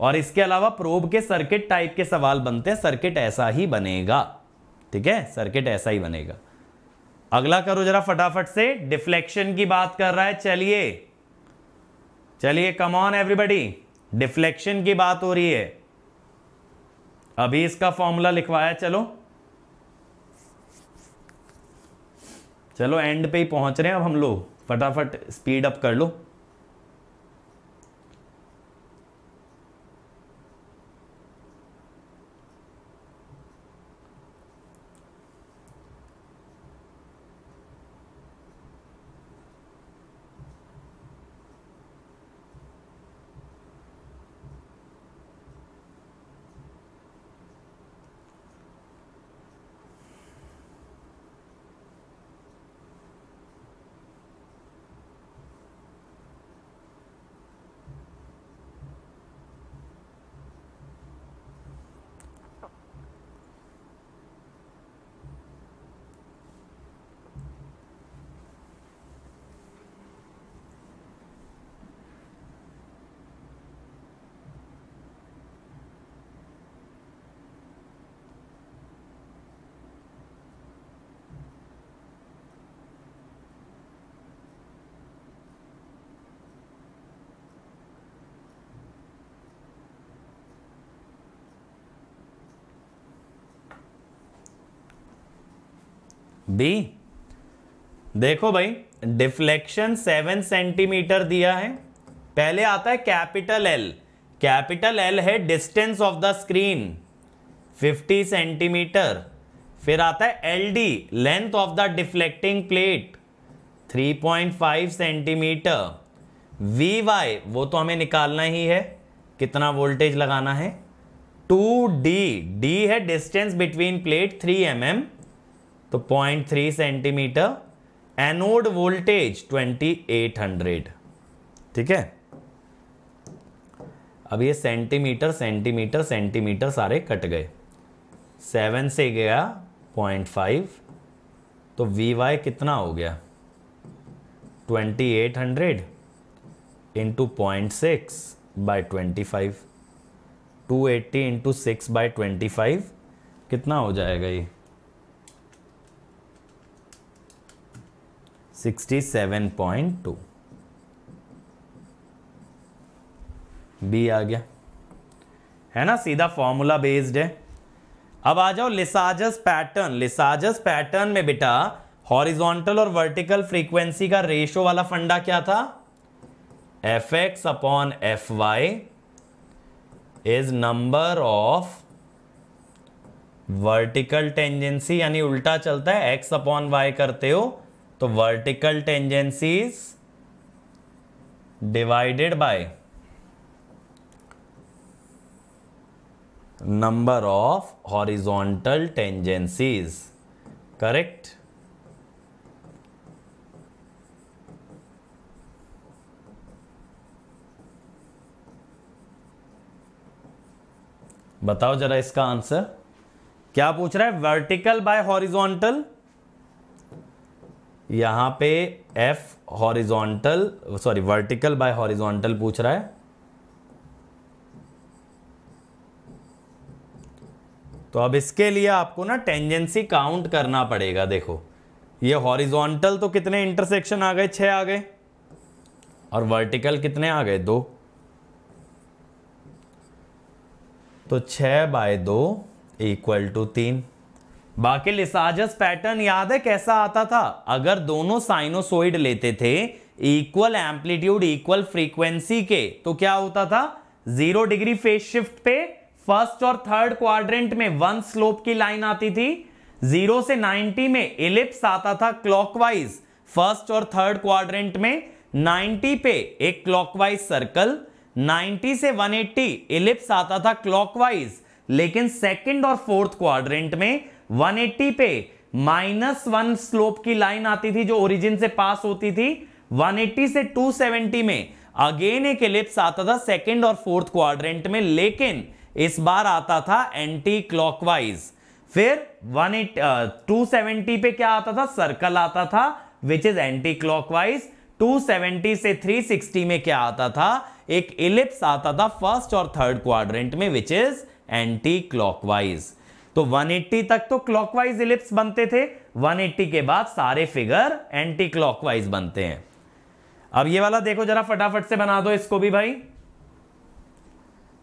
और इसके अलावा प्रोब के सर्किट टाइप के सवाल बनते हैं सर्किट ऐसा ही बनेगा ठीक है सर्किट ऐसा ही बनेगा अगला करो जरा फटाफट से डिफ्लेक्शन की बात कर रहा है चलिए चलिए कम ऑन एवरीबडी डिफ्लेक्शन की बात हो रही है अभी इसका फॉर्मूला लिखवाया चलो चलो एंड पे ही पहुंच रहे हैं अब हम लोग फटाफट स्पीड अप कर लो डी देखो भाई डिफ्लेक्शन सेवन सेंटीमीटर दिया है पहले आता है कैपिटल एल कैपिटल एल है distance of the screen 50 centimetre फिर आता है L D length of the deflecting plate 3.5 centimetre V Y वो तो हमें निकालना ही है कितना वोल्टेज लगाना है टू डी डी है distance between plate 3 M mm, तो 0.3 सेंटीमीटर एनोड वोल्टेज 2800 ठीक है अब ये सेंटीमीटर सेंटीमीटर सेंटीमीटर सारे कट गए सेवन से गया पॉइंट फाइव तो वी वाई कितना हो गया twenty eight hundred into point six by twenty five two eighty into six by twenty five कितना हो जाएगा ये 67.2 बी आ गया है ना सीधा फॉर्मूला बेस्ड है अब आ जाओ लिसाजस पैटर्न लिसाजस पैटर्न में बेटा हॉरिजॉन्टल और वर्टिकल फ्रीक्वेंसी का रेशो वाला फंडा क्या था F X upon F Y is number of vertical tangency यानी उल्टा चलता है एक्स अपॉन वाई करते हो तो vertical tangencies divided by number of horizontal tangencies correct बताओ जरा इसका आंसर क्या पूछ रहा है वर्टिकल बाय हॉरिजॉन्टल यहाँ पे F horizontal sorry vertical by horizontal पूछ रहा है तो अब इसके लिए आपको ना टेंजेंसी काउंट करना पड़ेगा देखो ये हॉरिजॉन्टल तो कितने इंटरसेक्शन आ गए छह आ गए और वर्टिकल कितने आ गए दो तो छ बाय दो इक्वल टू तीन बाकी लिसाजस पैटर्न याद है कैसा आता था अगर दोनों साइनोसोइड लेते थे इक्वल एम्पलीट्यूड इक्वल फ्रीक्वेंसी के तो क्या होता था जीरो डिग्री फेस शिफ्ट पे फर्स्ट और थर्ड क्वाड्रेंट में वन स्लोप की लाइन आती थी जीरो से नाइनटी में इलिप्स आता था क्लॉकवाइज फर्स्ट और थर्ड क्वाड्रेंट में नाइनटी पे एक क्लॉकवाइज सर्कल नाइनटी से वन एट्टी इलिप्स आता था क्लॉकवाइज लेकिन सेकंड और फोर्थ क्वाड्रेंट में 180 पे माइनस वन स्लोप की लाइन आती थी जो ओरिजिन से पास होती थी 180 से 270 में अगेन एक एलिप्स आता था सेकेंड और फोर्थ क्वाड्रेंट में लेकिन इस बार आता था एंटी क्लॉकवाइज फिर वन एट टू सेवेंटी पे क्या आता था सर्कल आता था विच इज एंटी क्लॉकवाइज 270 से 360 में क्या आता था एक इलिप्स आता था फर्स्ट और थर्ड क्वाड्रेंट में विच इज एंटी क्लॉकवाइज तो 180 तक तो क्लॉकवाइज इलिप्स बनते थे 180 के बाद सारे फिगर एंटी क्लॉकवाइज बनते हैं अब ये वाला देखो जरा फटाफट से बना दो इसको भी भाई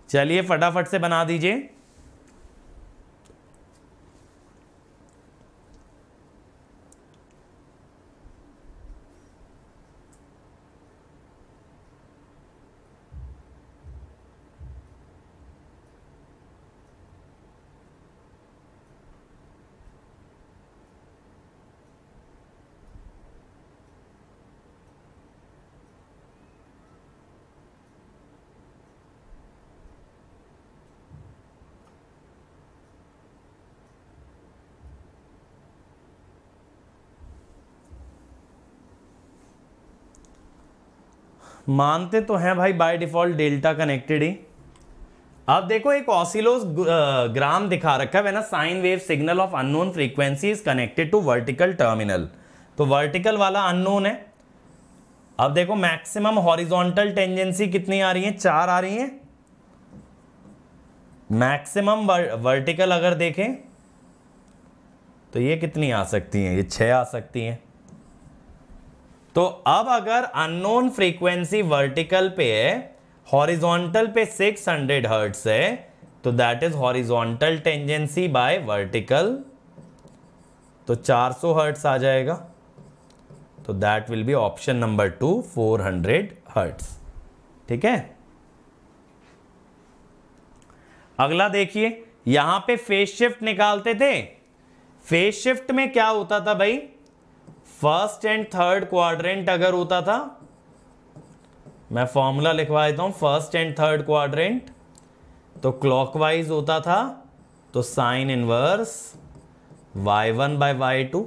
चलिए फटाफट से बना दीजिए मानते तो हैं भाई बाय डिफॉल्ट डेल्टा कनेक्टेड ही अब देखो एक ऑसिलोस uh, ग्राम दिखा रखा है ना sine wave signal of unknown frequency is connected to vertical terminal तो वर्टिकल वाला अननोन है अब देखो मैक्सिमम हॉरिजॉन्टल टेंजेंसी कितनी आ रही है चार आ रही है मैक्सिमम वर्टिकल अगर देखें तो ये कितनी आ सकती हैं ये छः आ सकती हैं तो अब अगर अननोन फ्रीक्वेंसी वर्टिकल पे है हॉरिजॉन्टल पे 600 हंड्रेड हर्ट्स है तो that is horizontal tangency by vertical तो 400 सौ हर्ट्स आ जाएगा तो that will be option number two 400 hundred hertz ठीक है अगला देखिए यहां पे फेस शिफ्ट निकालते थे फेस शिफ्ट में क्या होता था भाई फर्स्ट एंड थर्ड क्वाड्रेंट अगर होता था मैं फॉर्मूला लिखवा देता हूं फर्स्ट एंड थर्ड क्वाड्रेंट तो क्लॉकवाइज होता था तो sine inverse Y one by Y two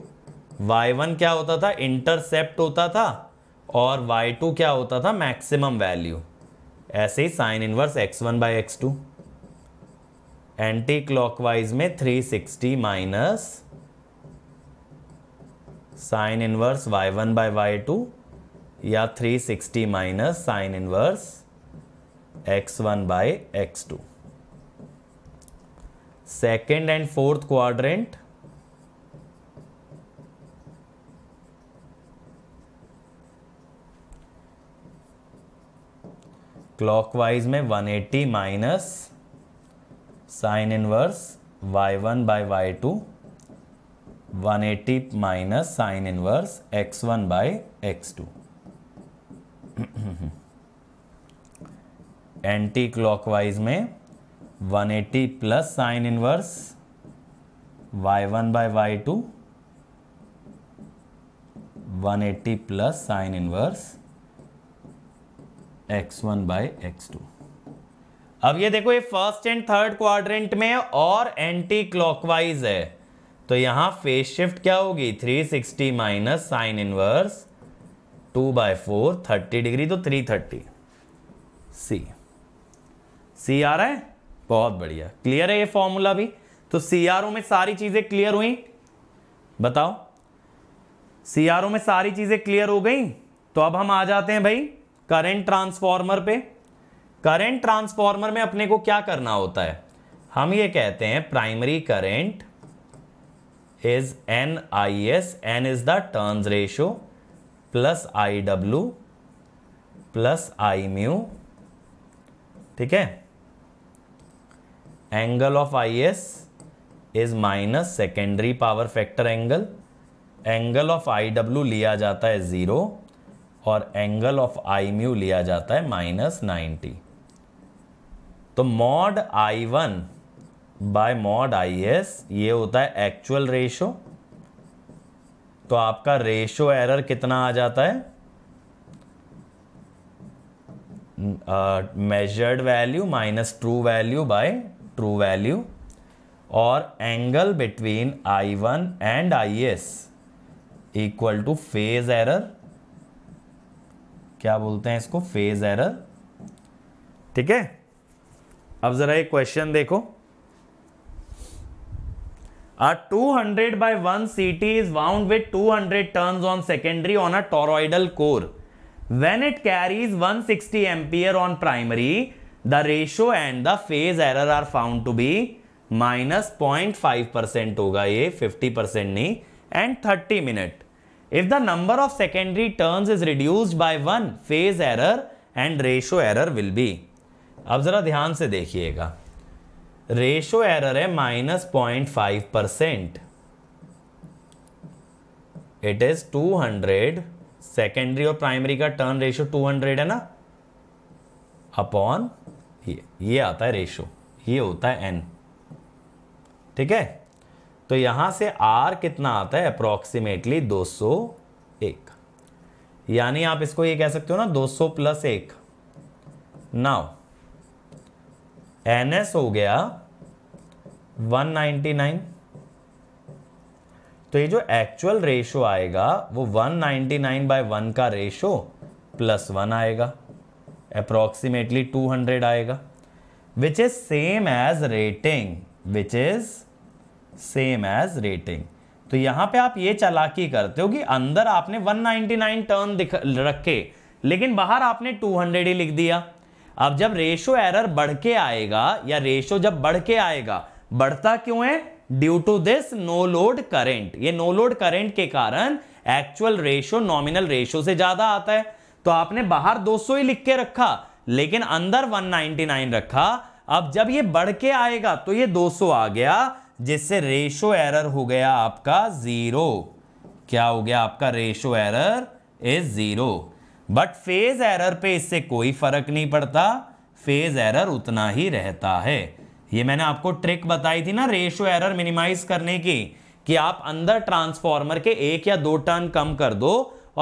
Y one क्या होता था इंटरसेप्ट होता था और वाई टू क्या होता था मैक्सिमम वैल्यू ऐसे ही sine inverse X one by X two anti clockwise में three sixty minus sine inverse Y one by Y two या 360 sixty minus sine inverse X one by X two second and fourth quadrant clockwise में 180 eighty minus sine inverse Y one by Y two one eighty minus sine inverse X one by X two anti clockwise में 180 plus sine inverse y1 one by Y two one plus sine inverse x1 one by X अब ये देखो ये first and third quadrant में और anti clockwise है तो यहां फेस शिफ्ट क्या होगी 360 sixty minus sine inverse two by four thirty degree तो 330 सी सी आ रहा है बहुत बढ़िया क्लियर है ये फॉर्मूला भी तो सी में सारी चीज़ें क्लियर हुई बताओ सी में सारी चीज़ें क्लियर हो गई तो अब हम आ जाते हैं भाई करंट ट्रांसफार्मर पे करंट ट्रांसफार्मर में अपने को क्या करना होता है हम ये कहते हैं primary current is NIS. N is the turns ratio plus IW plus I mu. ठीक है angle of I S is minus secondary power factor angle angle of I W लिया जाता है ज़ीरो और एंगल ऑफ आई म्यू लिया जाता है minus ninety तो mod I one by mod I S ये होता है एक्चुअल रेशो तो आपका रेशो एरर कितना आ जाता है measured value minus true value by true value और angle between I one and I S equal to phase error क्या बोलते हैं इसको फेज एरर ठीक है अब जरा एक क्वेश्चन देखो A 200 by 1 CT is wound with 200 turns on secondary on a toroidal core. When it carries 160 ampere on primary, the ratio and the phase error are found to be minus point five percent होगा ये fifty percent नहीं and thirty minute if the number of secondary turns is reduced by one phase error and ratio error will be अब जरा ध्यान से देखिएगा ratio error है minus point five percent it is two hundred secondary और primary का turn ratio two hundred है ना अपॉन ये ये आता है रेशो ये होता है एन ठीक है तो यहां से आर कितना आता है अप्रोक्सीमेटली दो सो एक यानी आप इसको ये कह सकते हो ना दो सो प्लस एक नाउ एन एस हो गया 199 तो ये जो एक्चुअल रेशो आएगा वो 199 नाइन्टी नाइन बाय वन का रेशो प्लस वन आएगा अप्रोक्सीमेटली 200 आएगा which is same as rating which is same as rating तो यहां पे आप ये चलाकी करते हो कि अंदर आपने 199 टर्न दिख रखे लेकिन बाहर आपने 200 ही लिख दिया अब जब रेशो एरर बढ़ के आएगा या रेशो जब बढ़ के आएगा बढ़ता क्यों है due to this no load current ये नो लोड करेंट के कारण एक्चुअल रेशो नॉमिनल रेशो से ज्यादा आता है तो आपने बाहर 200 ही लिख के रखा लेकिन अंदर 199 रखा अब जब ये बढ़ के आएगा तो ये 200 आ गया जिससे रेशो एरर हो गया आपका जीरो क्या हो गया आपका ratio error is zero but phase error पे इससे कोई फर्क नहीं पड़ता फेज एरर उतना ही रहता है ये मैंने आपको ट्रिक बताई थी ना रेशियो एरर मिनिमाइज करने की कि आप अंदर ट्रांसफॉर्मर के एक या दो टर्न कम कर दो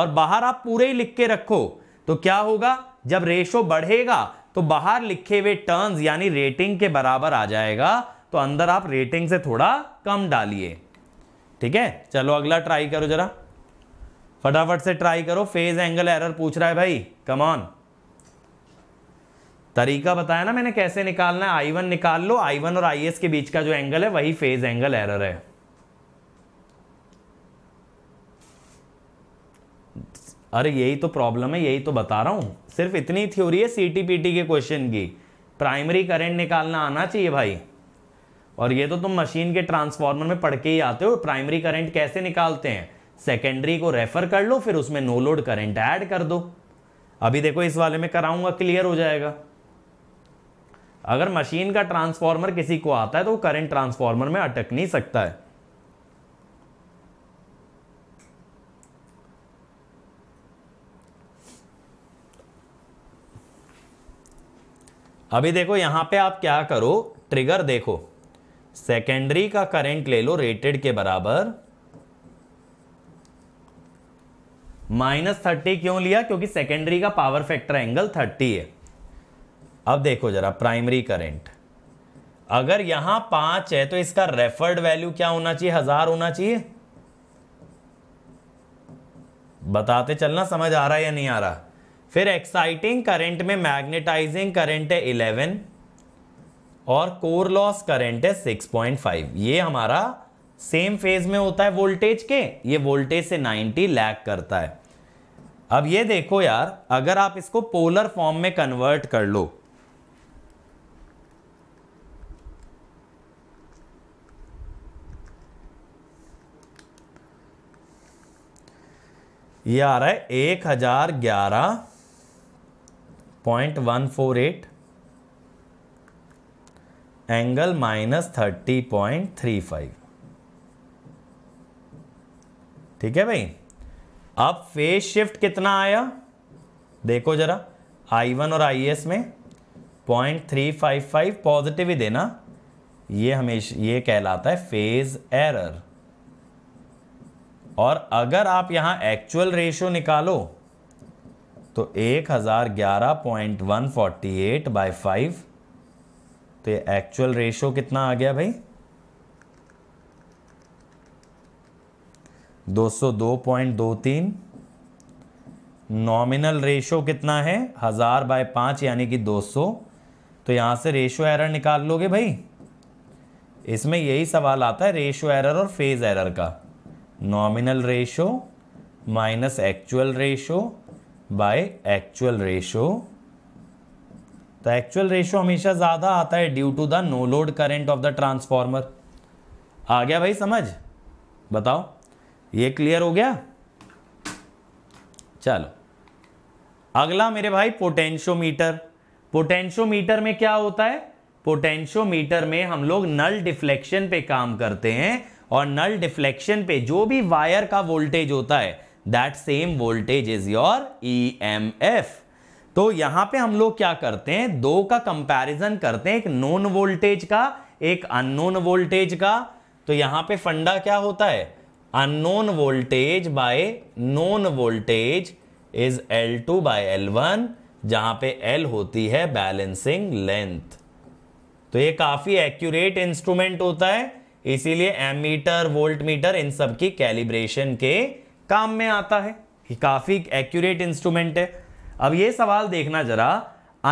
और बाहर आप पूरे ही लिख के रखो तो क्या होगा जब रेशो बढ़ेगा तो बाहर लिखे हुए टर्न्स यानी रेटिंग के बराबर आ जाएगा तो अंदर आप रेटिंग से थोड़ा कम डालिए ठीक है चलो अगला ट्राई करो जरा फटाफट से ट्राई करो फेज एंगल एरर पूछ रहा है भाई कमॉन तरीका बताया ना मैंने कैसे निकालना है आई वन निकाल लो आई वन और आई एस के बीच का जो एंगल है वही फेज एंगल एरर है अरे यही तो प्रॉब्लम है यही तो बता रहा हूं सिर्फ इतनी थ्योरी है सीटीपीटी के क्वेश्चन की प्राइमरी करंट निकालना आना चाहिए भाई और ये तो तुम मशीन के ट्रांसफॉर्मर में पढ़ के ही आते हो प्राइमरी करंट कैसे निकालते हैं सेकेंडरी को रेफर कर लो फिर उसमें नो लोड करंट ऐड कर दो अभी देखो इस वाले में कराऊंगा क्लियर हो जाएगा अगर मशीन का ट्रांसफॉर्मर किसी को आता है तो वो करंट ट्रांसफॉर्मर में अटक नहीं सकता है अभी देखो यहां पे आप क्या करो ट्रिगर देखो सेकेंडरी का करंट ले लो रेटेड के बराबर माइनस थर्टी क्यों लिया क्योंकि सेकेंडरी का पावर फैक्टर एंगल थर्टी है अब देखो जरा प्राइमरी करंट अगर यहां पांच है तो इसका रेफर्ड वैल्यू क्या होना चाहिए हजार होना चाहिए बताते चलना समझ आ रहा है या नहीं आ रहा फिर एक्साइटिंग करंट में मैग्नेटाइजिंग करंट है इलेवन और कोर लॉस करंट है सिक्स पॉइंट फाइव ये हमारा सेम फेज में होता है वोल्टेज के ये वोल्टेज से 90 लैग करता है अब ये देखो यार अगर आप इसको पोलर फॉर्म में कन्वर्ट कर लो ये आ रहा है एक हजार ग्यारह point one four eight angle minus thirty point three five ठीक है भाई अब फेज शिफ्ट कितना आया देखो जरा आई वन और आई एस में point three five five positive ही देना ये हमेशा ये कहलाता है फेज एरर और अगर आप यहाँ एक्चुअल रेशो निकालो तो एक हज़ार ग्यारह point one forty eight by five तो ये एक्चुअल रेशो कितना आ गया भाई दो सौ दो पॉइंट दो तीन नॉमिनल रेशो कितना है हज़ार बाय पांच यानी कि दो सौ तो यहां से रेशो एरर निकाल लोगे भाई इसमें यही सवाल आता है रेशो एरर और फेज़ एरर का nominal ratio minus actual ratio by actual ratio तो एक्चुअल रेशो हमेशा ज़्यादा आता है due to the no load current of the transformer आ गया भाई समझ बताओ ये क्लियर हो गया चलो अगला मेरे भाई पोटेंशियोमीटर पोटेंशियोमीटर में क्या होता है पोटेंशियोमीटर में हम लोग नल डिफ्लेक्शन पे काम करते हैं और नल डिफ्लेक्शन पे जो भी वायर का वोल्टेज होता है that same voltage is your E M F तो यहां पे हम लोग क्या करते हैं दो का कंपैरिजन करते हैं एक नोन वोल्टेज का एक अननोन वोल्टेज का तो यहां पे फंडा क्या होता है unknown voltage by known voltage is L two by L one जहां पे एल होती है बैलेंसिंग लेंथ तो ये काफी एक्यूरेट इंस्ट्रूमेंट होता है इसीलिए एमीटर वोल्ट मीटर इन सब की कैलिब्रेशन के काम में आता है ये काफी एक्यूरेट इंस्ट्रूमेंट है अब ये सवाल देखना जरा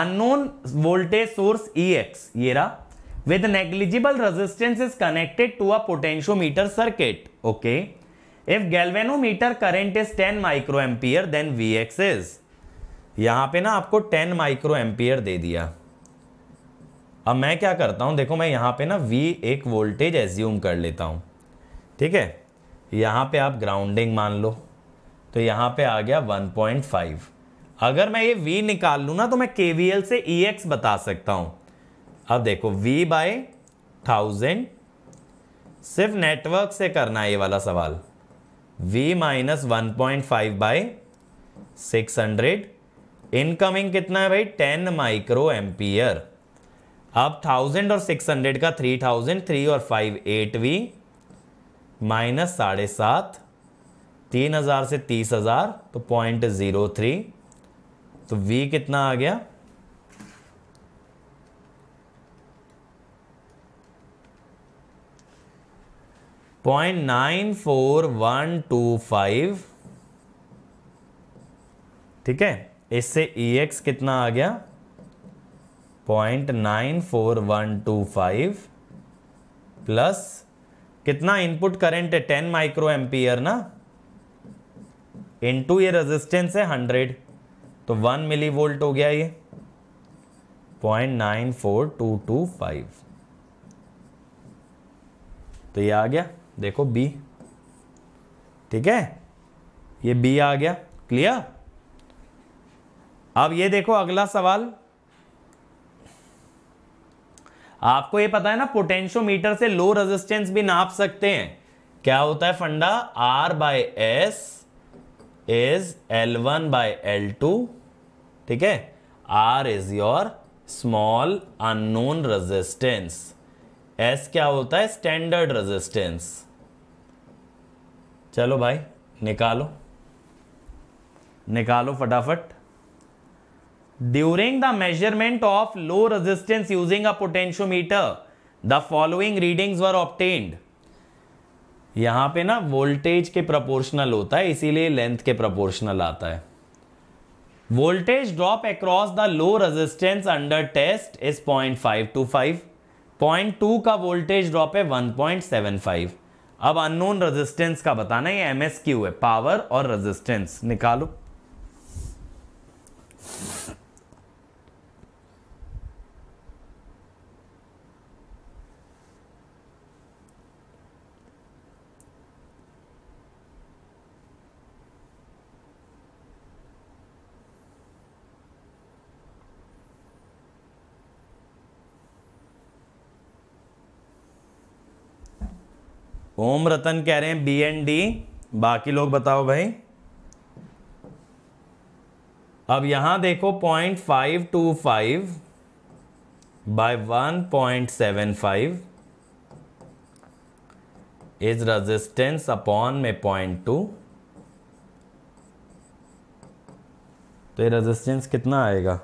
unknown voltage source E X ये रहा with negligible resistance is connected to a potentiometer circuit okay if meter current is ten micro ampere then V X is यहां पर ना आपको टेन माइक्रो एम्पियर दे दिया अब मैं क्या करता हूँ देखो मैं यहाँ पे ना V एक वोल्टेज एज्यूम कर लेता हूँ ठीक है यहाँ पे आप ग्राउंडिंग मान लो तो यहाँ पे आ गया 1.5 अगर मैं ये V निकाल लूँ ना तो मैं के से ई e बता सकता हूँ अब देखो V बाय थाउजेंड सिर्फ नेटवर्क से करना है ये वाला सवाल V minus one point five by six hundred incoming कितना है भाई टेन माइक्रो एम्पियर अब थाउजेंड और सिक्स हंड्रेड का थ्री थाउजेंड थ्री और फाइव एट वी माइनस साढ़े सात तीन हज़ार से तीस हज़ार तो पॉइंट ज़ीरो थ्री तो वी कितना आ गया point nine four one two five ठीक है इससे ई e एक्स कितना आ गया point nine four one two five plus कितना इनपुट करंट है टेन माइक्रो एम्पियर ना इनटू ये रेजिस्टेंस है हंड्रेड तो वन मिली वोल्ट हो गया ये point nine four two two five तो ये आ गया देखो बी ठीक है ये बी आ गया क्लियर अब ये देखो अगला सवाल आपको ये पता है ना पोटेंशियोमीटर से लो रेजिस्टेंस भी नाप सकते हैं क्या होता है फंडा R by S is L one by L two ठीक है R is your small unknown resistance S क्या होता है स्टैंडर्ड रेजिस्टेंस चलो भाई निकालो निकालो फटाफट during the measurement of low resistance using a potentiometer the following readings were obtained यहां पे ना वोल्टेज के प्रोपोर्शनल होता है इसीलिए लेंथ के प्रोपोर्शनल आता है voltage drop across the low resistance under test is point five five two point two का वोल्टेज ड्रॉप है वन पॉइंट सेवन फाइव अब अननोन रेजिस्टेंस का बताना ये एमएसक्यू है पावर और रेजिस्टेंस निकालो ओम रतन कह रहे हैं बी एन डी बाकी लोग बताओ भाई अब यहां देखो point five two five by one point seven five is resistance upon में पॉइंट टू तो ये रेजिस्टेंस कितना आएगा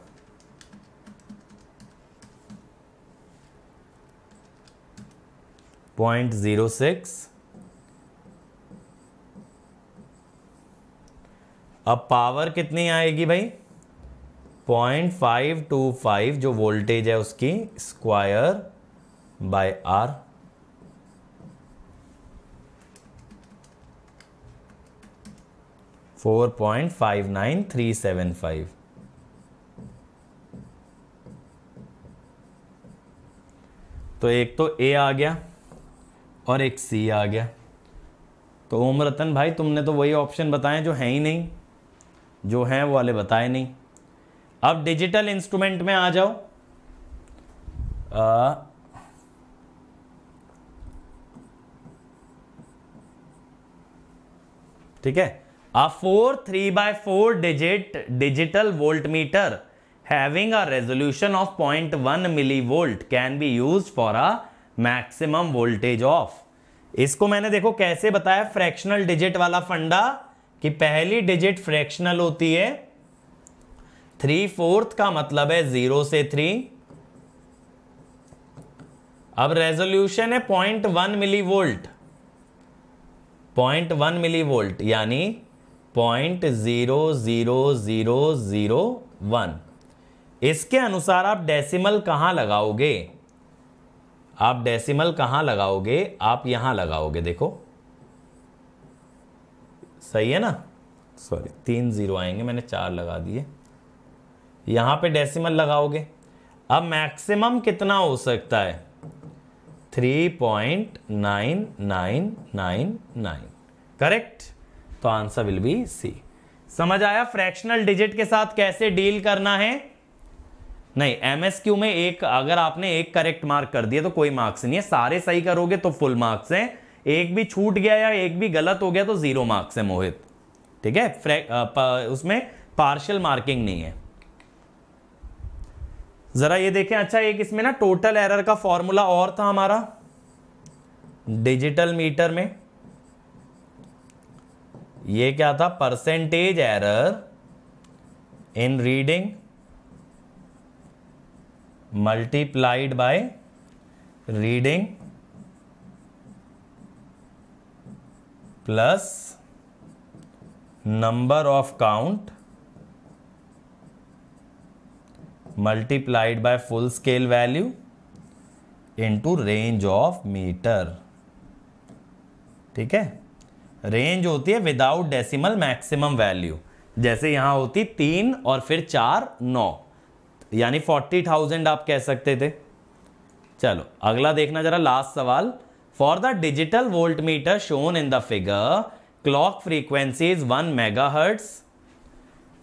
पॉइंट ज़ीरो सिक्स अब पावर कितनी आएगी भाई पॉइंट फाइव टू फाइव जो वोल्टेज है उसकी square by R four point five nine three seven five तो एक तो ए आ गया और एक सी आ गया तो ओम रतन भाई तुमने तो वही ऑप्शन बताए जो हैं ही नहीं जो हैं वो वाले बताए नहीं अब डिजिटल इंस्ट्रूमेंट में आ जाओ आ, ठीक है आ four three by four digit digital volt meter having a resolution of point one milli volt can be use for a maximum voltage of इसको मैंने देखो कैसे बताया फ्रैक्शनल डिजिट वाला फंडा कि पहली डिजिट फ्रैक्शनल होती है थ्री फोर्थ का मतलब है जीरो से थ्री अब रेजोल्यूशन है point one milli volt point one milli volt यानी point zero zero zero zero one इसके अनुसार आप डेसिमल कहां लगाओगे आप डेसिमल कहाँ लगाओगे आप यहाँ लगाओगे देखो सही है ना सॉरी तीन जीरो आएंगे मैंने चार लगा दिए यहाँ पे डेसिमल लगाओगे अब मैक्सिमम कितना हो सकता है three point nine nine nine nine correct तो आंसर विल बी सी समझ आया फ्रैक्शनल डिजिट के साथ कैसे डील करना है नहीं एम एस क्यू में एक अगर आपने एक करेक्ट मार्क कर दिया तो कोई मार्क्स नहीं है सारे सही करोगे तो फुल मार्क्स हैं एक भी छूट गया या एक भी गलत हो गया तो जीरो मार्क्स है मोहित ठीक है उसमें पार्शियल मार्किंग नहीं है जरा ये देखें अच्छा एक इसमें ना टोटल एरर का फॉर्मूला और था हमारा डिजिटल मीटर में ये क्या था percentage error in reading multiplied by reading plus number of count multiplied by full scale value into range of meter ठीक है रेंज होती है विदाउट डेसिमल मैक्सिमम वैल्यू जैसे यहां होती तीन और फिर चार नौ यानी फोर्टी थाउजेंड आप कह सकते थे चलो अगला देखना जरा लास्ट सवाल for the digital volt meter shown in the figure clock frequency is one mega hertz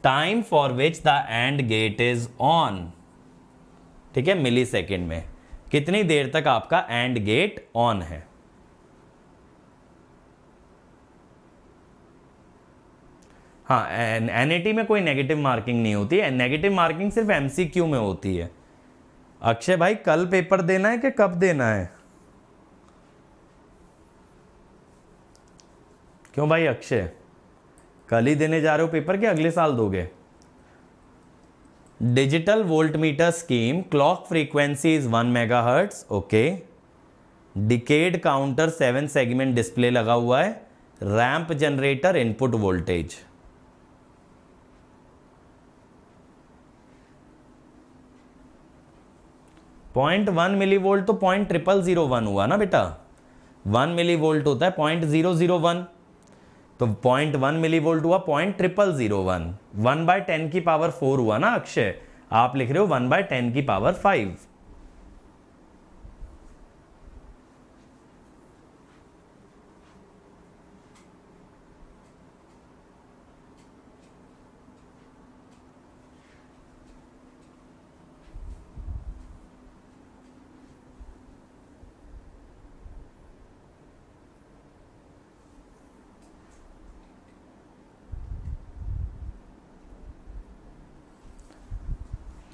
time for which the and gate is on ठीक है मिली सेकेंड में कितनी देर तक आपका एंड गेट ऑन है हाँ एन एन में कोई नेगेटिव मार्किंग नहीं होती है नेगेटिव मार्किंग सिर्फ एम में होती है अक्षय भाई कल पेपर देना है कि कब देना है क्यों भाई अक्षय कल ही देने जा रहे हो पेपर के अगले साल दोगे digital volt meter scheme clock frequency is one mega hertz okay decade counter seven segment display लगा हुआ है ramp generator input voltage point one milli volt तो पॉइंट ट्रिपल जीरो वन हुआ ना बेटा वन मिली वोल्ट होता है point zero zero one तो पॉइंट वन मिली वोल्ट हुआ point triple zero one one by ten की पावर फोर हुआ ना अक्षय आप लिख रहे हो वन बाय टेन की पावर फाइव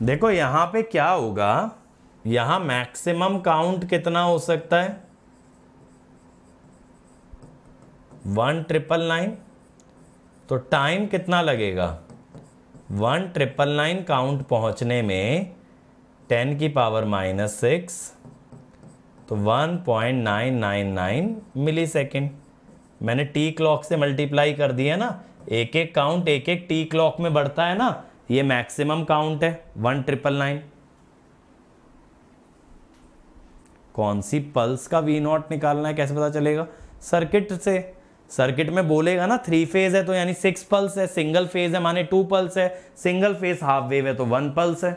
देखो यहाँ पे क्या होगा यहाँ मैक्सिमम काउंट कितना हो सकता है वन ट्रिपल नाइन तो टाइम कितना लगेगा वन ट्रिपल नाइन काउंट पहुँचने में टेन की पावर माइनस सिक्स तो one point nine nine nine milli second मैंने टी क्लॉक से मल्टीप्लाई कर दिया ना एक एक काउंट एक एक टी क्लॉक में बढ़ता है ना ये मैक्सिमम काउंट है वन ट्रिपल नाइन कौन सी पल्स का वी नॉट निकालना है कैसे पता चलेगा सर्किट से सर्किट में बोलेगा ना थ्री फेज है तो यानी सिक्स पल्स है सिंगल फेज है माने टू पल्स है सिंगल फेज हाफ वेव है तो वन पल्स है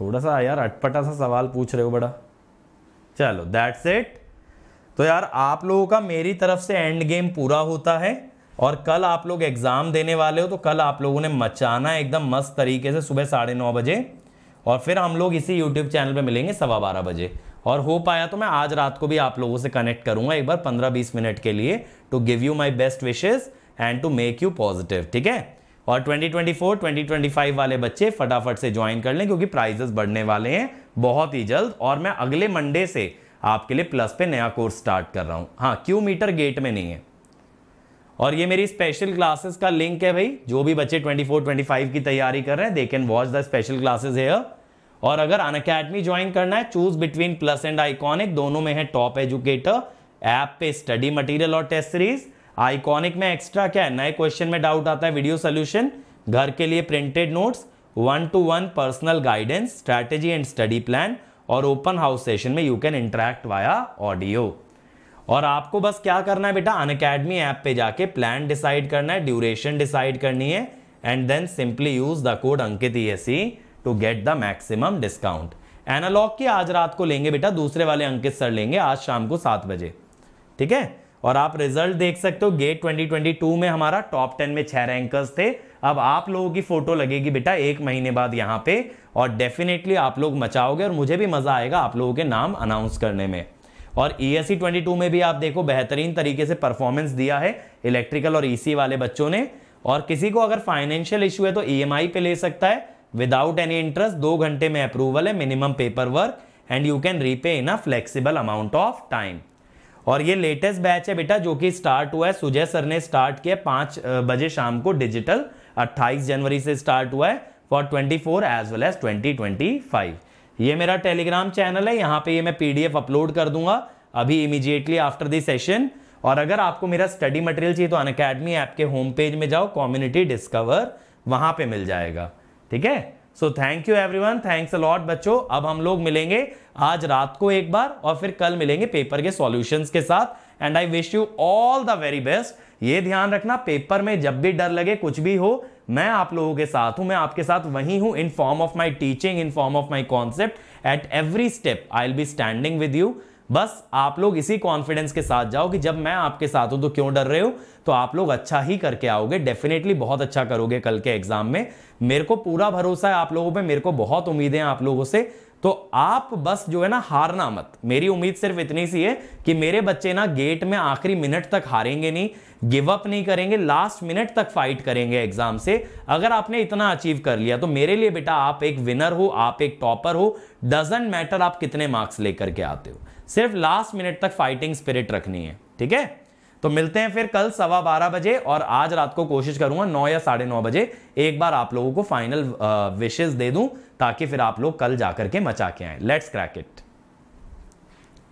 थोड़ा सा यार अटपटा सा सवाल पूछ रहे हो बड़ा चलो दैट्स इट तो यार आप लोगों का मेरी तरफ से एंड गेम पूरा होता है और कल आप लोग एग्ज़ाम देने वाले हो तो कल आप लोगों ने मचाना एकदम मस्त तरीके से सुबह साढ़े नौ बजे और फिर हम लोग इसी यूट्यूब चैनल पे मिलेंगे सवा बारह बजे और हो पाया तो मैं आज रात को भी आप लोगों से कनेक्ट करूंगा एक बार पंद्रह बीस मिनट के लिए to give you my best wishes and to make you positive ठीक है और 2024, 2025 वाले बच्चे फटाफट से ज्वाइन कर लें क्योंकि प्राइजेस बढ़ने वाले हैं बहुत ही जल्द और मैं अगले मंडे से आपके लिए प्लस पे नया कोर्स स्टार्ट कर रहा हूँ हाँ क्यू मीटर गेट में नहीं है और ये मेरी स्पेशल क्लासेस का लिंक है भाई जो भी बच्चे 24 25 की तैयारी कर रहे हैं they can watch the special classes here और अगर अन अकेडमी ज्वाइन करना है choose between plus and iconic दोनों में है टॉप एजुकेटर ऐप पे स्टडी मटेरियल और टेस्ट सीरीज आइकॉनिक में एक्स्ट्रा क्या है नए क्वेश्चन में डाउट आता है वीडियो सोल्यूशन घर के लिए printed notes one two one personal guidance strategy and study plan और ओपन हाउस सेशन में you can interact via audio और आपको बस क्या करना है बेटा अन अकेडमी ऐप पे जाके प्लान डिसाइड करना है ड्यूरेशन डिसाइड करनी है and then simply use the code Ankit E to get the maximum discount analog की आज रात को लेंगे बेटा दूसरे वाले अंकित सर लेंगे आज शाम को सात बजे ठीक है और आप रिजल्ट देख सकते हो गेट 2022 में हमारा टॉप टेन में छह रैंकर्स थे अब आप लोगों की फोटो लगेगी बेटा एक महीने बाद यहाँ पे और डेफिनेटली आप लोग मचाओगे और मुझे भी मजा आएगा आप लोगों के नाम अनाउंस करने में और ई 22 में भी आप देखो बेहतरीन तरीके से परफॉर्मेंस दिया है इलेक्ट्रिकल और ई e वाले बच्चों ने और किसी को अगर फाइनेंशियल इशू है तो ई e पे ले सकता है विदाउट एनी इंटरेस्ट दो घंटे में अप्रूवल है minimum paper work and you can repay in a flexible amount of time और ये लेटेस्ट बैच है बेटा जो कि स्टार्ट हुआ है सुजय सर ने स्टार्ट किया पांच बजे शाम को डिजिटल 28 जनवरी से स्टार्ट हुआ है फॉर 24 एज वेल एज 2025 ये मेरा टेलीग्राम चैनल है यहाँ पे ये मैं पीडीएफ अपलोड कर दूंगा अभी इमीजिएटली आफ्टर दिस सेशन और अगर आपको मेरा स्टडी मटेरियल चाहिए तो अन अकेडमी ऐप के होम पेज में जाओ कम्युनिटी डिस्कवर वहाँ पे मिल जाएगा ठीक है so thank you everyone thanks a lot बच्चों अब हम लोग मिलेंगे आज रात को एक बार और फिर कल मिलेंगे पेपर के सॉल्यूशन के साथ and I wish you all the very best ये ध्यान रखना पेपर में जब भी डर लगे कुछ भी हो मैं आप लोगों के साथ हूं मैं आपके साथ वहीं हूं in form of my teaching in form of my concept at every step I will be standing with you बस आप लोग इसी कॉन्फिडेंस के साथ जाओ कि जब मैं आपके साथ हूं तो क्यों डर रहे हो तो आप लोग अच्छा ही करके आओगे डेफिनेटली बहुत अच्छा करोगे कल के एग्जाम में मेरे को पूरा भरोसा है आप लोगों पे मेरे को बहुत उम्मीदें हैं आप लोगों से तो आप बस जो है ना हारना मत मेरी उम्मीद सिर्फ इतनी सी है कि मेरे बच्चे ना गेट में आखिरी मिनट तक हारेंगे नहीं गिव अप नहीं करेंगे लास्ट मिनट तक फाइट करेंगे एग्जाम से अगर आपने इतना अचीव कर लिया तो मेरे लिए बेटा आप एक विनर हो आप एक टॉपर हो डजेंट मैटर आप कितने मार्क्स लेकर के आते हो सिर्फ लास्ट मिनट तक फाइटिंग स्पिरिट रखनी है ठीक है तो मिलते हैं फिर कल सवा बारह बजे और आज रात को कोशिश करूंगा नौ या साढ़े नौ बजे एक बार आप लोगों को फाइनल विशेष दे दूं ताकि फिर आप लोग कल जाकर के मचा के आए लेट्स क्रैक इट